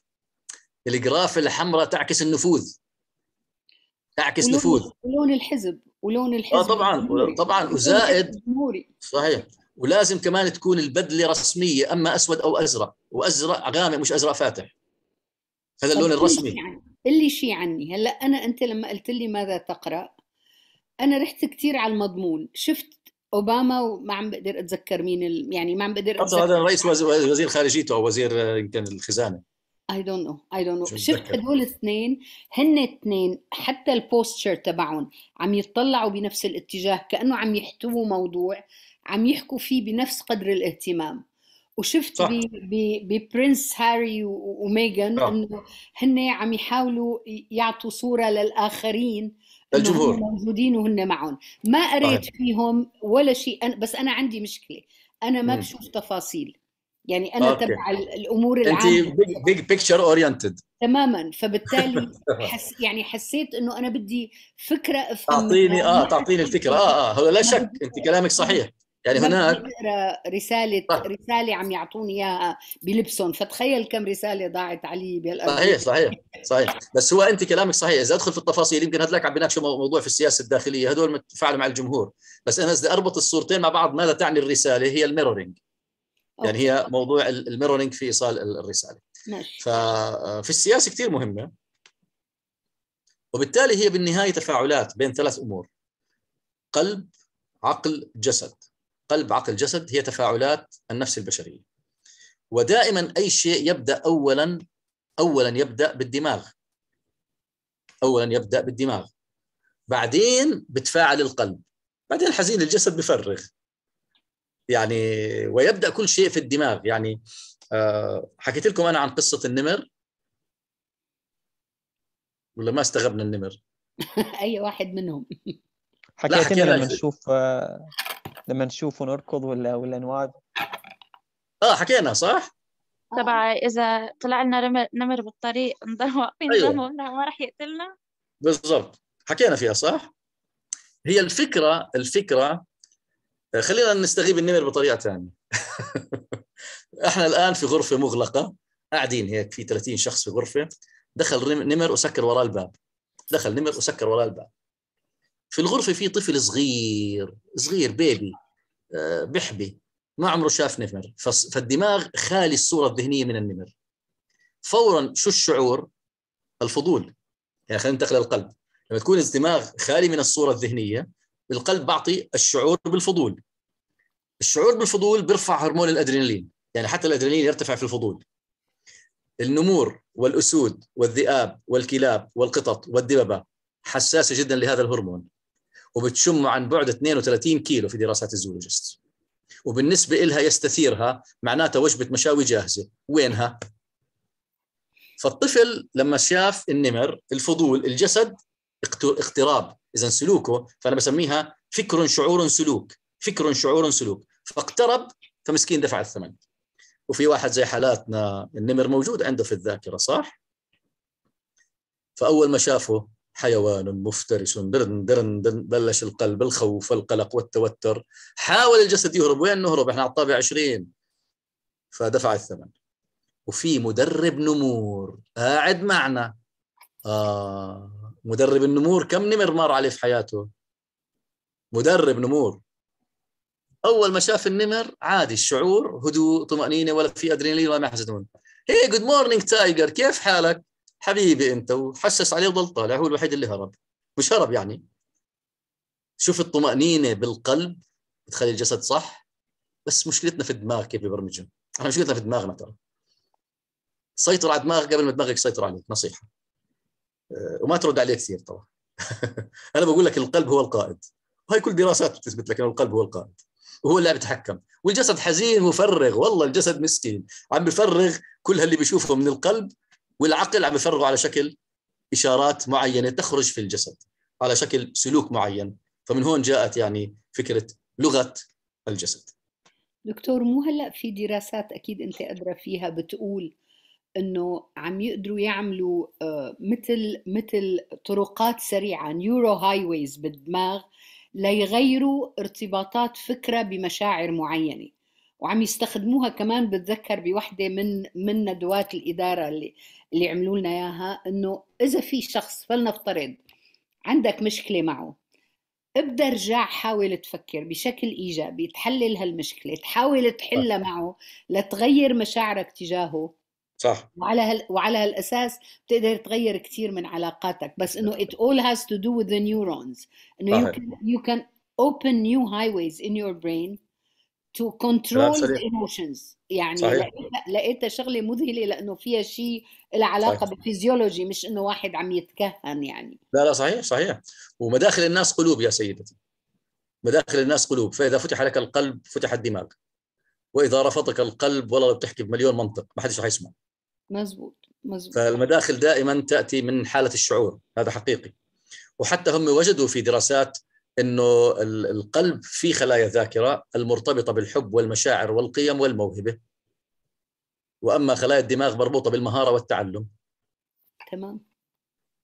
القرافه الحمراء تعكس النفوذ تعكس نفوذ ولون الحزب ولون آه، الحزب اه طبعا الجمهوري. طبعا وزائد صحيح ولازم كمان تكون البدله رسميه اما اسود او ازرق وازرق غامق مش ازرق فاتح هذا اللون الرسمي اللي شيء عني هلا انا انت لما قلت لي ماذا تقرا انا رحت كثير على المضمون شفت اوباما وما عم بقدر اتذكر مين ال... يعني ما عم بقدر اتذكر هذا رئيس وزير خارجيته او وزير يمكن الخزانه اي دونت نو اي دونت نو شفت هدول الاثنين هن اثنين حتى البوستشر تبعهم عم يتطلعوا بنفس الاتجاه كانه عم يحتووا موضوع عم يحكوا فيه بنفس قدر الاهتمام وشفت ببرنس هاري وميغان انه هن عم يحاولوا يعطوا صوره للاخرين الجمهور موجودين وهن معهم ما قريت فيهم ولا شيء بس انا عندي مشكله انا ما بشوف تفاصيل يعني انا تبع الامور العامه انت بيج بيكتشر اورينتد تماما فبالتالي حس يعني حسيت انه انا بدي فكره افهم تعطيني اه تعطيني الفكره اه اه هو لا شك انت كلامك صحيح يعني هناك رسالة صح. رسالة عم يعطوني اياها بلبسهم فتخيل كم رسالة ضاعت علي بهالأرض صحيح صحيح صحيح بس هو أنت كلامك صحيح إذا أدخل في التفاصيل يمكن هذلاك عم بيناقشوا موضوع في السياسة الداخلية هدول متفاعلوا مع الجمهور بس أنا إذا أربط الصورتين مع بعض ماذا تعني الرسالة هي الميرورينج يعني هي موضوع الميرورينج في ايصال الرساله ماشي. ففي السياسه كثير مهمه وبالتالي هي بالنهايه تفاعلات بين ثلاث امور قلب عقل جسد قلب عقل جسد هي تفاعلات النفس البشريه ودائما اي شيء يبدا اولا اولا يبدا بالدماغ اولا يبدا بالدماغ بعدين بتفاعل القلب بعدين الحزين الجسد بفرغ يعني ويبدا كل شيء في الدماغ يعني آه، حكيت لكم انا عن قصه النمر ولا ما استغربنا النمر اي واحد منهم حكيت لنا لما نشوف آه، لما نشوف ونركض ولا ولا نواد اه حكينا صح تبع اذا طلع لنا نمر بالطريق نضل واقفين أيوة. ما راح يقتلنا بالضبط حكينا فيها صح هي الفكره الفكره خلينا نستغيب النمر بطريقه ثانيه احنا الان في غرفه مغلقه قاعدين هيك في 30 شخص في غرفه دخل نمر وسكر وراه الباب دخل نمر وسكر وراه الباب في الغرفه في طفل صغير صغير بيبي آه، بحبي ما عمره شاف نمر فالدماغ خالي الصوره الذهنيه من النمر فورا شو الشعور الفضول يعني خلينا ننتقل للقلب لما تكون الدماغ خالي من الصوره الذهنيه القلب بعطي الشعور بالفضول الشعور بالفضول بيرفع هرمون الادرينالين يعني حتى الادرينالين يرتفع في الفضول النمور والاسود والذئاب والكلاب والقطط والدببه حساسه جدا لهذا الهرمون وبتشم عن بعد 32 كيلو في دراسات الزولوجيست وبالنسبه إلها يستثيرها معناتها وجبه مشاوي جاهزه وينها فالطفل لما شاف النمر الفضول الجسد اقتراب اذا سلوكه فانا بسميها فكر شعور سلوك فكر شعور سلوك فاقترب فمسكين دفع الثمن وفي واحد زي حالاتنا النمر موجود عنده في الذاكره صح فاول ما شافه حيوان مفترس درن درن درن بلش القلب الخوف والقلق والتوتر حاول الجسد يهرب وين نهرب احنا على الطابع 20 فدفع الثمن وفي مدرب نمور قاعد معنا آه مدرب النمور كم نمر مر عليه في حياته مدرب نمور اول ما شاف النمر عادي الشعور هدوء طمانينه ولا في ادرينالين ولا ما يحزنون هي جود مورنينج تايجر كيف حالك حبيبي انت وحسس عليه وضل طالع هو الوحيد اللي هرب مش هرب يعني شوف الطمانينه بالقلب بتخلي الجسد صح بس مشكلتنا في الدماغ كيف ببرمجه احنا مشكلتنا في دماغنا ترى سيطر على الدماغ قبل ما دماغك يسيطر عليك نصيحه آه، وما ترد عليه كثير طبعا انا بقول لك القلب هو القائد وهي كل دراسات بتثبت لك انه القلب هو القائد وهو اللي بيتحكم والجسد حزين مفرغ والله الجسد مسكين عم بفرغ كل اللي بيشوفه من القلب والعقل عم بفرغه على شكل اشارات معينه تخرج في الجسد على شكل سلوك معين فمن هون جاءت يعني فكره لغه الجسد دكتور مو هلا في دراسات اكيد انت ادرى فيها بتقول انه عم يقدروا يعملوا آه، مثل مثل طرقات سريعه نيورو هايويز بالدماغ ليغيروا ارتباطات فكره بمشاعر معينه وعم يستخدموها كمان بتذكر بوحده من من ندوات الاداره اللي اللي عملوا لنا اياها انه اذا في شخص فلنفترض عندك مشكله معه ابدا ارجع حاول تفكر بشكل ايجابي تحلل هالمشكله تحاول تحلها معه لتغير مشاعرك تجاهه صح وعلى هال... وعلى هالاساس بتقدر تغير كثير من علاقاتك بس انه it all has to do with the neurons انه you can you can open new highways in your brain to control the emotions يعني لقيتها شغله مذهله لانه فيها شيء له علاقه بالفيزيولوجي مش انه واحد عم يتكهن يعني لا لا صحيح صحيح ومداخل الناس قلوب يا سيدتي مداخل الناس قلوب فاذا فتح لك القلب فتح الدماغ واذا رفضك القلب والله لو بتحكي بمليون منطق ما حدش رح يسمع مزبوط مزبوط فالمداخل دائما تاتي من حاله الشعور هذا حقيقي وحتى هم وجدوا في دراسات انه القلب في خلايا ذاكره المرتبطه بالحب والمشاعر والقيم والموهبه واما خلايا الدماغ مربوطه بالمهاره والتعلم تمام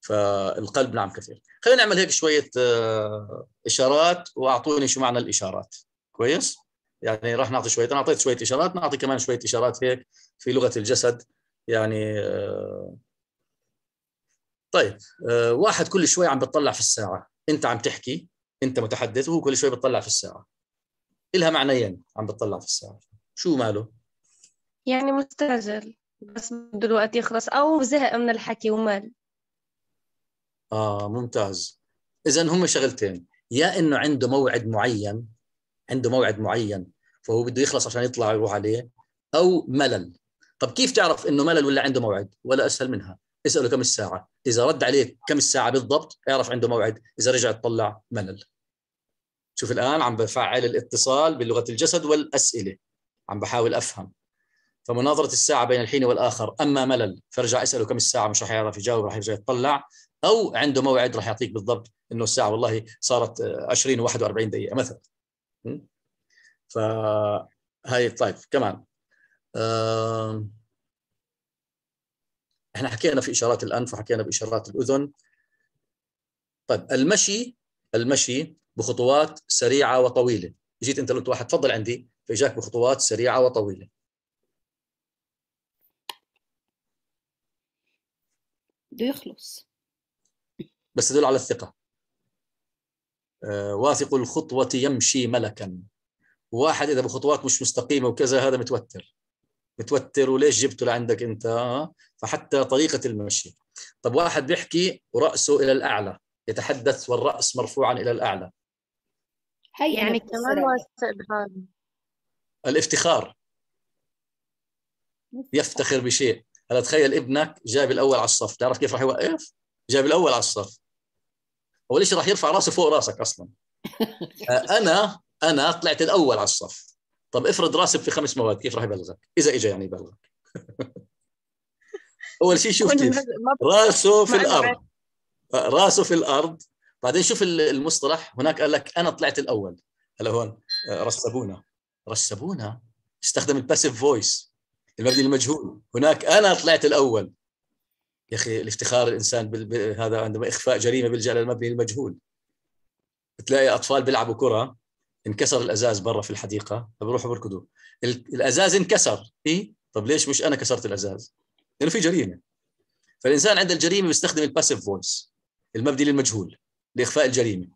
فالقلب نعم كثير خلينا نعمل هيك شويه آه، اشارات واعطوني شو معنى الاشارات كويس يعني راح نعطي شويه انا اعطيت شويه اشارات نعطي كمان شويه اشارات هيك في لغه الجسد يعني آه، طيب آه، واحد كل شوي عم بتطلع في الساعه انت عم تحكي انت متحدث وهو كل شوي بتطلع في الساعه إلها معنيين عم بتطلع في الساعه شو ماله يعني مستعجل بس بده الوقت يخلص او زهق من الحكي ومال اه ممتاز اذا هم شغلتين يا انه عنده موعد معين عنده موعد معين فهو بده يخلص عشان يطلع يروح عليه او ملل طب كيف تعرف انه ملل ولا عنده موعد ولا اسهل منها اساله كم الساعه اذا رد عليك كم الساعه بالضبط اعرف عنده موعد اذا رجع تطلع ملل شوف الان عم بفعل الاتصال بلغه الجسد والاسئله عم بحاول افهم فمناظره الساعه بين الحين والاخر اما ملل فرجع اساله كم الساعه مش رح يعرف يجاوب رح يرجع يتطلع او عنده موعد رح يعطيك بالضبط انه الساعه والله صارت 20 و41 دقيقه مثلا فهي طيب كمان احنا حكينا في اشارات الانف وحكينا باشارات الاذن طيب المشي المشي بخطوات سريعه وطويله جيت انت قلت واحد تفضل عندي فاجاك بخطوات سريعه وطويله بده يخلص بس يدل على الثقه آه، واثق الخطوه يمشي ملكا واحد اذا بخطوات مش مستقيمه وكذا هذا متوتر متوتر وليش جبته لعندك انت فحتى طريقه المشي طب واحد بيحكي وراسه الى الاعلى يتحدث والراس مرفوعا الى الاعلى هي يعني كمان واستبهام الافتخار يفتخر بشيء هلا تخيل ابنك جاب الاول على الصف تعرف كيف راح يوقف جاب الاول على الصف اول شيء راح يرفع راسه فوق راسك اصلا انا انا طلعت الاول على الصف طب افرض راسب في خمس مواد كيف راح يبلغك؟ اذا اجى يعني يبلغك اول شيء شوف كيف راسه في الارض راسه في الارض بعدين شوف المصطلح هناك قال لك انا طلعت الاول هلا هون آه، رسبونا رسبونا استخدم الباسيف فويس المبني المجهول هناك انا طلعت الاول يا اخي الافتخار الانسان هذا عندما اخفاء جريمه بيلجا للمبني المجهول بتلاقي اطفال بيلعبوا كره انكسر الازاز برا في الحديقه فبروحوا بركضوا الازاز انكسر اي طب ليش مش انا كسرت الازاز؟ لانه في جريمه فالانسان عند الجريمه بيستخدم الباسيف فويس المبدي للمجهول لاخفاء الجريمه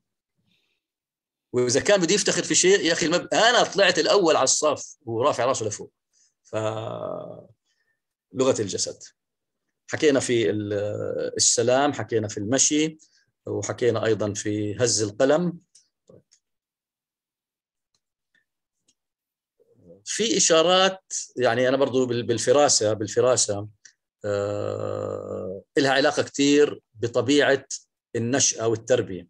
واذا كان بده يفتخر في شيء يا اخي المب... انا طلعت الاول على الصف ورافع راسه لفوق ف لغه الجسد حكينا في السلام حكينا في المشي وحكينا ايضا في هز القلم في اشارات يعني انا برضو بالفراسه بالفراسه آه لها علاقه كثير بطبيعه النشاه والتربيه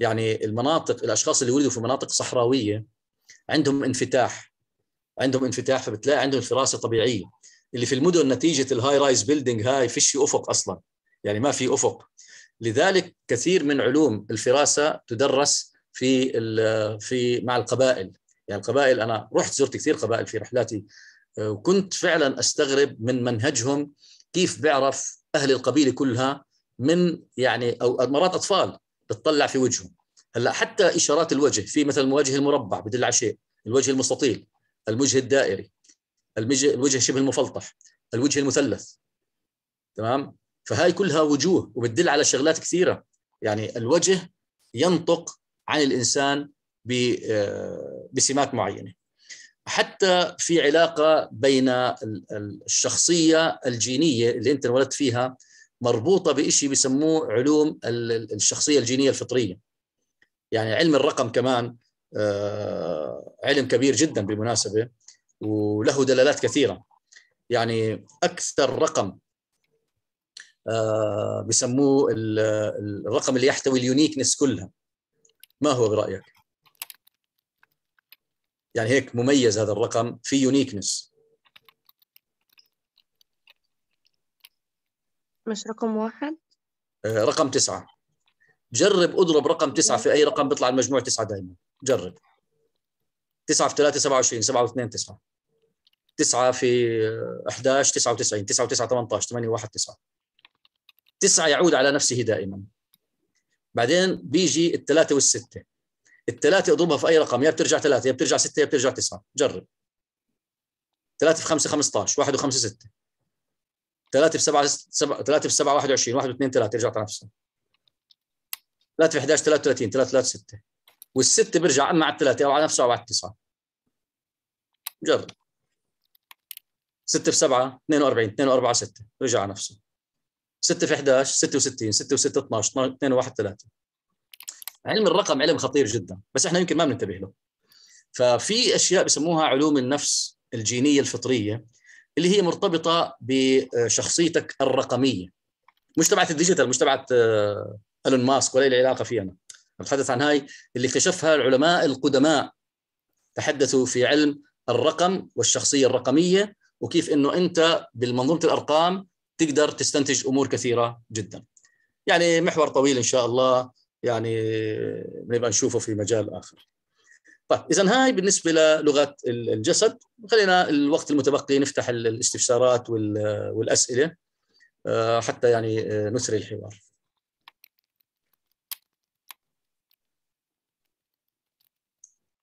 يعني المناطق الاشخاص اللي ولدوا في مناطق صحراويه عندهم انفتاح عندهم انفتاح فبتلاقي عندهم فراسه طبيعيه اللي في المدن نتيجه الهاي رايز بيلدينج هاي فيش افق اصلا يعني ما في افق لذلك كثير من علوم الفراسه تدرس في في مع القبائل يعني القبائل أنا رحت زرت كثير قبائل في رحلاتي آه، وكنت فعلا أستغرب من منهجهم كيف بيعرف أهل القبيلة كلها من يعني أو مرات أطفال بتطلع في وجههم هلا حتى إشارات الوجه في مثل الوجه المربع بدل على شيء الوجه المستطيل الوجه الدائري الوجه شبه المفلطح الوجه المثلث تمام فهاي كلها وجوه وبتدل على شغلات كثيره يعني الوجه ينطق عن الانسان آه، بسمات معينه حتى في علاقه بين الشخصيه الجينيه اللي انت انولدت فيها مربوطه بشيء بسموه علوم الشخصيه الجينيه الفطريه يعني علم الرقم كمان آه، علم كبير جدا بالمناسبه وله دلالات كثيره يعني اكثر رقم آه، بسموه الرقم اللي يحتوي اليونيكنس كلها ما هو برايك يعني هيك مميز هذا الرقم في يونيكنس مش رقم واحد آه، رقم تسعة جرب اضرب رقم تسعة في أي رقم بيطلع المجموع تسعة دائما جرب تسعة في ثلاثة 27 وعشرين سبعة واثنين تسعة تسعة في 11 99 9 تسعة 9 18 8 واحد تسعة تسعة يعود على نفسه دائما بعدين بيجي الثلاثة والستة الثلاثه اضربها في اي رقم يا بترجع ثلاثه يا بترجع سته يا بترجع تسعه جرب ثلاثه في خمسه 15 واحد وخمسه سته ثلاثه في سبعه سبعه ثلاثه في سبعه 21 واحد واثنين ثلاثه يرجع نفسها ثلاثه في 11 33 ثلاثه ثلاثه سته والسته بيرجع اما على الثلاثه او على نفسه او على التسعه جرب 6 في 7 42 2 و4 6 رجع على نفسه 6 في 11 66 6 و6 12 12 2 و1 3 علم الرقم علم خطير جدا بس احنا يمكن ما بننتبه له ففي اشياء بسموها علوم النفس الجينيه الفطريه اللي هي مرتبطه بشخصيتك الرقميه مش تبعت الديجيتال مش تبعت الون آه، ماسك ولا لي علاقه فيها انا بتحدث عن هاي اللي اكتشفها العلماء القدماء تحدثوا في علم الرقم والشخصيه الرقميه وكيف انه انت بالمنظومه الارقام تقدر تستنتج امور كثيره جدا يعني محور طويل ان شاء الله يعني بنبقى نشوفه في مجال اخر. طيب اذا هاي بالنسبه للغه الجسد خلينا الوقت المتبقي نفتح الاستفسارات والاسئله آه، حتى يعني آه، نثري الحوار.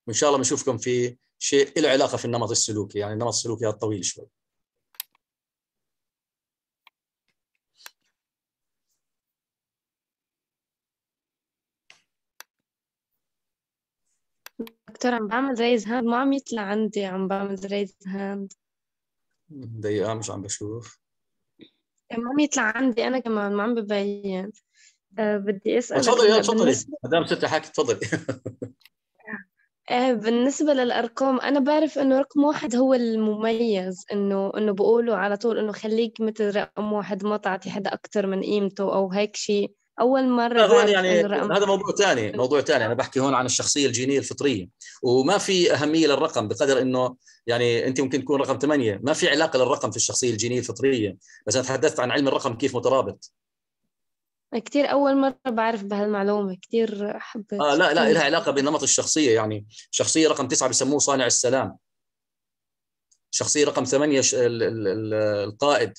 وان شاء الله بنشوفكم في شيء له علاقه في النمط السلوكي يعني النمط السلوكي الطويل شوي. دكتور عم بعمل ريز هاند ما عم يطلع عندي عم بعمل ريز هاند دقيقة مش عم بشوف إيه، ما عم يطلع عندي أنا كمان ما عم ببين أه بدي أسأل تفضلي تفضلي مدام ستة حكي تفضلي آه، بالنسبة للأرقام أنا بعرف إنه رقم واحد هو المميز إنه إنه بقولوا على طول إنه خليك مثل رقم واحد ما تعطي حدا أكثر من قيمته أو هيك شيء اول مره هون يعني هذا موضوع ثاني موضوع ثاني انا بحكي هون عن الشخصيه الجينيه الفطريه وما في اهميه للرقم بقدر انه يعني انت ممكن تكون رقم ثمانية ما في علاقه للرقم في الشخصيه الجينيه الفطريه بس انا تحدثت عن علم الرقم كيف مترابط كثير اول مره بعرف بهالمعلومه كثير حبيت اه لا لا لها علاقه بنمط الشخصيه يعني شخصيه رقم تسعة بسموه صانع السلام شخصيه رقم ثمانية القائد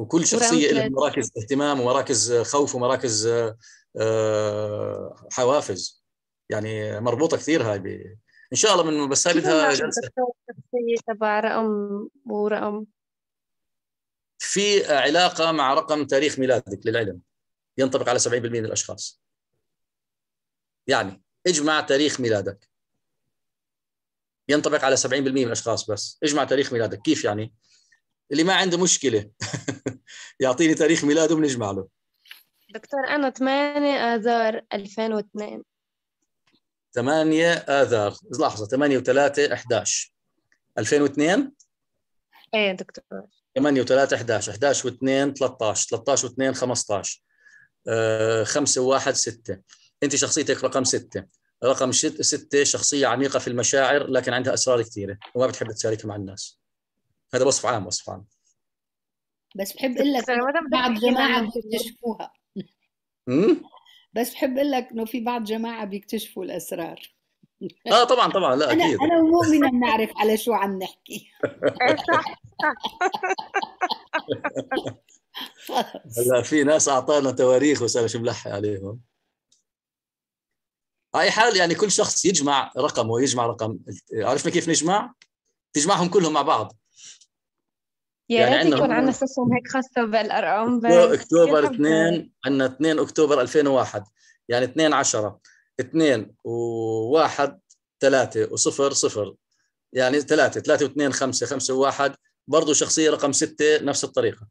وكل شخصيه لها مراكز اهتمام ومراكز خوف ومراكز آه، حوافز يعني مربوطه كثير هاي ب... ان شاء الله من بس هاي بدها جلسه تبع رقم ورقم في علاقه مع رقم تاريخ ميلادك للعلم ينطبق على 70% من الاشخاص يعني اجمع تاريخ ميلادك ينطبق على 70% من الاشخاص بس اجمع تاريخ ميلادك كيف يعني اللي ما عنده مشكله يعطيني تاريخ ميلاده بنجمع له دكتور انا 8 اذار 2002 8 اذار لحظه 8 و3 11 2002 ايه دكتور 8 و3 11 11 و2 13 13 و2 15 5 و1 6 انت شخصيتك رقم 6 رقم 6 شخصيه عميقه في المشاعر لكن عندها اسرار كثيره وما بتحب تشاركها مع الناس هذا وصف عام وصف عام بس بحب اقول لك بعض جماعه بيكتشفوها بس بحب اقول لك انه في بعض جماعه بيكتشفوا الاسرار اه طبعا طبعا لا اكيد انا مؤمنه ومؤمنه بنعرف على شو عم نحكي هلا في ناس اعطانا تواريخ بس شو ملحق عليهم اي حال يعني كل شخص يجمع رقمه يجمع رقم عرفنا كيف نجمع؟ تجمعهم كلهم مع بعض يعني يا يعني ريت يكون عندنا سيشن هيك خاصه بالارقام بس اكتوبر 2 عندنا 2 اكتوبر 2001 يعني 2 10 2 و1 3 و0 0 يعني 3 3 و2 5 5 و1 برضه شخصيه رقم 6 نفس الطريقه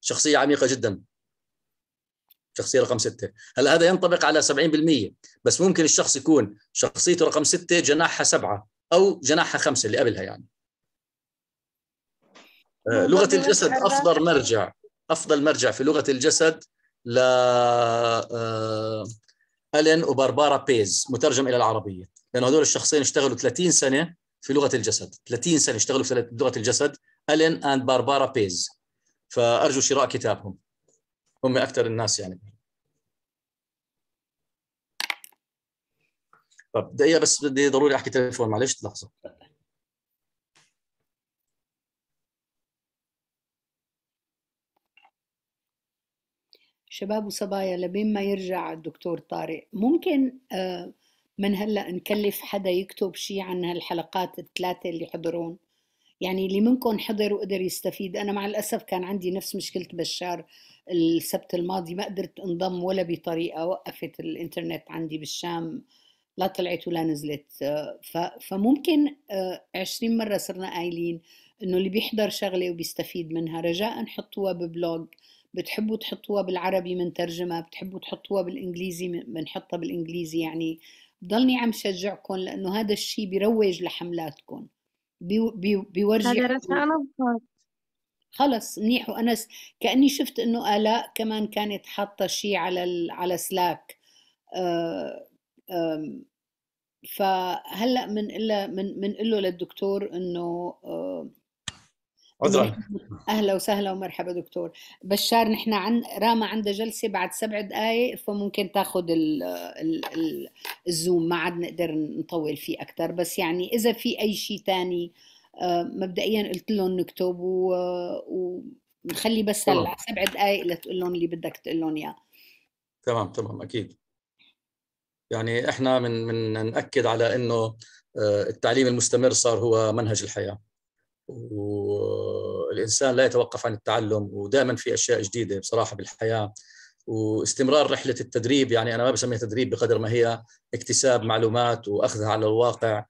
شخصيه عميقه جدا شخصيه رقم 6 هلا هذا ينطبق على 70% بس ممكن الشخص يكون شخصيته رقم 6 جناحها 7 او جناحها 5 اللي قبلها يعني آه، لغه الجسد افضل مرجع افضل مرجع في لغه الجسد ل آه، الين وباربارا بيز مترجم الى العربيه لانه هذول الشخصين اشتغلوا 30 سنه في لغه الجسد 30 سنه اشتغلوا في لغه الجسد الين اند باربارا بيز فارجو شراء كتابهم هم اكثر الناس يعني طب دقيقه بس بدي ضروري احكي تليفون معلش لحظه شباب وصبايا لبين ما يرجع الدكتور طارق ممكن آه، من هلا نكلف حدا يكتب شيء عن هالحلقات الثلاثه اللي حضرون يعني اللي منكم حضر وقدر يستفيد انا مع الاسف كان عندي نفس مشكله بشار السبت الماضي ما قدرت انضم ولا بطريقه وقفت الانترنت عندي بالشام لا طلعت ولا نزلت آه، فممكن 20 آه، مره صرنا قايلين انه اللي بيحضر شغله وبيستفيد منها رجاء حطوها ببلوج بتحبوا تحطوها بالعربي بنترجمها بتحبوا تحطوها بالانجليزي بنحطها بالانجليزي يعني بضلني عم شجعكم لانه هذا الشيء بيروج لحملاتكم بي بي بيورجي هذا خلص منيح وانا كاني شفت انه الاء كمان كانت حاطه شيء على ال... على سلاك آه، فهلا من إلا من من له للدكتور انه آه، عذرا اهلا وسهلا ومرحبا دكتور بشار نحن عن راما عندها جلسه بعد سبع دقائق فممكن تاخذ ال... ال... ال... الزوم ما عاد نقدر نطول فيه اكثر بس يعني اذا في اي شيء ثاني آه، مبدئيا قلت لهم نكتب و... ونخلي بس هلا سبع دقائق لتقول لهم اللي بدك تقول لهم اياه تمام تمام اكيد يعني احنا من من ناكد على انه آه، التعليم المستمر صار هو منهج الحياه والإنسان لا يتوقف عن التعلم ودائما في أشياء جديدة بصراحة بالحياة واستمرار رحلة التدريب يعني أنا ما بسميها تدريب بقدر ما هي اكتساب معلومات وأخذها على الواقع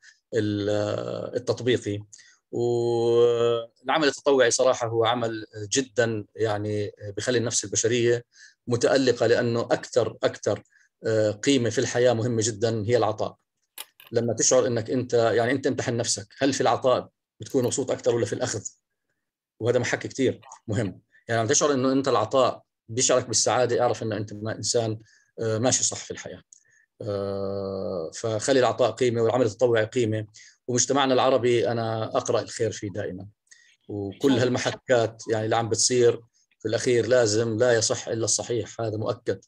التطبيقي والعمل التطوعي صراحة هو عمل جدا يعني بخلي النفس البشرية متألقة لأنه أكثر أكثر آه، قيمة في الحياة مهمة جدا هي العطاء لما تشعر أنك أنت يعني أنت امتحن نفسك هل في العطاء بتكون مبسوط اكثر ولا في الاخذ وهذا محك كثير مهم يعني عم تشعر انه انت العطاء بيشعرك بالسعاده اعرف انه انت انسان آه، ماشي صح في الحياه آه، فخلي العطاء قيمه والعمل التطوعي قيمه ومجتمعنا العربي انا اقرا الخير فيه دائما وكل هالمحكات يعني اللي عم بتصير في الاخير لازم لا يصح الا الصحيح هذا مؤكد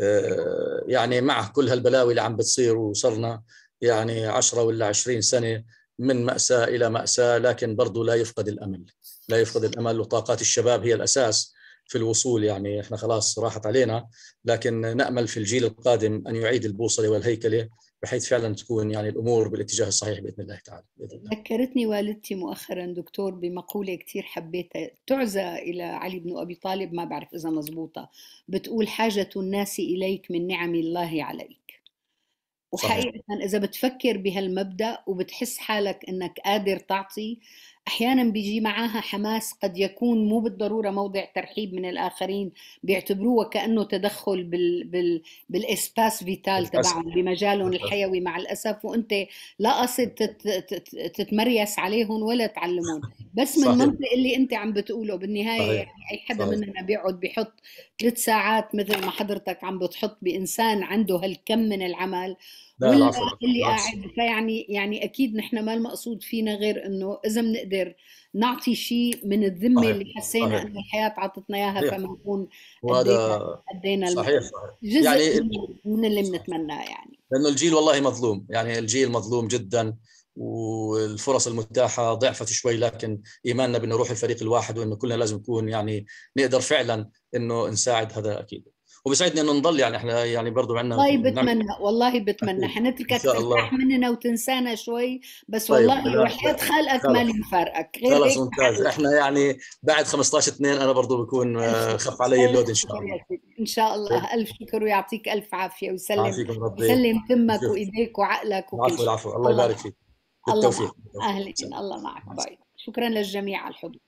آه، يعني مع كل هالبلاوي اللي عم بتصير وصرنا يعني 10 ولا 20 سنه من مأساة إلى مأساة لكن برضو لا يفقد الأمل لا يفقد الأمل وطاقات الشباب هي الأساس في الوصول يعني احنا خلاص راحت علينا لكن نأمل في الجيل القادم أن يعيد البوصلة والهيكلة بحيث فعلا تكون يعني الامور بالاتجاه الصحيح باذن الله تعالى بإذن الله. ذكرتني والدتي مؤخرا دكتور بمقوله كثير حبيتها تعزى الى علي بن ابي طالب ما بعرف اذا مزبوطه بتقول حاجه الناس اليك من نعم الله عليك وحقيقه صحيح. اذا بتفكر بهالمبدا وبتحس حالك انك قادر تعطي احيانا بيجي معاها حماس قد يكون مو بالضروره موضع ترحيب من الاخرين بيعتبروه كانه تدخل بال بال بالاسباس فيتال تبعهم بمجالهم الحيوي مع الاسف وانت لا قصد تتمريس عليهم ولا تعلمهم بس من المنطق اللي انت عم بتقوله بالنهايه صحيح. يعني اي حدا مننا بيقعد بيحط ثلاث ساعات مثل ما حضرتك عم بتحط بانسان عنده هالكم من العمل ده العصر اللي قاعد فيعني يعني اكيد نحن ما المقصود فينا غير انه اذا بنقدر نعطي شيء من الذمه صحيح. اللي حسينا انه الحياه عطتنا اياها فما نكون وهذا ادينا صحيح صحيح جزء يعني من اللي بنتمناه يعني لانه الجيل والله مظلوم يعني الجيل مظلوم جدا والفرص المتاحه ضعفت شوي لكن ايماننا بانه روح الفريق الواحد وانه كلنا لازم نكون يعني نقدر فعلا انه نساعد هذا اكيد وبيسعدني انه نضل يعني احنا يعني برضه عندنا والله بتمنى والله بتمنى حنتركك ترتاح مننا وتنسانا شوي بس طيب والله وحياه خلقك ما لي مفارقك غير خلص ممتاز احنا يعني بعد 15 2 انا برضه بكون آه، خف علي اللود ان شاء الله ان شاء الله طيب. الف شكر ويعطيك الف عافيه ويسلم يسلم تمك وايديك وعقلك وكل العفو العفو الله يبارك فيك بالتوفيق اهلا الله معك باي شكرا للجميع على الحضور